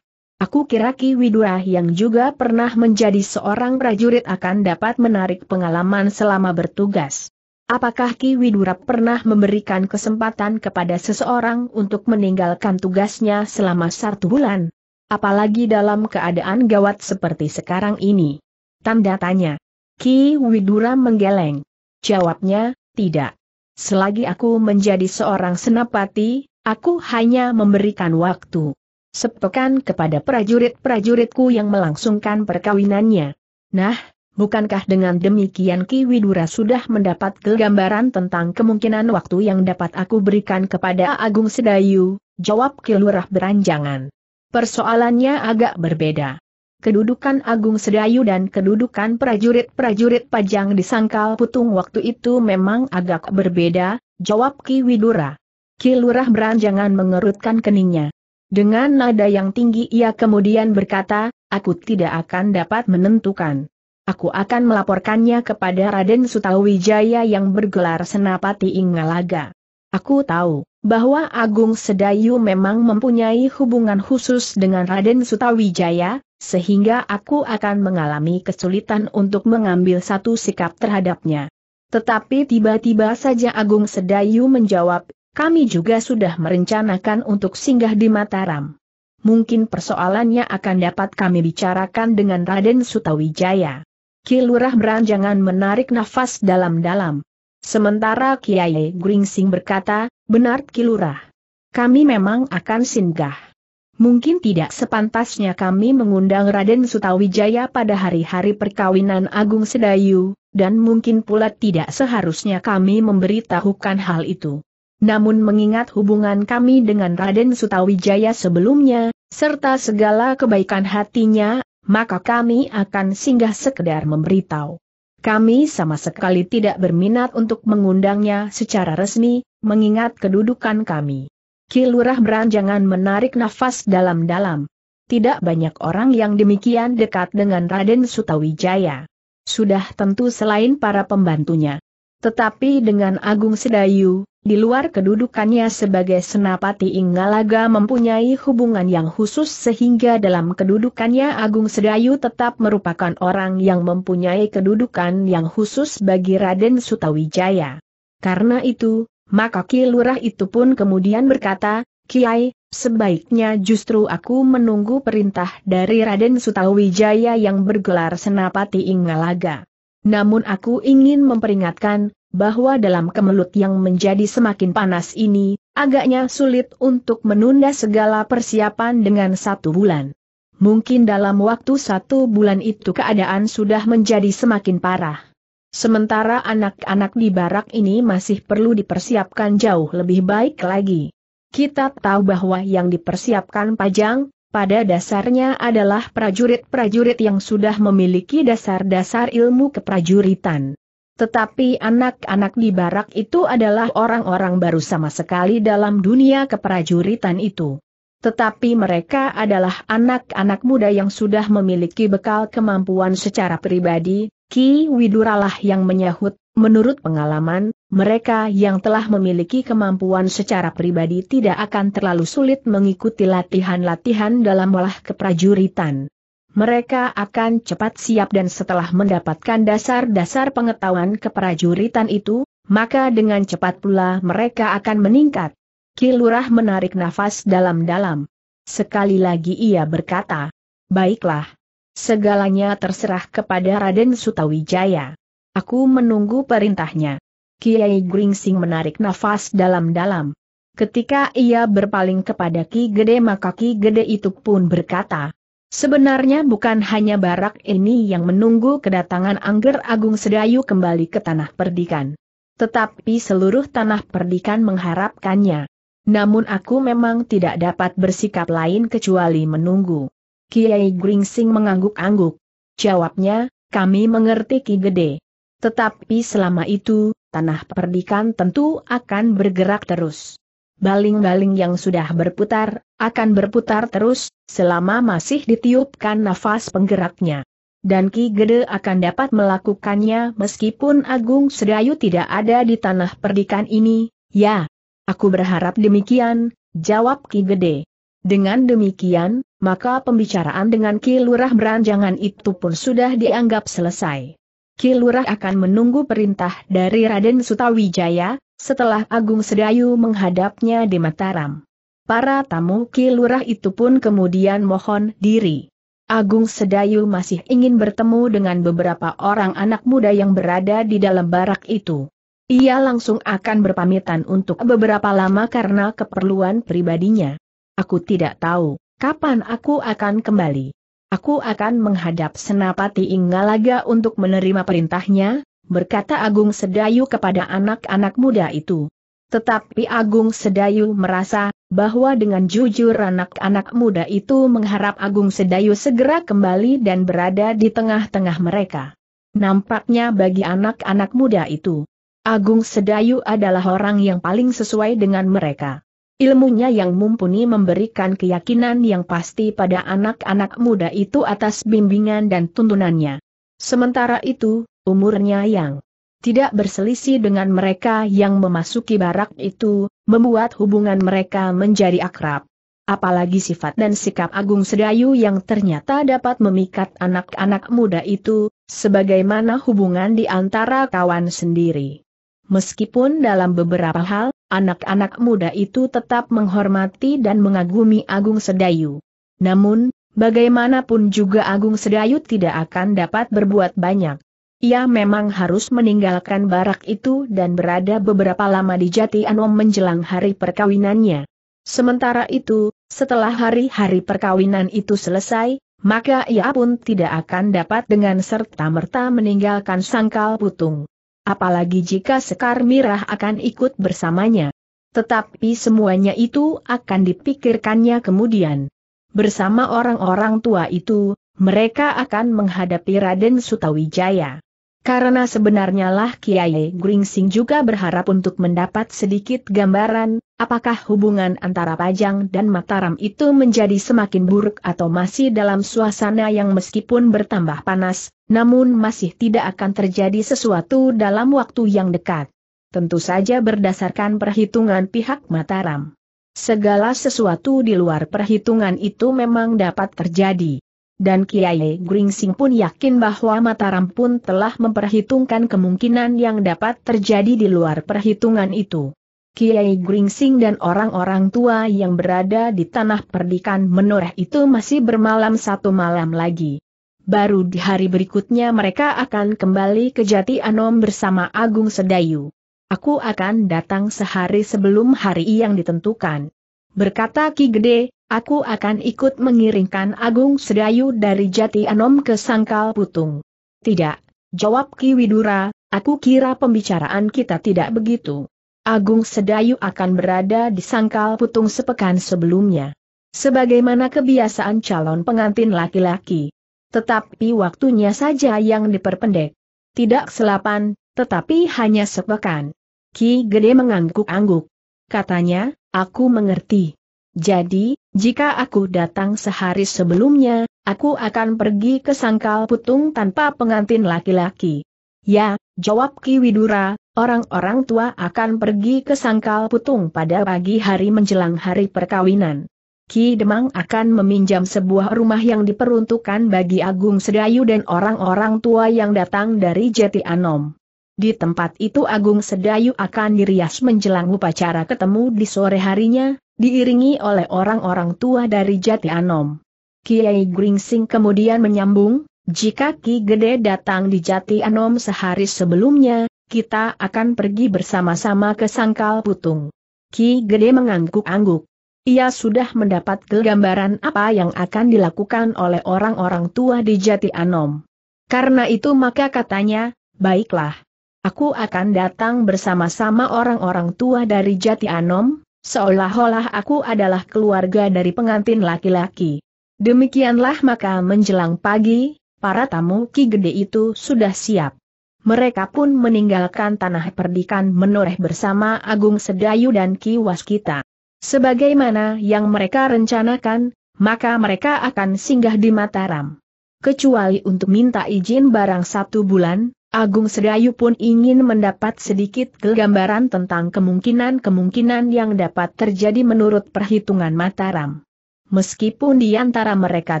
Aku kira Ki Widura yang juga pernah menjadi seorang prajurit akan dapat menarik pengalaman selama bertugas. Apakah Ki Widura pernah memberikan kesempatan kepada seseorang untuk meninggalkan tugasnya selama satu bulan? Apalagi dalam keadaan gawat seperti sekarang ini. Tanda tanya. Ki Widura menggeleng. Jawabnya, tidak. Selagi aku menjadi seorang senapati, aku hanya memberikan waktu sepekan kepada prajurit-prajuritku yang melangsungkan perkawinannya. Nah, bukankah dengan demikian Ki Widura sudah mendapat gambaran tentang kemungkinan waktu yang dapat aku berikan kepada Agung Sedayu? Jawab Ki Lurah beranjangan. Persoalannya agak berbeda kedudukan Agung Sedayu dan kedudukan prajurit-prajurit pajang di Sangkal Putung waktu itu memang agak berbeda, jawab Ki Widura. Ki Lurah beranjangan mengerutkan keningnya. Dengan nada yang tinggi ia kemudian berkata, aku tidak akan dapat menentukan. Aku akan melaporkannya kepada Raden Sutawijaya yang bergelar Senapati Ingalaga. Aku tahu, bahwa Agung Sedayu memang mempunyai hubungan khusus dengan Raden Sutawijaya, sehingga aku akan mengalami kesulitan untuk mengambil satu sikap terhadapnya. Tetapi tiba-tiba saja Agung Sedayu menjawab, kami juga sudah merencanakan untuk singgah di Mataram. Mungkin persoalannya akan dapat kami bicarakan dengan Raden Sutawijaya. Kilurah beranjangan menarik nafas dalam-dalam. Sementara Kiai Gringsing berkata, benar Kilurah. Kami memang akan singgah mungkin tidak sepantasnya kami mengundang Raden Sutawijaya pada hari-hari perkawinan Agung Sedayu, dan mungkin pula tidak seharusnya kami memberitahukan hal itu. Namun mengingat hubungan kami dengan Raden Sutawijaya sebelumnya, serta segala kebaikan hatinya, maka kami akan singgah sekedar memberitahu. Kami sama sekali tidak berminat untuk mengundangnya secara resmi, mengingat kedudukan kami. Kilurah beranjangan menarik nafas dalam-dalam. Tidak banyak orang yang demikian dekat dengan Raden Sutawijaya. Sudah tentu selain para pembantunya. Tetapi dengan Agung Sedayu, di luar kedudukannya sebagai Senapati Inggalaga mempunyai hubungan yang khusus sehingga dalam kedudukannya Agung Sedayu tetap merupakan orang yang mempunyai kedudukan yang khusus bagi Raden Sutawijaya. Karena itu, maka Ki Lurah itu pun kemudian berkata, Kiai, sebaiknya justru aku menunggu perintah dari Raden Sutawijaya yang bergelar Senapati Ingalaga. Namun aku ingin memperingatkan, bahwa dalam kemelut yang menjadi semakin panas ini, agaknya sulit untuk menunda segala persiapan dengan satu bulan. Mungkin dalam waktu satu bulan itu keadaan sudah menjadi semakin parah. Sementara anak-anak di barak ini masih perlu dipersiapkan jauh lebih baik lagi. Kita tahu bahwa yang dipersiapkan pajang, pada dasarnya adalah prajurit-prajurit yang sudah memiliki dasar-dasar ilmu keprajuritan. Tetapi anak-anak di barak itu adalah orang-orang baru sama sekali dalam dunia keprajuritan itu. Tetapi mereka adalah anak-anak muda yang sudah memiliki bekal kemampuan secara pribadi, Ki Widuralah yang menyahut, menurut pengalaman, mereka yang telah memiliki kemampuan secara pribadi tidak akan terlalu sulit mengikuti latihan-latihan dalam olah keprajuritan. Mereka akan cepat siap dan setelah mendapatkan dasar-dasar pengetahuan keprajuritan itu, maka dengan cepat pula mereka akan meningkat. Kilurah menarik nafas dalam-dalam. Sekali lagi ia berkata, Baiklah. Segalanya terserah kepada Raden Sutawijaya. Aku menunggu perintahnya. Kiai Gringsing menarik nafas dalam-dalam. Ketika ia berpaling kepada Ki Gede maka Ki Gede itu pun berkata, Sebenarnya bukan hanya barak ini yang menunggu kedatangan Angger Agung Sedayu kembali ke tanah perdikan. Tetapi seluruh tanah perdikan mengharapkannya. Namun aku memang tidak dapat bersikap lain kecuali menunggu. Kiai Gringsing mengangguk-angguk. Jawabnya, kami mengerti Ki Gede. Tetapi selama itu, tanah perdikan tentu akan bergerak terus. Baling-baling yang sudah berputar, akan berputar terus, selama masih ditiupkan nafas penggeraknya dan Ki Gede akan dapat melakukannya meskipun Agung Sedayu tidak ada di tanah perdikan ini, ya, Aku berharap demikian, jawab Ki Gede. Dengan demikian, maka pembicaraan dengan Ki Lurah beranjangan itu pun sudah dianggap selesai. Ki Lurah akan menunggu perintah dari Raden Sutawijaya, setelah Agung Sedayu menghadapnya di Mataram. Para tamu Ki Lurah itu pun kemudian mohon diri. Agung Sedayu masih ingin bertemu dengan beberapa orang anak muda yang berada di dalam barak itu. Ia langsung akan berpamitan untuk beberapa lama karena keperluan pribadinya. Aku tidak tahu, kapan aku akan kembali. Aku akan menghadap Senapati Inggalaga untuk menerima perintahnya, berkata Agung Sedayu kepada anak-anak muda itu. Tetapi Agung Sedayu merasa, bahwa dengan jujur anak-anak muda itu mengharap Agung Sedayu segera kembali dan berada di tengah-tengah mereka. Nampaknya bagi anak-anak muda itu, Agung Sedayu adalah orang yang paling sesuai dengan mereka. Ilmunya yang mumpuni memberikan keyakinan yang pasti pada anak-anak muda itu atas bimbingan dan tuntunannya. Sementara itu, umurnya yang tidak berselisih dengan mereka yang memasuki barak itu, membuat hubungan mereka menjadi akrab. Apalagi sifat dan sikap Agung Sedayu yang ternyata dapat memikat anak-anak muda itu, sebagaimana hubungan di antara kawan sendiri. Meskipun dalam beberapa hal, anak-anak muda itu tetap menghormati dan mengagumi Agung Sedayu. Namun, bagaimanapun juga Agung Sedayu tidak akan dapat berbuat banyak. Ia memang harus meninggalkan barak itu dan berada beberapa lama di Jati Anom menjelang hari perkawinannya. Sementara itu, setelah hari-hari perkawinan itu selesai, maka ia pun tidak akan dapat dengan serta-merta meninggalkan sangkal putung apalagi jika Sekar Mirah akan ikut bersamanya. Tetapi semuanya itu akan dipikirkannya kemudian. Bersama orang-orang tua itu, mereka akan menghadapi Raden Sutawijaya. Karena sebenarnya lah Kiai Gringsing juga berharap untuk mendapat sedikit gambaran Apakah hubungan antara Pajang dan Mataram itu menjadi semakin buruk atau masih dalam suasana yang meskipun bertambah panas, namun masih tidak akan terjadi sesuatu dalam waktu yang dekat? Tentu saja berdasarkan perhitungan pihak Mataram. Segala sesuatu di luar perhitungan itu memang dapat terjadi. Dan Kiai Gringsing pun yakin bahwa Mataram pun telah memperhitungkan kemungkinan yang dapat terjadi di luar perhitungan itu. Kiai Gringsing dan orang-orang tua yang berada di tanah perdikan menoreh itu masih bermalam satu malam lagi. Baru di hari berikutnya mereka akan kembali ke Jati Anom bersama Agung Sedayu. Aku akan datang sehari sebelum hari yang ditentukan. Berkata Ki Gede, aku akan ikut mengiringkan Agung Sedayu dari Jati Anom ke Sangkal Putung. Tidak, jawab Ki Widura, aku kira pembicaraan kita tidak begitu. Agung Sedayu akan berada di sangkal putung sepekan sebelumnya. Sebagaimana kebiasaan calon pengantin laki-laki. Tetapi waktunya saja yang diperpendek. Tidak selapan, tetapi hanya sepekan. Ki Gede mengangguk-angguk. Katanya, aku mengerti. Jadi, jika aku datang sehari sebelumnya, aku akan pergi ke sangkal putung tanpa pengantin laki-laki. Ya, Jawab Ki Widura, orang-orang tua akan pergi ke Sangkal Putung pada pagi hari menjelang hari perkawinan. Ki Demang akan meminjam sebuah rumah yang diperuntukkan bagi Agung Sedayu dan orang-orang tua yang datang dari Jati Anom. Di tempat itu Agung Sedayu akan dirias menjelang upacara ketemu di sore harinya, diiringi oleh orang-orang tua dari Jati Anom. Kiai Gringsing kemudian menyambung, jika Ki Gede datang di Jati Anom sehari sebelumnya, kita akan pergi bersama-sama ke Sangkal Putung. Ki Gede mengangguk-angguk. Ia sudah mendapat gambaran apa yang akan dilakukan oleh orang-orang tua di Jati Anom. Karena itu maka katanya, baiklah. Aku akan datang bersama-sama orang-orang tua dari Jati Anom, seolah-olah aku adalah keluarga dari pengantin laki-laki. Demikianlah maka menjelang pagi, para tamu Ki Gede itu sudah siap. Mereka pun meninggalkan tanah perdikan menoreh bersama Agung Sedayu dan Ki Waskita. Sebagaimana yang mereka rencanakan, maka mereka akan singgah di Mataram. Kecuali untuk minta izin barang satu bulan, Agung Sedayu pun ingin mendapat sedikit gambaran tentang kemungkinan-kemungkinan yang dapat terjadi menurut perhitungan Mataram. Meskipun di antara mereka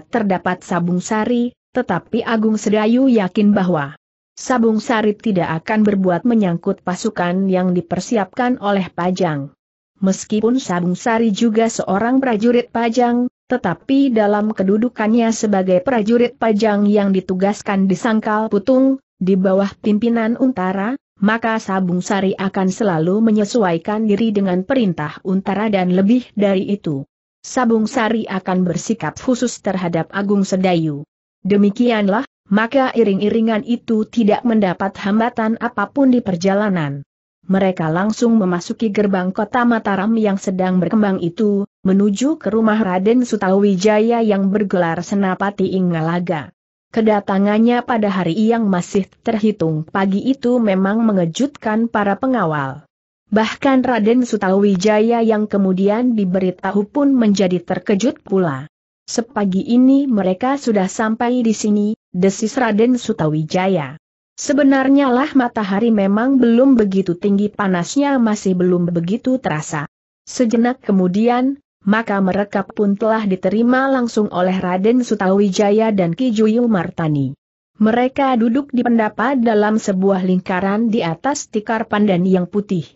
terdapat sabung sari, tetapi Agung Sedayu yakin bahwa Sabung Sarit tidak akan berbuat menyangkut pasukan yang dipersiapkan oleh Pajang. Meskipun Sabung Sari juga seorang prajurit Pajang, tetapi dalam kedudukannya sebagai prajurit Pajang yang ditugaskan di Sangkal Putung, di bawah pimpinan Untara, maka Sabung Sari akan selalu menyesuaikan diri dengan perintah Untara dan lebih dari itu. Sabung Sari akan bersikap khusus terhadap Agung Sedayu. Demikianlah, maka iring-iringan itu tidak mendapat hambatan apapun di perjalanan. Mereka langsung memasuki gerbang kota Mataram yang sedang berkembang itu, menuju ke rumah Raden Sutawijaya yang bergelar Senapati Ingalaga. Kedatangannya pada hari yang masih terhitung pagi itu memang mengejutkan para pengawal. Bahkan Raden Sutawijaya yang kemudian diberitahu pun menjadi terkejut pula. Sepagi ini mereka sudah sampai di sini, desis Raden Sutawijaya. Sebenarnya lah matahari memang belum begitu tinggi panasnya masih belum begitu terasa. Sejenak kemudian, maka mereka pun telah diterima langsung oleh Raden Sutawijaya dan Ki Juyu Martani. Mereka duduk di pendapa dalam sebuah lingkaran di atas tikar pandan yang putih.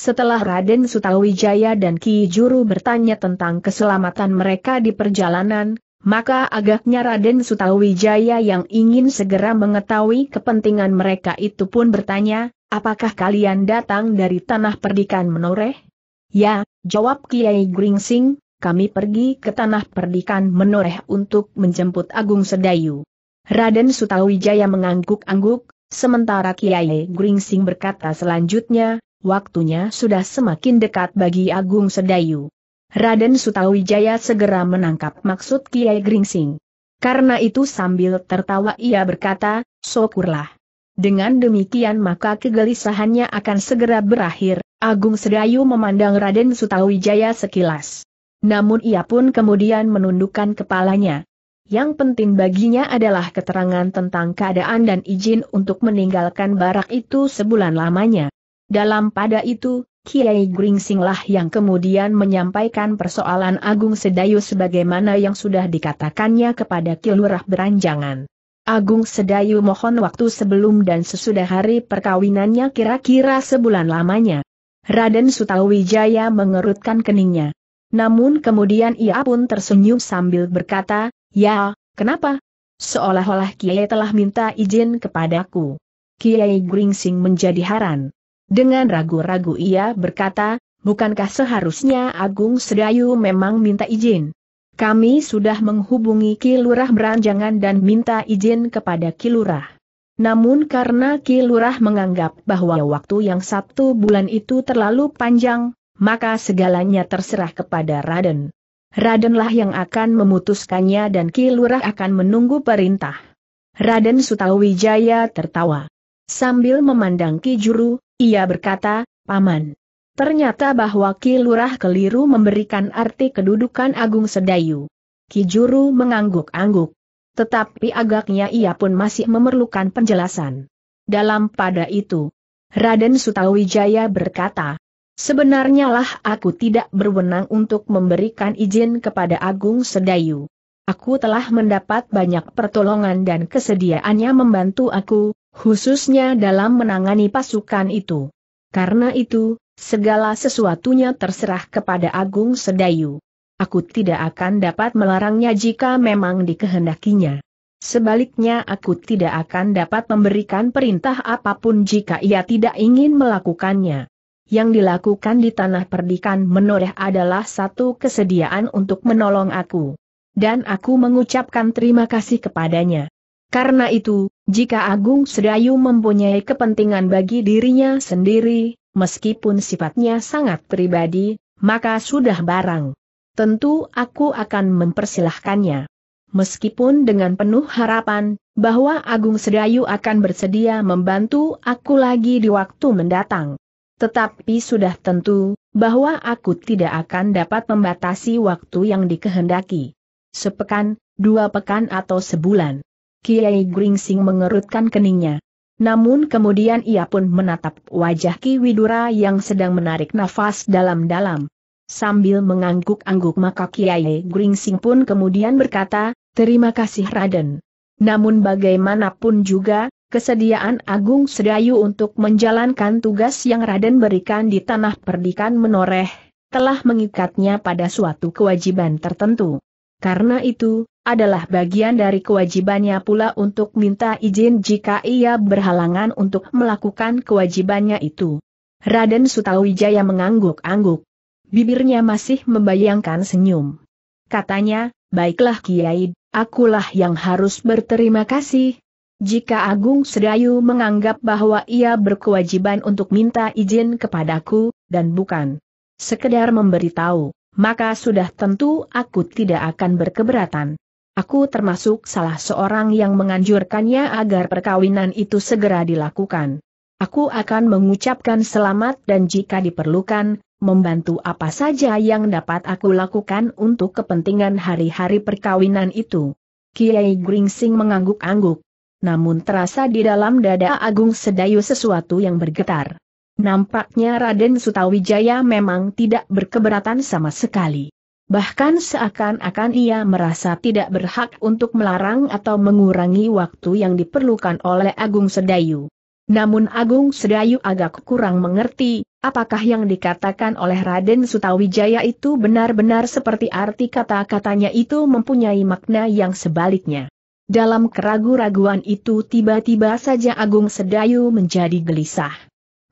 Setelah Raden Sutawijaya dan Ki Juru bertanya tentang keselamatan mereka di perjalanan, maka agaknya Raden Sutawijaya yang ingin segera mengetahui kepentingan mereka itu pun bertanya, apakah kalian datang dari tanah perdikan menoreh? Ya, jawab Kiai Gringsing, kami pergi ke tanah perdikan menoreh untuk menjemput Agung Sedayu. Raden Sutawijaya mengangguk-angguk, sementara Kiai Gringsing berkata selanjutnya, waktunya sudah semakin dekat bagi Agung Sedayu. Raden Sutawijaya segera menangkap maksud Kiai Gringsing. Karena itu sambil tertawa ia berkata, syukurlah. Dengan demikian maka kegelisahannya akan segera berakhir, Agung Sedayu memandang Raden Sutawijaya sekilas. Namun ia pun kemudian menundukkan kepalanya. Yang penting baginya adalah keterangan tentang keadaan dan izin untuk meninggalkan barak itu sebulan lamanya. Dalam pada itu, Kiai Gringsinglah yang kemudian menyampaikan persoalan Agung Sedayu sebagaimana yang sudah dikatakannya kepada Kilurah Beranjangan. Agung Sedayu mohon waktu sebelum dan sesudah hari perkawinannya kira-kira sebulan lamanya. Raden Sutawijaya mengerutkan keningnya. Namun kemudian ia pun tersenyum sambil berkata, Ya, kenapa? Seolah-olah Kiai telah minta izin kepadaku. Kiai Gringsing menjadi haran. Dengan ragu-ragu ia berkata, bukankah seharusnya Agung Sedayu memang minta izin? Kami sudah menghubungi Kilurah Beranjangan dan minta izin kepada Kilurah. Namun karena Ki Lurah menganggap bahwa waktu yang satu bulan itu terlalu panjang, maka segalanya terserah kepada Raden. Radenlah yang akan memutuskannya dan Ki Lurah akan menunggu perintah. Raden Sutawijaya tertawa. Sambil memandang Ki Juru, ia berkata, Paman. Ternyata bahwa Ki Lurah keliru memberikan arti kedudukan Agung Sedayu. Ki Juru mengangguk-angguk. Tetapi agaknya ia pun masih memerlukan penjelasan. Dalam pada itu, Raden Sutawijaya berkata, Sebenarnya lah aku tidak berwenang untuk memberikan izin kepada Agung Sedayu. Aku telah mendapat banyak pertolongan dan kesediaannya membantu aku, khususnya dalam menangani pasukan itu. Karena itu, segala sesuatunya terserah kepada Agung Sedayu. Aku tidak akan dapat melarangnya jika memang dikehendakinya. Sebaliknya aku tidak akan dapat memberikan perintah apapun jika ia tidak ingin melakukannya. Yang dilakukan di tanah perdikan menoreh adalah satu kesediaan untuk menolong aku. Dan aku mengucapkan terima kasih kepadanya. Karena itu, jika Agung Sedayu mempunyai kepentingan bagi dirinya sendiri, meskipun sifatnya sangat pribadi, maka sudah barang. Tentu aku akan mempersilahkannya. Meskipun dengan penuh harapan, bahwa Agung Sedayu akan bersedia membantu aku lagi di waktu mendatang. Tetapi sudah tentu, bahwa aku tidak akan dapat membatasi waktu yang dikehendaki. Sepekan, dua pekan atau sebulan. Kiai Gringsing mengerutkan keningnya. Namun kemudian ia pun menatap wajah Ki Widura yang sedang menarik nafas dalam-dalam. Sambil mengangguk-angguk maka Kiai Gringsing pun kemudian berkata, Terima kasih Raden. Namun bagaimanapun juga, kesediaan Agung Sedayu untuk menjalankan tugas yang Raden berikan di tanah perdikan menoreh, telah mengikatnya pada suatu kewajiban tertentu. Karena itu, adalah bagian dari kewajibannya pula untuk minta izin jika ia berhalangan untuk melakukan kewajibannya itu. Raden Sutawijaya mengangguk-angguk. Bibirnya masih membayangkan senyum. Katanya, baiklah Kiai, akulah yang harus berterima kasih. Jika Agung Sedayu menganggap bahwa ia berkewajiban untuk minta izin kepadaku, dan bukan sekedar memberitahu, maka sudah tentu aku tidak akan berkeberatan. Aku termasuk salah seorang yang menganjurkannya agar perkawinan itu segera dilakukan. Aku akan mengucapkan selamat dan jika diperlukan, membantu apa saja yang dapat aku lakukan untuk kepentingan hari-hari perkawinan itu. Kiai Gringsing mengangguk-angguk. Namun terasa di dalam dada Agung Sedayu sesuatu yang bergetar. Nampaknya Raden Sutawijaya memang tidak berkeberatan sama sekali. Bahkan seakan-akan ia merasa tidak berhak untuk melarang atau mengurangi waktu yang diperlukan oleh Agung Sedayu. Namun Agung Sedayu agak kurang mengerti, apakah yang dikatakan oleh Raden Sutawijaya itu benar-benar seperti arti kata-katanya itu mempunyai makna yang sebaliknya. Dalam keragu-raguan itu tiba-tiba saja Agung Sedayu menjadi gelisah.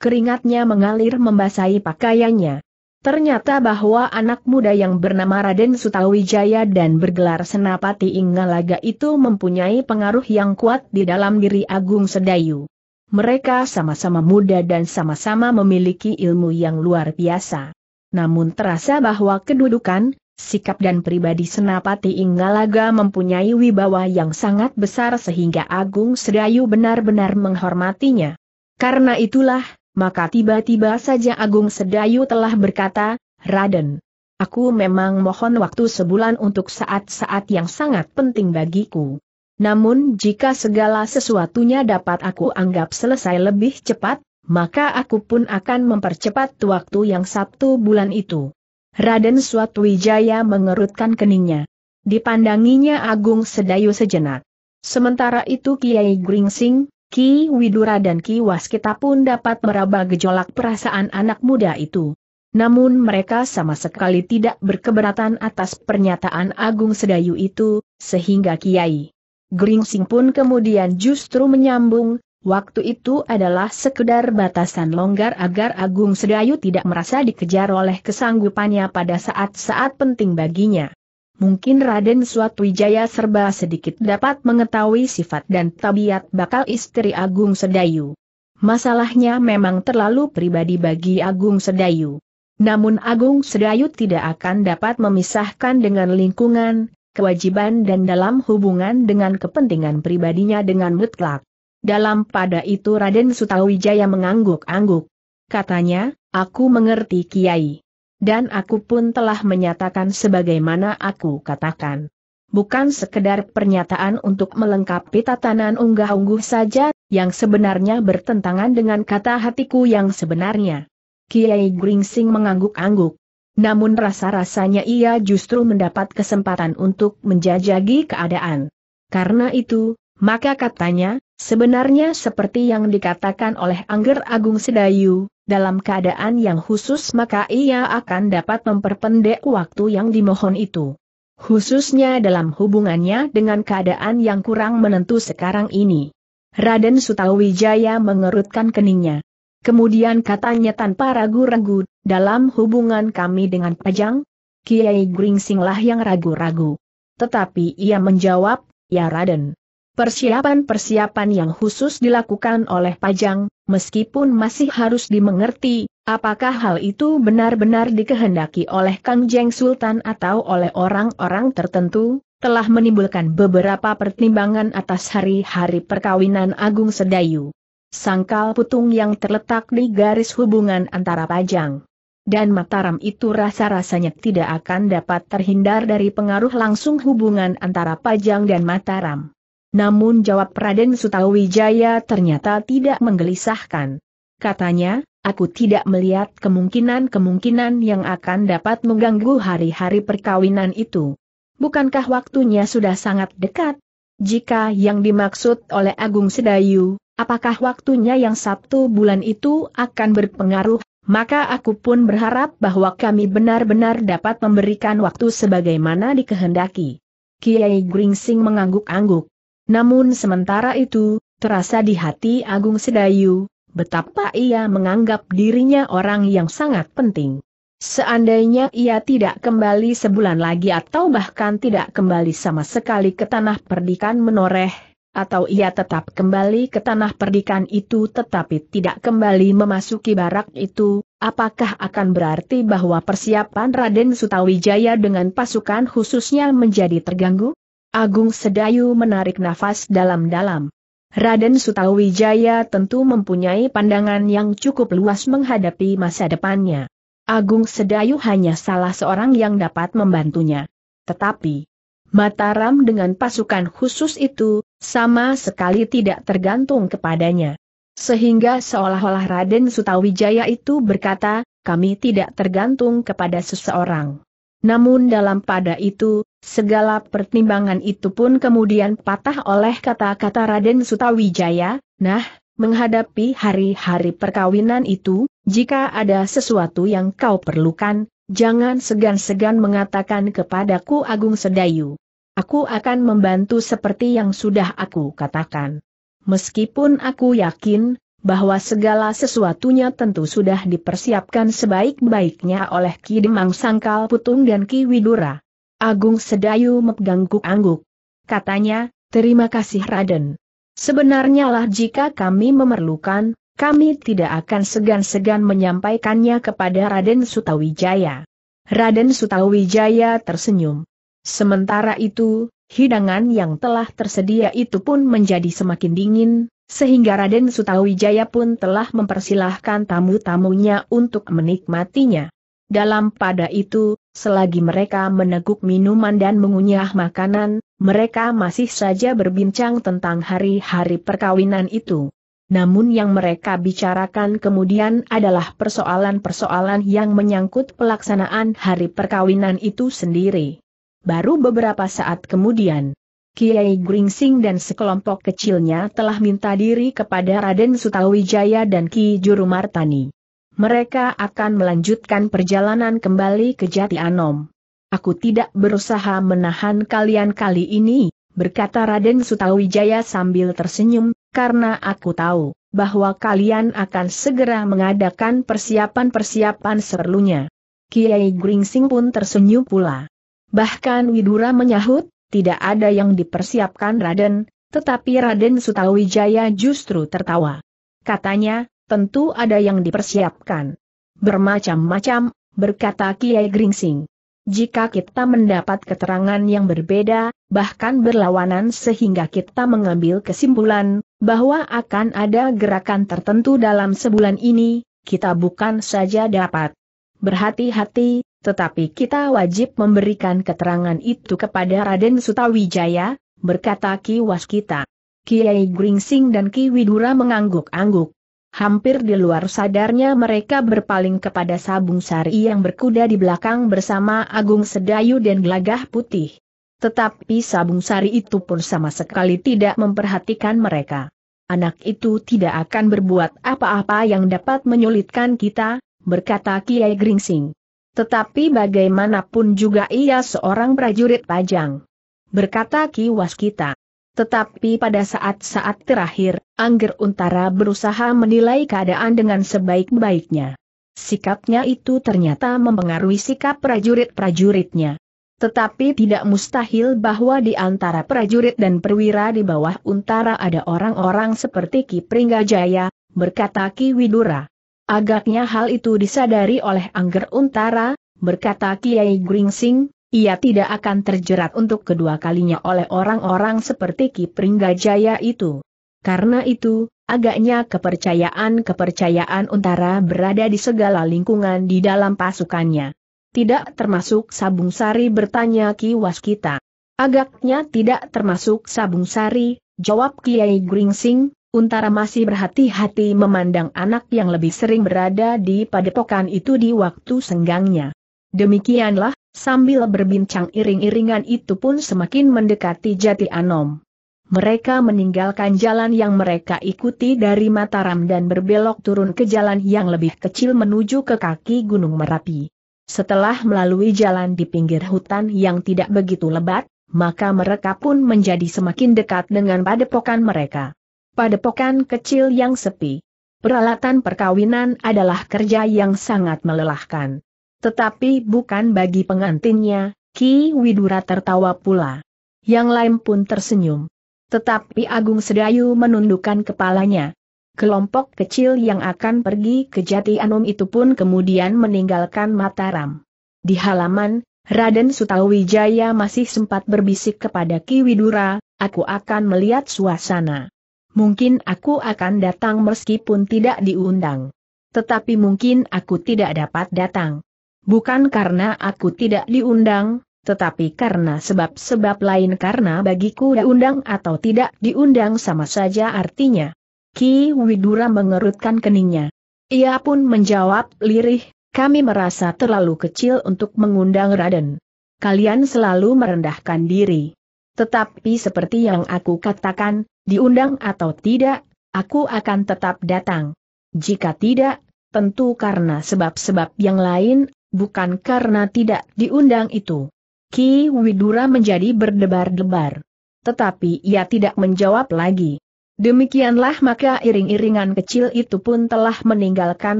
Keringatnya mengalir membasahi pakaiannya. Ternyata bahwa anak muda yang bernama Raden Sutawijaya dan bergelar Senapati Inggalaga itu mempunyai pengaruh yang kuat di dalam diri Agung Sedayu. Mereka sama-sama muda dan sama-sama memiliki ilmu yang luar biasa. Namun terasa bahwa kedudukan, sikap dan pribadi Senapati Inggalaga mempunyai wibawa yang sangat besar sehingga Agung Sedayu benar-benar menghormatinya. Karena itulah, maka tiba-tiba saja Agung Sedayu telah berkata, Raden, aku memang mohon waktu sebulan untuk saat-saat yang sangat penting bagiku. Namun jika segala sesuatunya dapat aku anggap selesai lebih cepat, maka aku pun akan mempercepat waktu yang Sabtu bulan itu. Raden Swatwijaya mengerutkan keningnya. Dipandanginya Agung Sedayu sejenak. Sementara itu Kiai Gringsing, Ki Widura dan Ki Waskita pun dapat meraba gejolak perasaan anak muda itu. Namun mereka sama sekali tidak berkeberatan atas pernyataan Agung Sedayu itu, sehingga Kiai Gringsing pun kemudian justru menyambung, waktu itu adalah sekedar batasan longgar agar Agung Sedayu tidak merasa dikejar oleh kesanggupannya pada saat-saat penting baginya. Mungkin Raden Suatwijaya serba sedikit dapat mengetahui sifat dan tabiat bakal istri Agung Sedayu. Masalahnya memang terlalu pribadi bagi Agung Sedayu. Namun Agung Sedayu tidak akan dapat memisahkan dengan lingkungan, kewajiban dan dalam hubungan dengan kepentingan pribadinya dengan mutlak. Dalam pada itu Raden Sutawijaya mengangguk-angguk. Katanya, aku mengerti Kiai. Dan aku pun telah menyatakan sebagaimana aku katakan. Bukan sekedar pernyataan untuk melengkapi tatanan unggah-ungguh saja, yang sebenarnya bertentangan dengan kata hatiku yang sebenarnya. Kiai Gringsing mengangguk-angguk. Namun rasa-rasanya ia justru mendapat kesempatan untuk menjajagi keadaan. Karena itu, maka katanya, sebenarnya seperti yang dikatakan oleh Angger Agung Sedayu, dalam keadaan yang khusus maka ia akan dapat memperpendek waktu yang dimohon itu. Khususnya dalam hubungannya dengan keadaan yang kurang menentu sekarang ini. Raden Sutawijaya mengerutkan keningnya. Kemudian katanya tanpa ragu-ragu, dalam hubungan kami dengan Pajang, Kiai Gringsinglah yang ragu-ragu. Tetapi ia menjawab, ya Raden persiapan-persiapan yang khusus dilakukan oleh Pajang, meskipun masih harus dimengerti, apakah hal itu benar-benar dikehendaki oleh Kang Jeng Sultan atau oleh orang-orang tertentu, telah menimbulkan beberapa pertimbangan atas hari-hari perkawinan Agung Sedayu. Sangkal putung yang terletak di garis hubungan antara Pajang dan Mataram itu rasa-rasanya tidak akan dapat terhindar dari pengaruh langsung hubungan antara Pajang dan Mataram. Namun jawab Raden Sutawijaya ternyata tidak menggelisahkan. Katanya, aku tidak melihat kemungkinan-kemungkinan yang akan dapat mengganggu hari-hari perkawinan itu. Bukankah waktunya sudah sangat dekat? Jika yang dimaksud oleh Agung Sedayu, apakah waktunya yang Sabtu bulan itu akan berpengaruh, maka aku pun berharap bahwa kami benar-benar dapat memberikan waktu sebagaimana dikehendaki. Kiai Gringsing mengangguk-angguk. Namun sementara itu, terasa di hati Agung Sedayu, betapa ia menganggap dirinya orang yang sangat penting. Seandainya ia tidak kembali sebulan lagi atau bahkan tidak kembali sama sekali ke tanah perdikan menoreh, atau ia tetap kembali ke tanah perdikan itu tetapi tidak kembali memasuki barak itu, apakah akan berarti bahwa persiapan Raden Sutawijaya dengan pasukan khususnya menjadi terganggu? Agung Sedayu menarik nafas dalam-dalam. Raden Sutawijaya tentu mempunyai pandangan yang cukup luas menghadapi masa depannya. Agung Sedayu hanya salah seorang yang dapat membantunya. Tetapi, Mataram dengan pasukan khusus itu, sama sekali tidak tergantung kepadanya. Sehingga seolah-olah Raden Sutawijaya itu berkata, kami tidak tergantung kepada seseorang. Namun dalam pada itu, segala pertimbangan itu pun kemudian patah oleh kata-kata Raden Sutawijaya, nah, menghadapi hari-hari perkawinan itu, jika ada sesuatu yang kau perlukan, jangan segan-segan mengatakan kepadaku Agung Sedayu. Aku akan membantu seperti yang sudah aku katakan. Meskipun aku yakin, bahwa segala sesuatunya tentu sudah dipersiapkan sebaik-baiknya oleh Ki Demang Sangkal Putung dan Ki Widura. Agung Sedayu mengangguk angguk. Katanya, terima kasih Raden. Sebenarnya lah jika kami memerlukan, kami tidak akan segan-segan menyampaikannya kepada Raden Sutawijaya. Raden Sutawijaya tersenyum. Sementara itu, hidangan yang telah tersedia itu pun menjadi semakin dingin, sehingga Raden Sutawijaya pun telah mempersilahkan tamu-tamunya untuk menikmatinya. Dalam pada itu, selagi mereka meneguk minuman dan mengunyah makanan, mereka masih saja berbincang tentang hari-hari perkawinan itu. Namun yang mereka bicarakan kemudian adalah persoalan-persoalan yang menyangkut pelaksanaan hari perkawinan itu sendiri. Baru beberapa saat kemudian, Kiai Gringsing dan sekelompok kecilnya telah minta diri kepada Raden Sutawijaya dan Ki Juru Martani. Mereka akan melanjutkan perjalanan kembali ke Jati Anom. Aku tidak berusaha menahan kalian kali ini, berkata Raden Sutawijaya sambil tersenyum, karena aku tahu bahwa kalian akan segera mengadakan persiapan-persiapan serlunya. Kiai Gringsing pun tersenyum pula. Bahkan Widura menyahut, tidak ada yang dipersiapkan Raden, tetapi Raden Sutawijaya justru tertawa. Katanya, tentu ada yang dipersiapkan. Bermacam-macam, berkata Kiai Gringsing. Jika kita mendapat keterangan yang berbeda, bahkan berlawanan sehingga kita mengambil kesimpulan, bahwa akan ada gerakan tertentu dalam sebulan ini, kita bukan saja dapat berhati-hati, tetapi kita wajib memberikan keterangan itu kepada Raden Sutawijaya, berkata Ki Waskita. Kiai Gringsing dan Ki Widura mengangguk-angguk. Hampir di luar sadarnya mereka berpaling kepada Sabung Sari yang berkuda di belakang bersama Agung Sedayu dan Gelagah Putih. Tetapi Sabung Sari itu pun sama sekali tidak memperhatikan mereka. Anak itu tidak akan berbuat apa-apa yang dapat menyulitkan kita, berkata Kiai Gringsing. Tetapi bagaimanapun juga ia seorang prajurit pajang. Berkata Ki Waskita. Tetapi pada saat-saat terakhir, Angger Untara berusaha menilai keadaan dengan sebaik-baiknya. Sikapnya itu ternyata mempengaruhi sikap prajurit-prajuritnya. Tetapi tidak mustahil bahwa di antara prajurit dan perwira di bawah Untara ada orang-orang seperti Ki Pringgajaya, berkata Ki Widura. Agaknya hal itu disadari oleh Angger Untara, berkata Kiai Gringsing, ia tidak akan terjerat untuk kedua kalinya oleh orang-orang seperti Ki Pringgajaya itu. Karena itu, agaknya kepercayaan-kepercayaan Untara berada di segala lingkungan di dalam pasukannya. Tidak termasuk Sabung Sari bertanya Ki Waskita. Agaknya tidak termasuk Sabung Sari, jawab Kiai Gringsing, Untara masih berhati-hati memandang anak yang lebih sering berada di padepokan itu di waktu senggangnya. Demikianlah, sambil berbincang iring-iringan itu pun semakin mendekati Jati Anom. Mereka meninggalkan jalan yang mereka ikuti dari Mataram dan berbelok turun ke jalan yang lebih kecil menuju ke kaki Gunung Merapi. Setelah melalui jalan di pinggir hutan yang tidak begitu lebat, maka mereka pun menjadi semakin dekat dengan padepokan mereka. Pada padepokan kecil yang sepi. Peralatan perkawinan adalah kerja yang sangat melelahkan. Tetapi bukan bagi pengantinnya, Ki Widura tertawa pula. Yang lain pun tersenyum. Tetapi Agung Sedayu menundukkan kepalanya. Kelompok kecil yang akan pergi ke Jati Anom itu pun kemudian meninggalkan Mataram. Di halaman, Raden Sutawijaya masih sempat berbisik kepada Ki Widura, aku akan melihat suasana mungkin aku akan datang meskipun tidak diundang. Tetapi mungkin aku tidak dapat datang. Bukan karena aku tidak diundang, tetapi karena sebab-sebab lain karena bagiku diundang atau tidak diundang sama saja artinya. Ki Widura mengerutkan keningnya. Ia pun menjawab lirih, kami merasa terlalu kecil untuk mengundang Raden. Kalian selalu merendahkan diri. Tetapi seperti yang aku katakan, diundang atau tidak, aku akan tetap datang. Jika tidak, tentu karena sebab-sebab yang lain, bukan karena tidak diundang itu. Ki Widura menjadi berdebar-debar. Tetapi ia tidak menjawab lagi. Demikianlah maka iring-iringan kecil itu pun telah meninggalkan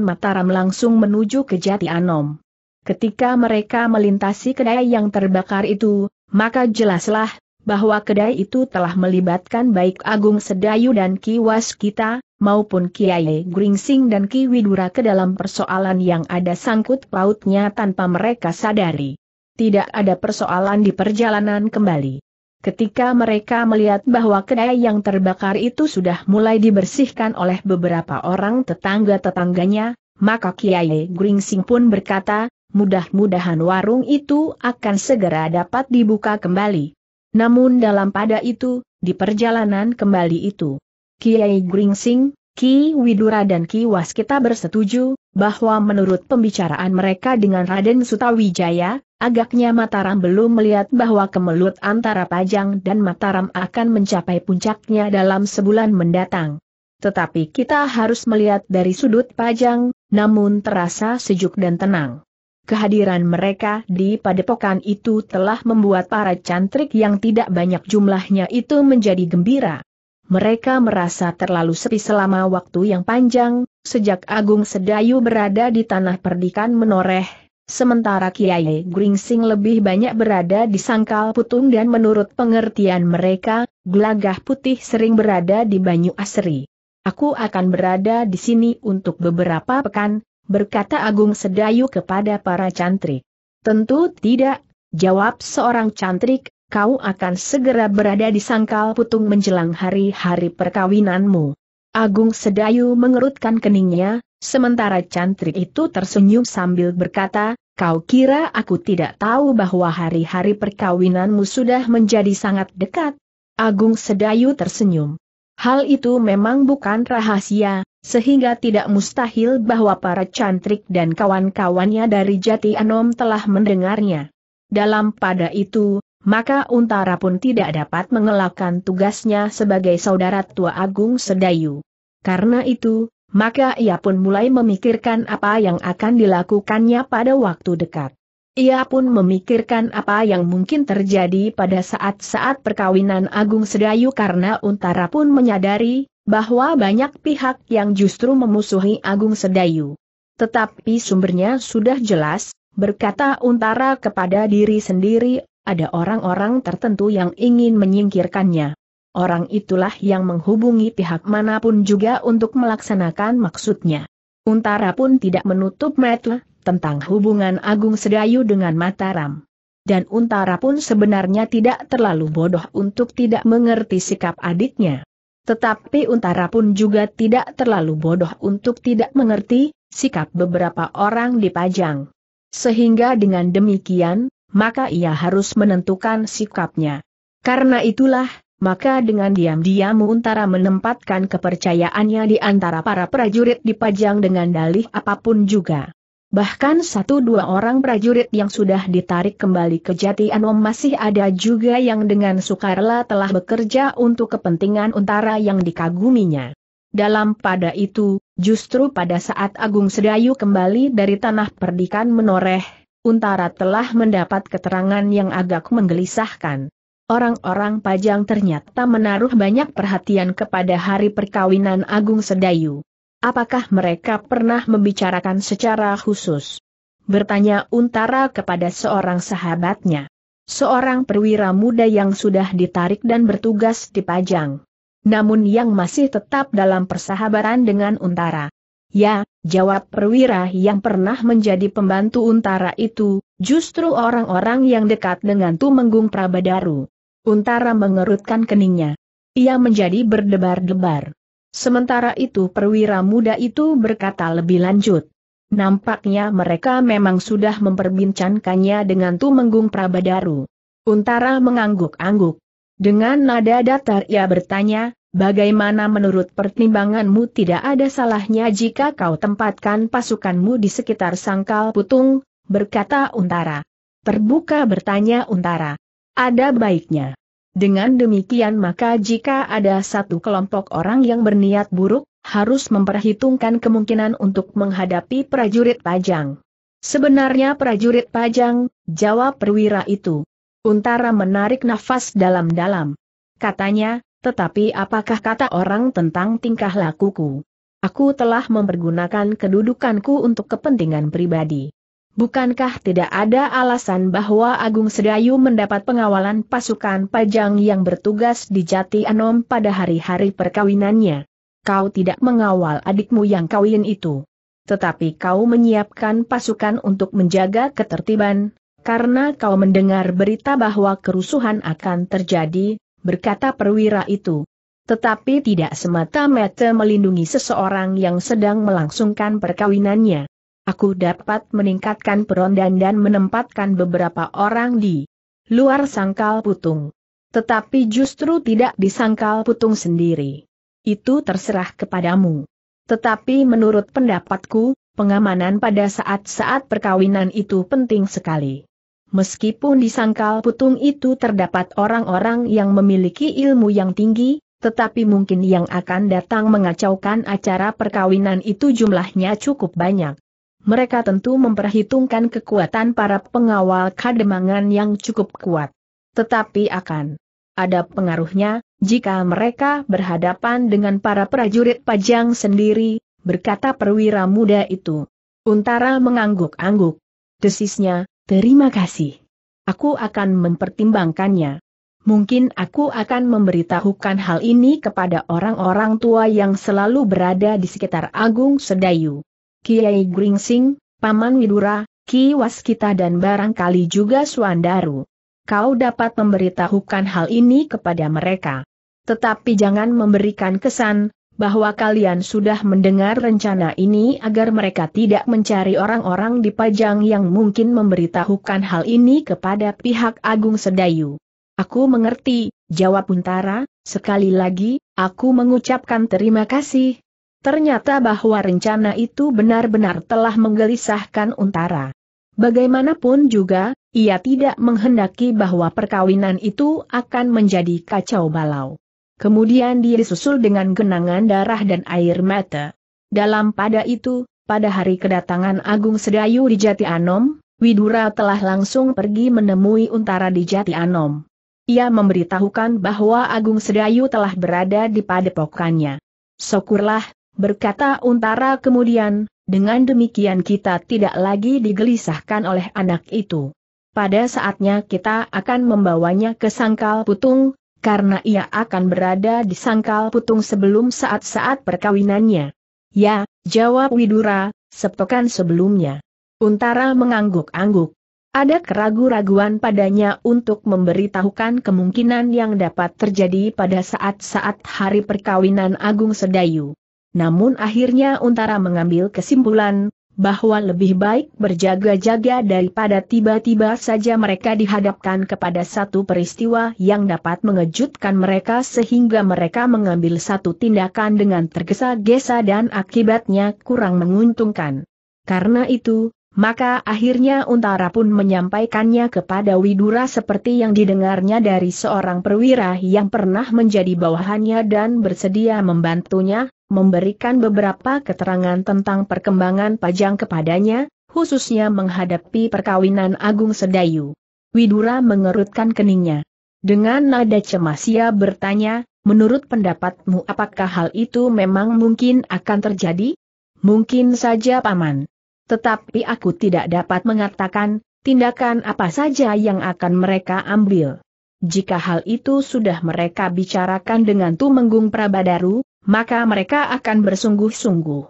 Mataram langsung menuju ke Jati Anom. Ketika mereka melintasi kedai yang terbakar itu, maka jelaslah bahwa kedai itu telah melibatkan baik Agung Sedayu dan Ki Waskita, maupun Kiai Gringsing dan Ki Widura ke dalam persoalan yang ada sangkut pautnya tanpa mereka sadari. Tidak ada persoalan di perjalanan kembali. Ketika mereka melihat bahwa kedai yang terbakar itu sudah mulai dibersihkan oleh beberapa orang tetangga-tetangganya, maka Kiai Gringsing pun berkata, mudah-mudahan warung itu akan segera dapat dibuka kembali. Namun dalam pada itu, di perjalanan kembali itu, Kiai Gringsing, Ki Widura dan Ki Waskita bersetuju, bahwa menurut pembicaraan mereka dengan Raden Sutawijaya, agaknya Mataram belum melihat bahwa kemelut antara Pajang dan Mataram akan mencapai puncaknya dalam sebulan mendatang. Tetapi kita harus melihat dari sudut Pajang, namun terasa sejuk dan tenang. Kehadiran mereka di padepokan itu telah membuat para cantrik yang tidak banyak jumlahnya itu menjadi gembira. Mereka merasa terlalu sepi selama waktu yang panjang, sejak Agung Sedayu berada di tanah perdikan menoreh, sementara Kiai Gringsing lebih banyak berada di sangkal putung dan menurut pengertian mereka, gelagah putih sering berada di Banyu Asri. Aku akan berada di sini untuk beberapa pekan, berkata Agung Sedayu kepada para cantrik. Tentu tidak, jawab seorang cantrik, kau akan segera berada di sangkal putung menjelang hari-hari perkawinanmu. Agung Sedayu mengerutkan keningnya, sementara cantrik itu tersenyum sambil berkata, kau kira aku tidak tahu bahwa hari-hari perkawinanmu sudah menjadi sangat dekat? Agung Sedayu tersenyum. Hal itu memang bukan rahasia, sehingga tidak mustahil bahwa para cantrik dan kawan-kawannya dari Jati Anom telah mendengarnya. Dalam pada itu, maka Untara pun tidak dapat mengelakkan tugasnya sebagai saudara tua Agung Sedayu. Karena itu, maka ia pun mulai memikirkan apa yang akan dilakukannya pada waktu dekat. Ia pun memikirkan apa yang mungkin terjadi pada saat-saat perkawinan Agung Sedayu karena Untara pun menyadari bahwa banyak pihak yang justru memusuhi Agung Sedayu. Tetapi sumbernya sudah jelas, berkata Untara kepada diri sendiri, ada orang-orang tertentu yang ingin menyingkirkannya. Orang itulah yang menghubungi pihak manapun juga untuk melaksanakan maksudnya. Untara pun tidak menutup mata, tentang hubungan Agung Sedayu dengan Mataram. Dan Untara pun sebenarnya tidak terlalu bodoh untuk tidak mengerti sikap adiknya. Tetapi Untara pun juga tidak terlalu bodoh untuk tidak mengerti sikap beberapa orang di Pajang. Sehingga dengan demikian, maka ia harus menentukan sikapnya. Karena itulah, maka dengan diam-diam Untara menempatkan kepercayaannya di antara para prajurit di Pajang dengan dalih apapun juga. Bahkan satu dua orang prajurit yang sudah ditarik kembali ke Jati Anom masih ada juga yang dengan sukarela telah bekerja untuk kepentingan untara yang dikaguminya. Dalam pada itu, justru pada saat Agung Sedayu kembali dari tanah perdikan menoreh, Untara telah mendapat keterangan yang agak menggelisahkan. Orang-orang Pajang ternyata menaruh banyak perhatian kepada hari perkawinan Agung Sedayu. Apakah mereka pernah membicarakan secara khusus? Bertanya Untara kepada seorang sahabatnya. Seorang perwira muda yang sudah ditarik dan bertugas di Pajang. Namun yang masih tetap dalam persahabatan dengan Untara. Ya, jawab perwira yang pernah menjadi pembantu Untara itu, justru orang-orang yang dekat dengan Tumenggung Prabadaru. Untara mengerutkan keningnya. Ia menjadi berdebar-debar. Sementara itu perwira muda itu berkata lebih lanjut. Nampaknya mereka memang sudah memperbincangkannya dengan Tumenggung Prabadaru. Untara mengangguk-angguk. Dengan nada datar ia bertanya, bagaimana menurut pertimbanganmu tidak ada salahnya jika kau tempatkan pasukanmu di sekitar sangkal putung, berkata Untara. Terbuka bertanya Untara. Ada baiknya. Dengan demikian maka jika ada satu kelompok orang yang berniat buruk, harus memperhitungkan kemungkinan untuk menghadapi prajurit pajang. Sebenarnya prajurit pajang, jawab perwira itu. Untara menarik nafas dalam-dalam. Katanya, tetapi apakah kata orang tentang tingkah lakuku? Aku telah mempergunakan kedudukanku untuk kepentingan pribadi. Bukankah tidak ada alasan bahwa Agung Sedayu mendapat pengawalan pasukan pajang yang bertugas di Jati Anom pada hari-hari perkawinannya? Kau tidak mengawal adikmu yang kawin itu. Tetapi kau menyiapkan pasukan untuk menjaga ketertiban, karena kau mendengar berita bahwa kerusuhan akan terjadi, berkata perwira itu. Tetapi tidak semata-mata melindungi seseorang yang sedang melangsungkan perkawinannya aku dapat meningkatkan perondan dan menempatkan beberapa orang di luar sangkal putung. Tetapi justru tidak di Sangkal putung sendiri. Itu terserah kepadamu. Tetapi menurut pendapatku, pengamanan pada saat-saat perkawinan itu penting sekali. Meskipun di sangkal putung itu terdapat orang-orang yang memiliki ilmu yang tinggi, tetapi mungkin yang akan datang mengacaukan acara perkawinan itu jumlahnya cukup banyak mereka tentu memperhitungkan kekuatan para pengawal kademangan yang cukup kuat. Tetapi akan ada pengaruhnya, jika mereka berhadapan dengan para prajurit pajang sendiri, berkata perwira muda itu. Untara mengangguk-angguk. Desisnya, terima kasih. Aku akan mempertimbangkannya. Mungkin aku akan memberitahukan hal ini kepada orang-orang tua yang selalu berada di sekitar Agung Sedayu. Kiai Gringsing, Paman Widura, Ki Waskita dan barangkali juga Suandaru. Kau dapat memberitahukan hal ini kepada mereka. Tetapi jangan memberikan kesan, bahwa kalian sudah mendengar rencana ini agar mereka tidak mencari orang-orang di Pajang yang mungkin memberitahukan hal ini kepada pihak Agung Sedayu. Aku mengerti, jawab Untara, sekali lagi, aku mengucapkan terima kasih, Ternyata bahwa rencana itu benar-benar telah menggelisahkan Untara. Bagaimanapun juga, ia tidak menghendaki bahwa perkawinan itu akan menjadi kacau balau. Kemudian dia disusul dengan genangan darah dan air mata. Dalam pada itu, pada hari kedatangan Agung Sedayu di Jati Anom, Widura telah langsung pergi menemui Untara di Jati Anom. Ia memberitahukan bahwa Agung Sedayu telah berada di padepokannya. Syukurlah, berkata Untara kemudian, dengan demikian kita tidak lagi digelisahkan oleh anak itu. Pada saatnya kita akan membawanya ke sangkal putung, karena ia akan berada di sangkal putung sebelum saat-saat perkawinannya. Ya, jawab Widura, sepekan sebelumnya. Untara mengangguk-angguk. Ada keraguan-raguan padanya untuk memberitahukan kemungkinan yang dapat terjadi pada saat-saat hari perkawinan Agung Sedayu namun akhirnya Untara mengambil kesimpulan, bahwa lebih baik berjaga-jaga daripada tiba-tiba saja mereka dihadapkan kepada satu peristiwa yang dapat mengejutkan mereka sehingga mereka mengambil satu tindakan dengan tergesa-gesa dan akibatnya kurang menguntungkan. Karena itu, maka akhirnya Untara pun menyampaikannya kepada Widura seperti yang didengarnya dari seorang perwira yang pernah menjadi bawahannya dan bersedia membantunya, memberikan beberapa keterangan tentang perkembangan Pajang kepadanya, khususnya menghadapi perkawinan Agung Sedayu. Widura mengerutkan keningnya. Dengan nada cemas ia bertanya, menurut pendapatmu apakah hal itu memang mungkin akan terjadi? Mungkin saja Paman. Tetapi aku tidak dapat mengatakan, tindakan apa saja yang akan mereka ambil. Jika hal itu sudah mereka bicarakan dengan Tumenggung Prabadaru, maka mereka akan bersungguh-sungguh.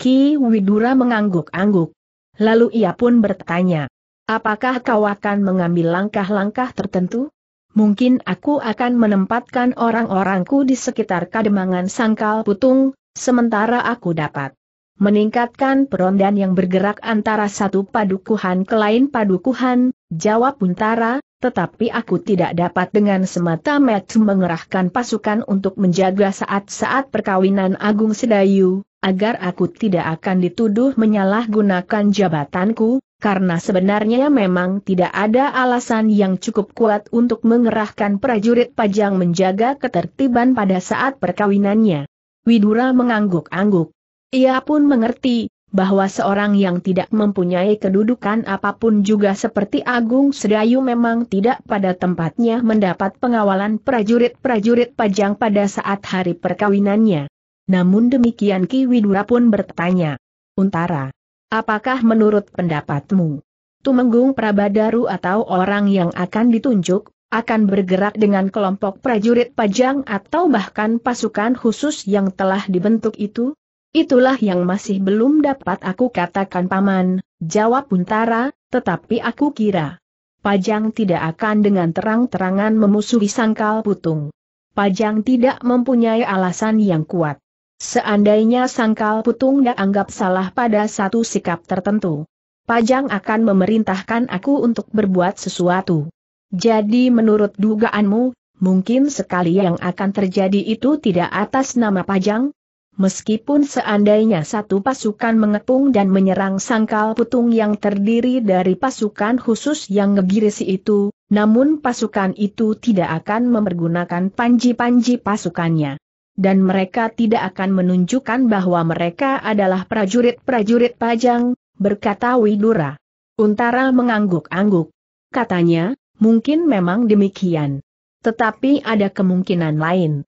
Ki Widura mengangguk-angguk. Lalu ia pun bertanya, apakah kau akan mengambil langkah-langkah tertentu? Mungkin aku akan menempatkan orang-orangku di sekitar kademangan sangkal putung, sementara aku dapat meningkatkan perondan yang bergerak antara satu padukuhan ke lain padukuhan, jawab Buntara, tetapi aku tidak dapat dengan semata mata mengerahkan pasukan untuk menjaga saat-saat perkawinan Agung Sedayu, agar aku tidak akan dituduh menyalahgunakan jabatanku, karena sebenarnya memang tidak ada alasan yang cukup kuat untuk mengerahkan prajurit pajang menjaga ketertiban pada saat perkawinannya. Widura mengangguk-angguk. Ia pun mengerti, bahwa seorang yang tidak mempunyai kedudukan apapun juga seperti Agung Sedayu memang tidak pada tempatnya mendapat pengawalan prajurit-prajurit pajang pada saat hari perkawinannya. Namun demikian Ki Widura pun bertanya, Untara, apakah menurut pendapatmu, Tumenggung Prabadaru atau orang yang akan ditunjuk akan bergerak dengan kelompok prajurit pajang atau bahkan pasukan khusus yang telah dibentuk itu? Itulah yang masih belum dapat aku katakan paman, jawab Untara, tetapi aku kira. Pajang tidak akan dengan terang-terangan memusuhi sangkal putung. Pajang tidak mempunyai alasan yang kuat. Seandainya sangkal putung tidak anggap salah pada satu sikap tertentu. Pajang akan memerintahkan aku untuk berbuat sesuatu. Jadi menurut dugaanmu, mungkin sekali yang akan terjadi itu tidak atas nama Pajang? Meskipun seandainya satu pasukan mengepung dan menyerang sangkal putung yang terdiri dari pasukan khusus yang ngegirisi itu, namun pasukan itu tidak akan mempergunakan panji-panji pasukannya. Dan mereka tidak akan menunjukkan bahwa mereka adalah prajurit-prajurit pajang, berkata Widura. Untara mengangguk-angguk. Katanya, mungkin memang demikian. Tetapi ada kemungkinan lain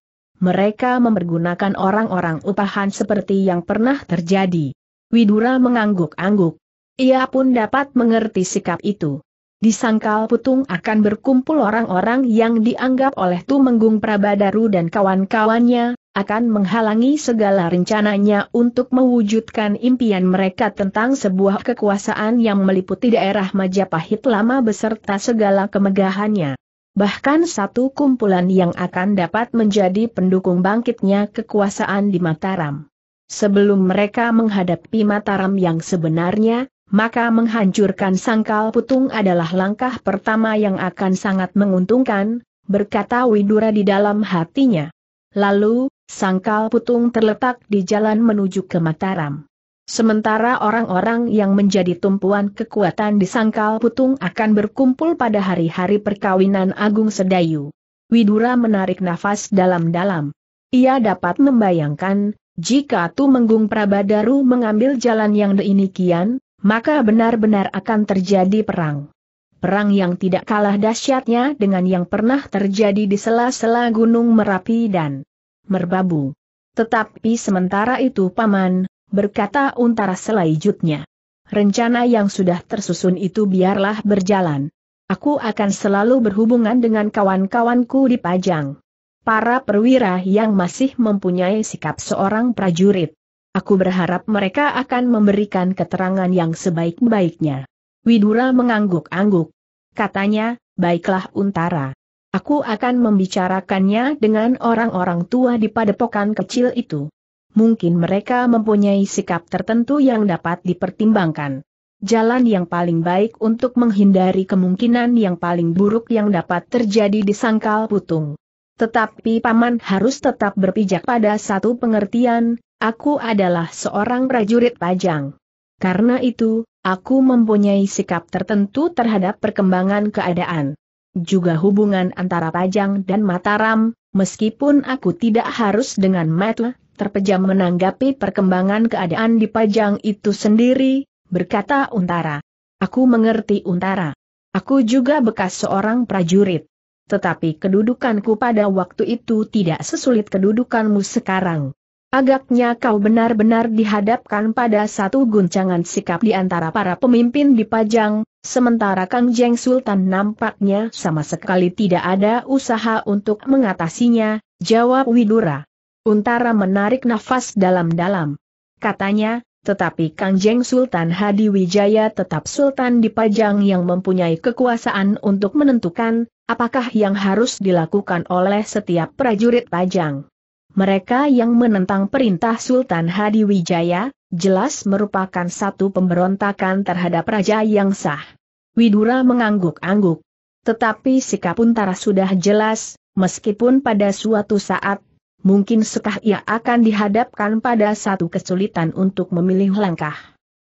mereka mempergunakan orang-orang upahan seperti yang pernah terjadi. Widura mengangguk-angguk. Ia pun dapat mengerti sikap itu. Di Sangkal Putung akan berkumpul orang-orang yang dianggap oleh Tumenggung Prabadaru dan kawan-kawannya, akan menghalangi segala rencananya untuk mewujudkan impian mereka tentang sebuah kekuasaan yang meliputi daerah Majapahit lama beserta segala kemegahannya bahkan satu kumpulan yang akan dapat menjadi pendukung bangkitnya kekuasaan di Mataram. Sebelum mereka menghadapi Mataram yang sebenarnya, maka menghancurkan sangkal putung adalah langkah pertama yang akan sangat menguntungkan, berkata Widura di dalam hatinya. Lalu, sangkal putung terletak di jalan menuju ke Mataram. Sementara orang-orang yang menjadi tumpuan kekuatan di Sangkal Putung akan berkumpul pada hari-hari perkawinan Agung Sedayu. Widura menarik nafas dalam-dalam. Ia dapat membayangkan, jika Tu Menggung Prabadaru mengambil jalan yang deinikian, maka benar-benar akan terjadi perang. Perang yang tidak kalah dahsyatnya dengan yang pernah terjadi di sela-sela Gunung Merapi dan Merbabu. Tetapi sementara itu Paman, berkata untara selanjutnya Rencana yang sudah tersusun itu biarlah berjalan. Aku akan selalu berhubungan dengan kawan-kawanku di Pajang. Para perwira yang masih mempunyai sikap seorang prajurit. Aku berharap mereka akan memberikan keterangan yang sebaik-baiknya. Widura mengangguk-angguk. Katanya, baiklah Untara. Aku akan membicarakannya dengan orang-orang tua di padepokan kecil itu mungkin mereka mempunyai sikap tertentu yang dapat dipertimbangkan. Jalan yang paling baik untuk menghindari kemungkinan yang paling buruk yang dapat terjadi di sangkal putung. Tetapi Paman harus tetap berpijak pada satu pengertian, aku adalah seorang prajurit pajang. Karena itu, aku mempunyai sikap tertentu terhadap perkembangan keadaan. Juga hubungan antara Pajang dan Mataram, meskipun aku tidak harus dengan Matlah terpejam menanggapi perkembangan keadaan di Pajang itu sendiri, berkata Untara. Aku mengerti Untara. Aku juga bekas seorang prajurit. Tetapi kedudukanku pada waktu itu tidak sesulit kedudukanmu sekarang. Agaknya kau benar-benar dihadapkan pada satu guncangan sikap di antara para pemimpin di Pajang, sementara Kang Jeng Sultan nampaknya sama sekali tidak ada usaha untuk mengatasinya, jawab Widura. Untara menarik nafas dalam-dalam. Katanya, tetapi Kangjeng Sultan Hadi Wijaya tetap Sultan di Pajang yang mempunyai kekuasaan untuk menentukan, apakah yang harus dilakukan oleh setiap prajurit pajang. Mereka yang menentang perintah Sultan Hadi Wijaya, jelas merupakan satu pemberontakan terhadap raja yang sah. Widura mengangguk-angguk. Tetapi sikap Untara sudah jelas, meskipun pada suatu saat mungkin sekah ia akan dihadapkan pada satu kesulitan untuk memilih langkah.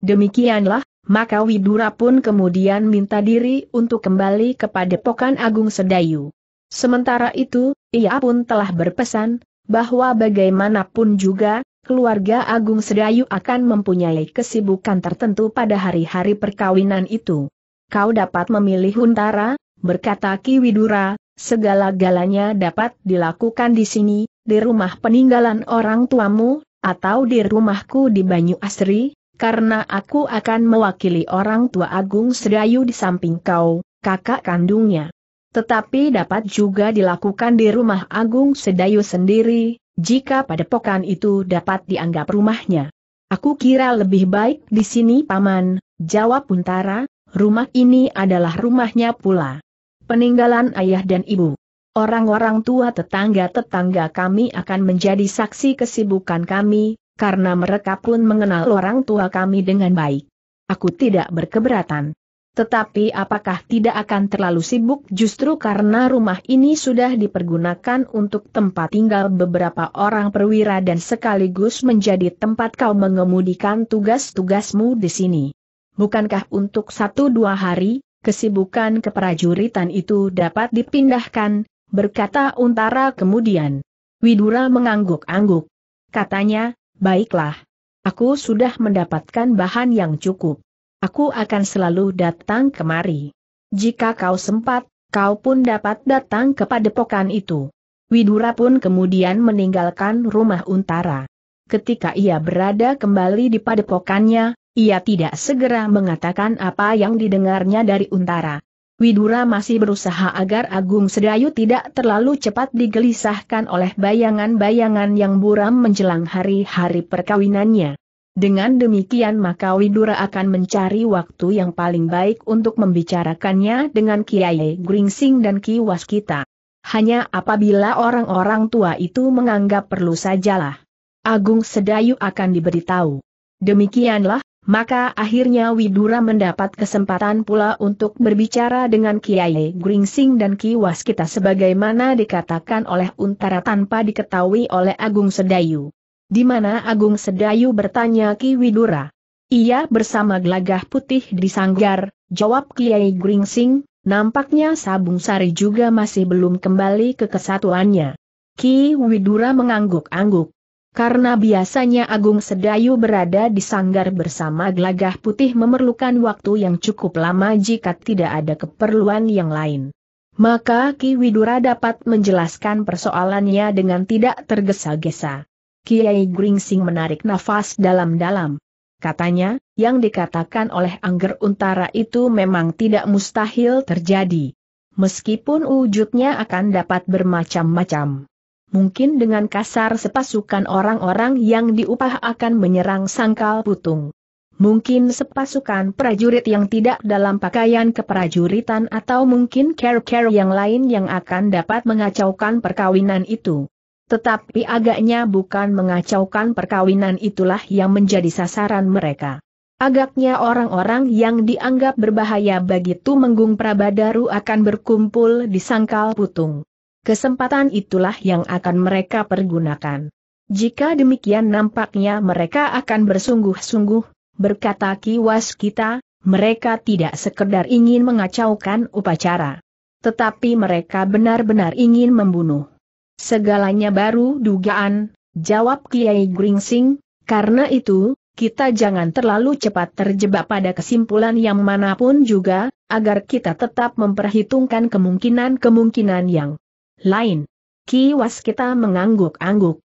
Demikianlah, maka Widura pun kemudian minta diri untuk kembali kepada Pokan Agung Sedayu. Sementara itu, ia pun telah berpesan, bahwa bagaimanapun juga, keluarga Agung Sedayu akan mempunyai kesibukan tertentu pada hari-hari perkawinan itu. Kau dapat memilih Huntara, berkata Ki Widura, segala-galanya dapat dilakukan di sini, di rumah peninggalan orang tuamu, atau di rumahku di Banyu Asri, karena aku akan mewakili orang tua Agung Sedayu di samping kau, kakak kandungnya. Tetapi dapat juga dilakukan di rumah Agung Sedayu sendiri, jika padepokan itu dapat dianggap rumahnya. Aku kira lebih baik di sini paman, jawab Puntara, rumah ini adalah rumahnya pula. Peninggalan ayah dan ibu. Orang-orang tua tetangga-tetangga kami akan menjadi saksi kesibukan kami, karena mereka pun mengenal orang tua kami dengan baik. Aku tidak berkeberatan. Tetapi apakah tidak akan terlalu sibuk justru karena rumah ini sudah dipergunakan untuk tempat tinggal beberapa orang perwira dan sekaligus menjadi tempat kau mengemudikan tugas-tugasmu di sini. Bukankah untuk satu dua hari, kesibukan keprajuritan itu dapat dipindahkan, berkata Untara kemudian. Widura mengangguk-angguk. Katanya, baiklah. Aku sudah mendapatkan bahan yang cukup. Aku akan selalu datang kemari. Jika kau sempat, kau pun dapat datang kepada pokan itu. Widura pun kemudian meninggalkan rumah Untara. Ketika ia berada kembali di padepokannya, ia tidak segera mengatakan apa yang didengarnya dari Untara. Widura masih berusaha agar Agung Sedayu tidak terlalu cepat digelisahkan oleh bayangan-bayangan yang buram menjelang hari-hari perkawinannya. Dengan demikian maka Widura akan mencari waktu yang paling baik untuk membicarakannya dengan Kiai Gringsing dan Ki Waskita. Hanya apabila orang-orang tua itu menganggap perlu sajalah. Agung Sedayu akan diberitahu. Demikianlah maka akhirnya Widura mendapat kesempatan pula untuk berbicara dengan Kiai Gringsing dan Ki Waskita sebagaimana dikatakan oleh Untara tanpa diketahui oleh Agung Sedayu. Di mana Agung Sedayu bertanya Ki Widura. Ia bersama gelagah putih di sanggar, jawab Kiai Gringsing, nampaknya Sabung Sari juga masih belum kembali ke kesatuannya. Ki Widura mengangguk-angguk. Karena biasanya Agung Sedayu berada di sanggar bersama Gelagah Putih memerlukan waktu yang cukup lama jika tidak ada keperluan yang lain. Maka Ki Widura dapat menjelaskan persoalannya dengan tidak tergesa-gesa. Kiai Gringsing menarik nafas dalam-dalam. Katanya, yang dikatakan oleh Angger Untara itu memang tidak mustahil terjadi. Meskipun wujudnya akan dapat bermacam-macam mungkin dengan kasar sepasukan orang-orang yang diupah akan menyerang sangkal putung. Mungkin sepasukan prajurit yang tidak dalam pakaian keprajuritan atau mungkin care-care yang lain yang akan dapat mengacaukan perkawinan itu. Tetapi agaknya bukan mengacaukan perkawinan itulah yang menjadi sasaran mereka. Agaknya orang-orang yang dianggap berbahaya bagi Tumenggung Prabadaru akan berkumpul di sangkal putung. Kesempatan itulah yang akan mereka pergunakan. Jika demikian nampaknya mereka akan bersungguh-sungguh, berkata kiwas kita, mereka tidak sekedar ingin mengacaukan upacara. Tetapi mereka benar-benar ingin membunuh. Segalanya baru dugaan, jawab Kiai Gringsing, karena itu, kita jangan terlalu cepat terjebak pada kesimpulan yang manapun juga, agar kita tetap memperhitungkan kemungkinan-kemungkinan yang lain. Ki Waskita mengangguk-angguk.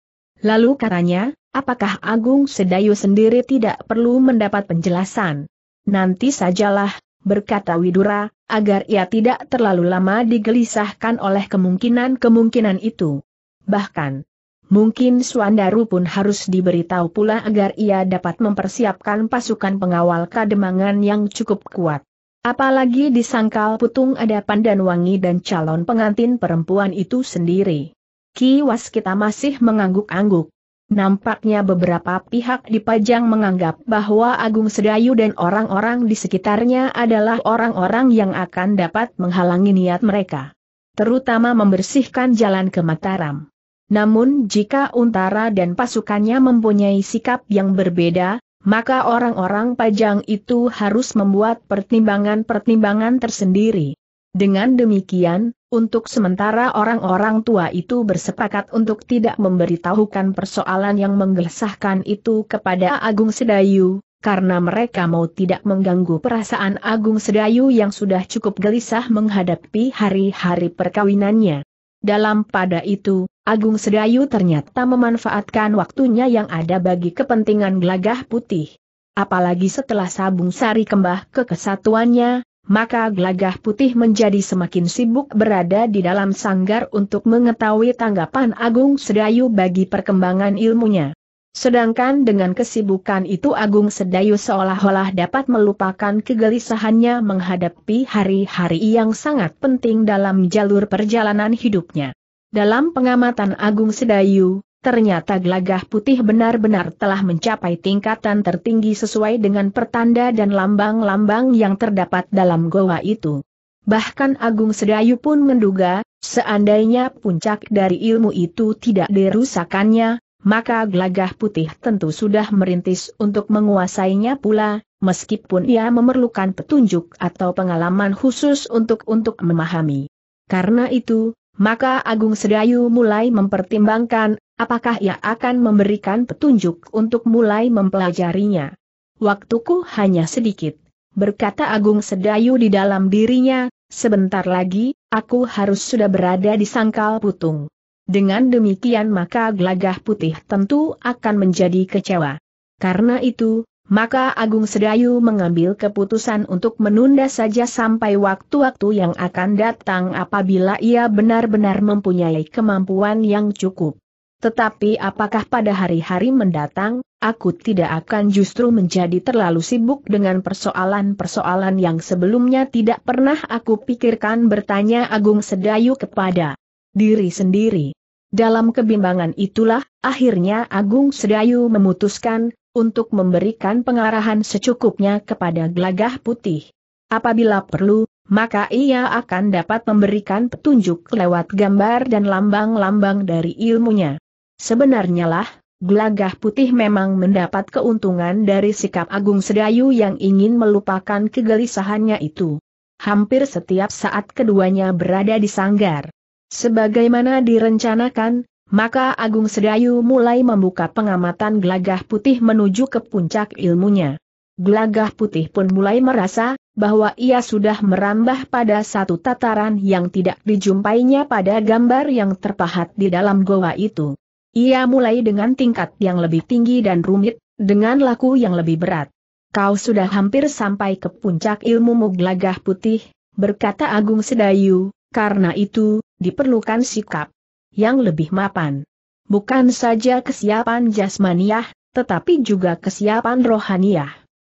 Lalu katanya, apakah Agung Sedayu sendiri tidak perlu mendapat penjelasan? Nanti sajalah, berkata Widura, agar ia tidak terlalu lama digelisahkan oleh kemungkinan-kemungkinan itu. Bahkan, mungkin Suandaru pun harus diberitahu pula agar ia dapat mempersiapkan pasukan pengawal kademangan yang cukup kuat. Apalagi di sangkal putung ada pandan wangi dan calon pengantin perempuan itu sendiri. Kiwas kita masih mengangguk-angguk. Nampaknya beberapa pihak di Pajang menganggap bahwa Agung Sedayu dan orang-orang di sekitarnya adalah orang-orang yang akan dapat menghalangi niat mereka. Terutama membersihkan jalan ke Mataram. Namun jika Untara dan pasukannya mempunyai sikap yang berbeda, maka orang-orang pajang itu harus membuat pertimbangan-pertimbangan tersendiri. Dengan demikian, untuk sementara orang-orang tua itu bersepakat untuk tidak memberitahukan persoalan yang menggelisahkan itu kepada Agung Sedayu, karena mereka mau tidak mengganggu perasaan Agung Sedayu yang sudah cukup gelisah menghadapi hari-hari perkawinannya. Dalam pada itu, Agung Sedayu ternyata memanfaatkan waktunya yang ada bagi kepentingan gelagah putih. Apalagi setelah Sabung Sari kembah ke kesatuannya, maka gelagah putih menjadi semakin sibuk berada di dalam sanggar untuk mengetahui tanggapan Agung Sedayu bagi perkembangan ilmunya. Sedangkan dengan kesibukan itu Agung Sedayu seolah-olah dapat melupakan kegelisahannya menghadapi hari-hari yang sangat penting dalam jalur perjalanan hidupnya. Dalam pengamatan Agung Sedayu, ternyata Glagah putih benar-benar telah mencapai tingkatan tertinggi sesuai dengan pertanda dan lambang-lambang yang terdapat dalam goa itu. Bahkan Agung Sedayu pun menduga, seandainya puncak dari ilmu itu tidak dirusakannya, maka Glagah putih tentu sudah merintis untuk menguasainya pula, meskipun ia memerlukan petunjuk atau pengalaman khusus untuk untuk memahami. Karena itu, maka Agung Sedayu mulai mempertimbangkan, apakah ia akan memberikan petunjuk untuk mulai mempelajarinya. Waktuku hanya sedikit, berkata Agung Sedayu di dalam dirinya, sebentar lagi, aku harus sudah berada di sangkal putung. Dengan demikian maka gelagah putih tentu akan menjadi kecewa. Karena itu, maka Agung Sedayu mengambil keputusan untuk menunda saja sampai waktu-waktu yang akan datang apabila ia benar-benar mempunyai kemampuan yang cukup. Tetapi apakah pada hari-hari mendatang, aku tidak akan justru menjadi terlalu sibuk dengan persoalan-persoalan yang sebelumnya tidak pernah aku pikirkan bertanya Agung Sedayu kepada diri sendiri. Dalam kebimbangan itulah, akhirnya Agung Sedayu memutuskan, untuk memberikan pengarahan secukupnya kepada Glagah putih. Apabila perlu, maka ia akan dapat memberikan petunjuk lewat gambar dan lambang-lambang dari ilmunya. Sebenarnya lah, Gelagah putih memang mendapat keuntungan dari sikap Agung Sedayu yang ingin melupakan kegelisahannya itu. Hampir setiap saat keduanya berada di sanggar. Sebagaimana direncanakan, maka Agung Sedayu mulai membuka pengamatan Glagah putih menuju ke puncak ilmunya. Glagah putih pun mulai merasa bahwa ia sudah merambah pada satu tataran yang tidak dijumpainya pada gambar yang terpahat di dalam goa itu. Ia mulai dengan tingkat yang lebih tinggi dan rumit, dengan laku yang lebih berat. Kau sudah hampir sampai ke puncak ilmu gelagah putih, berkata Agung Sedayu, karena itu, diperlukan sikap yang lebih mapan. Bukan saja kesiapan jasmaniah, tetapi juga kesiapan rohaniah.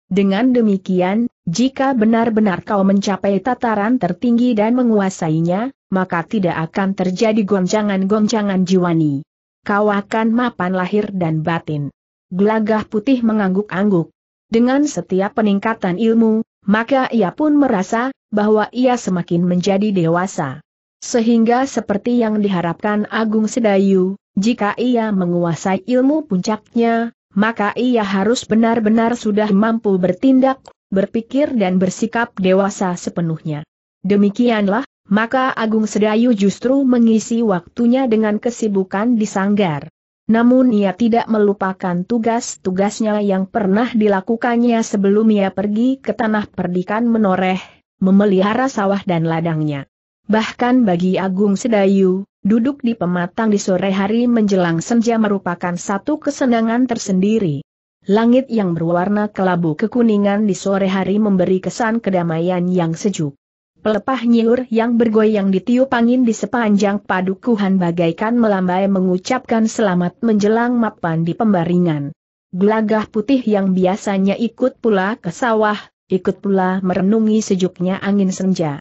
Dengan demikian, jika benar-benar kau mencapai tataran tertinggi dan menguasainya, maka tidak akan terjadi goncangan-goncangan jiwani. Kau akan mapan lahir dan batin. Gelagah putih mengangguk-angguk. Dengan setiap peningkatan ilmu, maka ia pun merasa bahwa ia semakin menjadi dewasa. Sehingga seperti yang diharapkan Agung Sedayu, jika ia menguasai ilmu puncaknya, maka ia harus benar-benar sudah mampu bertindak, berpikir dan bersikap dewasa sepenuhnya. Demikianlah, maka Agung Sedayu justru mengisi waktunya dengan kesibukan di sanggar. Namun ia tidak melupakan tugas-tugasnya yang pernah dilakukannya sebelum ia pergi ke tanah perdikan menoreh, memelihara sawah dan ladangnya. Bahkan bagi Agung Sedayu, duduk di pematang di sore hari menjelang senja merupakan satu kesenangan tersendiri. Langit yang berwarna kelabu kekuningan di sore hari memberi kesan kedamaian yang sejuk. Pelepah nyiur yang bergoyang ditiup angin di sepanjang padukuhan bagaikan melambai mengucapkan selamat menjelang mapan di pembaringan. Gelagah putih yang biasanya ikut pula ke sawah, ikut pula merenungi sejuknya angin senja.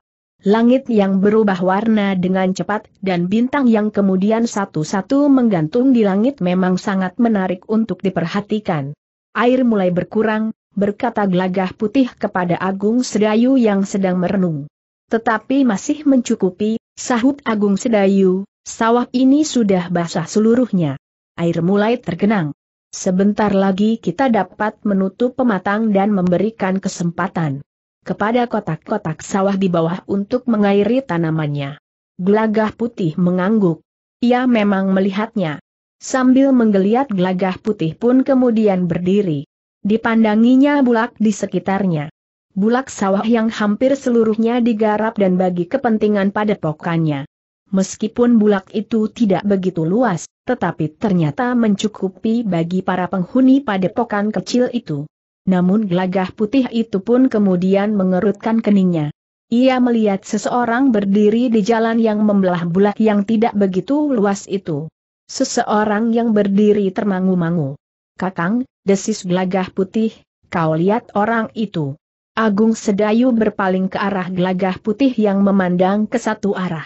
Langit yang berubah warna dengan cepat dan bintang yang kemudian satu-satu menggantung di langit memang sangat menarik untuk diperhatikan. Air mulai berkurang, berkata gelagah putih kepada Agung Sedayu yang sedang merenung. Tetapi masih mencukupi, sahut Agung Sedayu, sawah ini sudah basah seluruhnya. Air mulai tergenang. Sebentar lagi kita dapat menutup pematang dan memberikan kesempatan kepada kotak-kotak sawah di bawah untuk mengairi tanamannya. Gelagah putih mengangguk. Ia memang melihatnya. Sambil menggeliat gelagah putih pun kemudian berdiri. Dipandanginya bulak di sekitarnya. Bulak sawah yang hampir seluruhnya digarap dan bagi kepentingan pada pokannya. Meskipun bulak itu tidak begitu luas, tetapi ternyata mencukupi bagi para penghuni pada padepokan kecil itu namun gelagah putih itu pun kemudian mengerutkan keningnya. Ia melihat seseorang berdiri di jalan yang membelah bulat yang tidak begitu luas itu. Seseorang yang berdiri termangu-mangu. Kakang, desis gelagah putih, kau lihat orang itu. Agung Sedayu berpaling ke arah gelagah putih yang memandang ke satu arah.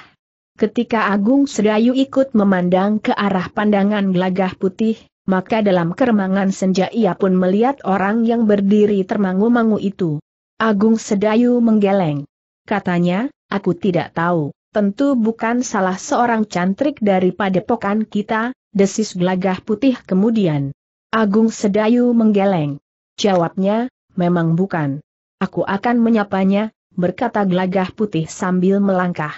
Ketika Agung Sedayu ikut memandang ke arah pandangan gelagah putih, maka dalam keremangan senja ia pun melihat orang yang berdiri termangu-mangu itu. Agung Sedayu menggeleng. Katanya, aku tidak tahu, tentu bukan salah seorang cantrik daripada pokan kita, desis gelagah putih kemudian. Agung Sedayu menggeleng. Jawabnya, memang bukan. Aku akan menyapanya, berkata gelagah putih sambil melangkah.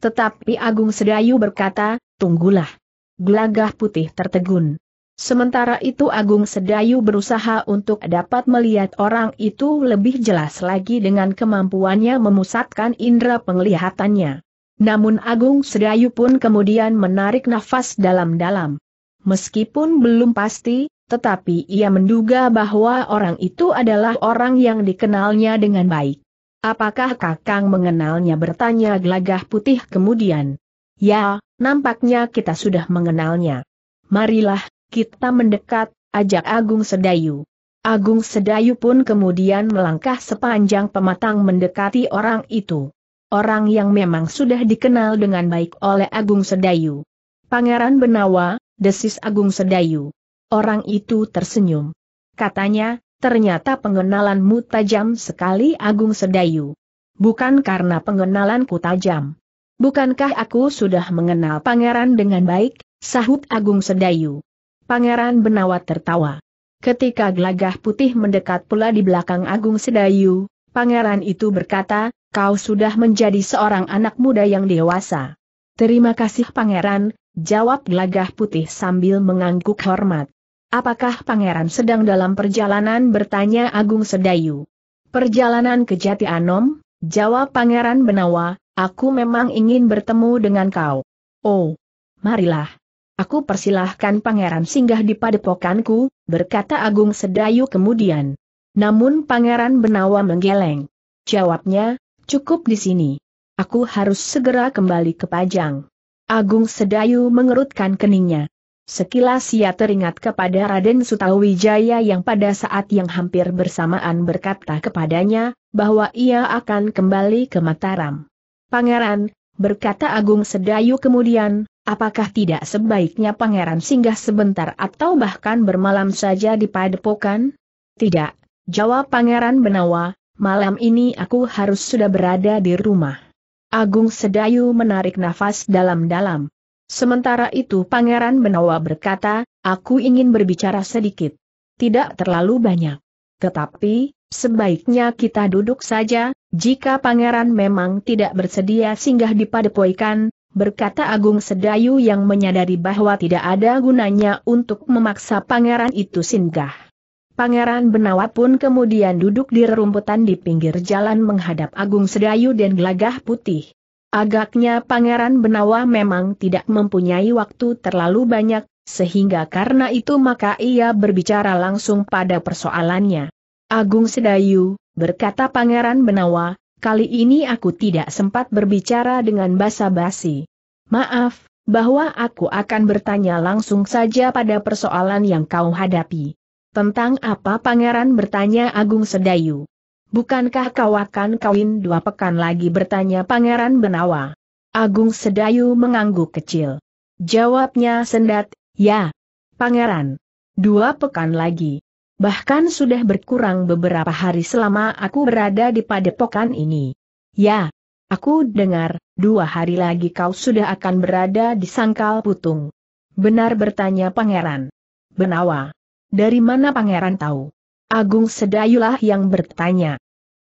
Tetapi Agung Sedayu berkata, tunggulah. Gelagah putih tertegun. Sementara itu Agung Sedayu berusaha untuk dapat melihat orang itu lebih jelas lagi dengan kemampuannya memusatkan indera penglihatannya. Namun Agung Sedayu pun kemudian menarik nafas dalam-dalam. Meskipun belum pasti, tetapi ia menduga bahwa orang itu adalah orang yang dikenalnya dengan baik. Apakah Kakang mengenalnya bertanya gelagah putih kemudian. Ya, nampaknya kita sudah mengenalnya. Marilah kita mendekat, ajak Agung Sedayu. Agung Sedayu pun kemudian melangkah sepanjang pematang mendekati orang itu. Orang yang memang sudah dikenal dengan baik oleh Agung Sedayu. Pangeran Benawa, desis Agung Sedayu. Orang itu tersenyum. Katanya, ternyata pengenalanmu tajam sekali Agung Sedayu. Bukan karena pengenalanku tajam. Bukankah aku sudah mengenal pangeran dengan baik, sahut Agung Sedayu. Pangeran Benawa tertawa. Ketika gelagah putih mendekat pula di belakang Agung Sedayu, pangeran itu berkata, kau sudah menjadi seorang anak muda yang dewasa. Terima kasih pangeran, jawab gelagah putih sambil mengangguk hormat. Apakah pangeran sedang dalam perjalanan bertanya Agung Sedayu? Perjalanan ke Jati Anom, jawab pangeran Benawa, aku memang ingin bertemu dengan kau. Oh, marilah. Aku persilahkan pangeran singgah di padepokanku, berkata Agung Sedayu kemudian. Namun pangeran Benawa menggeleng. Jawabnya, cukup di sini. Aku harus segera kembali ke Pajang. Agung Sedayu mengerutkan keningnya. Sekilas ia teringat kepada Raden Sutawijaya yang pada saat yang hampir bersamaan berkata kepadanya, bahwa ia akan kembali ke Mataram. Pangeran, berkata Agung Sedayu kemudian, Apakah tidak sebaiknya pangeran singgah sebentar atau bahkan bermalam saja di padepokan? Tidak, jawab pangeran Benawa, malam ini aku harus sudah berada di rumah. Agung Sedayu menarik nafas dalam-dalam. Sementara itu pangeran Benawa berkata, aku ingin berbicara sedikit. Tidak terlalu banyak. Tetapi, sebaiknya kita duduk saja, jika pangeran memang tidak bersedia singgah di Padepokan berkata Agung Sedayu yang menyadari bahwa tidak ada gunanya untuk memaksa pangeran itu singgah. Pangeran Benawa pun kemudian duduk di rerumputan di pinggir jalan menghadap Agung Sedayu dan gelagah putih. Agaknya Pangeran Benawa memang tidak mempunyai waktu terlalu banyak, sehingga karena itu maka ia berbicara langsung pada persoalannya. Agung Sedayu, berkata Pangeran Benawa, kali ini aku tidak sempat berbicara dengan basa-basi. Maaf, bahwa aku akan bertanya langsung saja pada persoalan yang kau hadapi. Tentang apa pangeran bertanya Agung Sedayu. Bukankah kau akan kawin dua pekan lagi bertanya pangeran Benawa. Agung Sedayu mengangguk kecil. Jawabnya sendat, ya. Pangeran. Dua pekan lagi bahkan sudah berkurang beberapa hari selama aku berada di padepokan ini. Ya, aku dengar, dua hari lagi kau sudah akan berada di sangkal putung. Benar bertanya pangeran. Benawa. Dari mana pangeran tahu? Agung Sedayulah yang bertanya.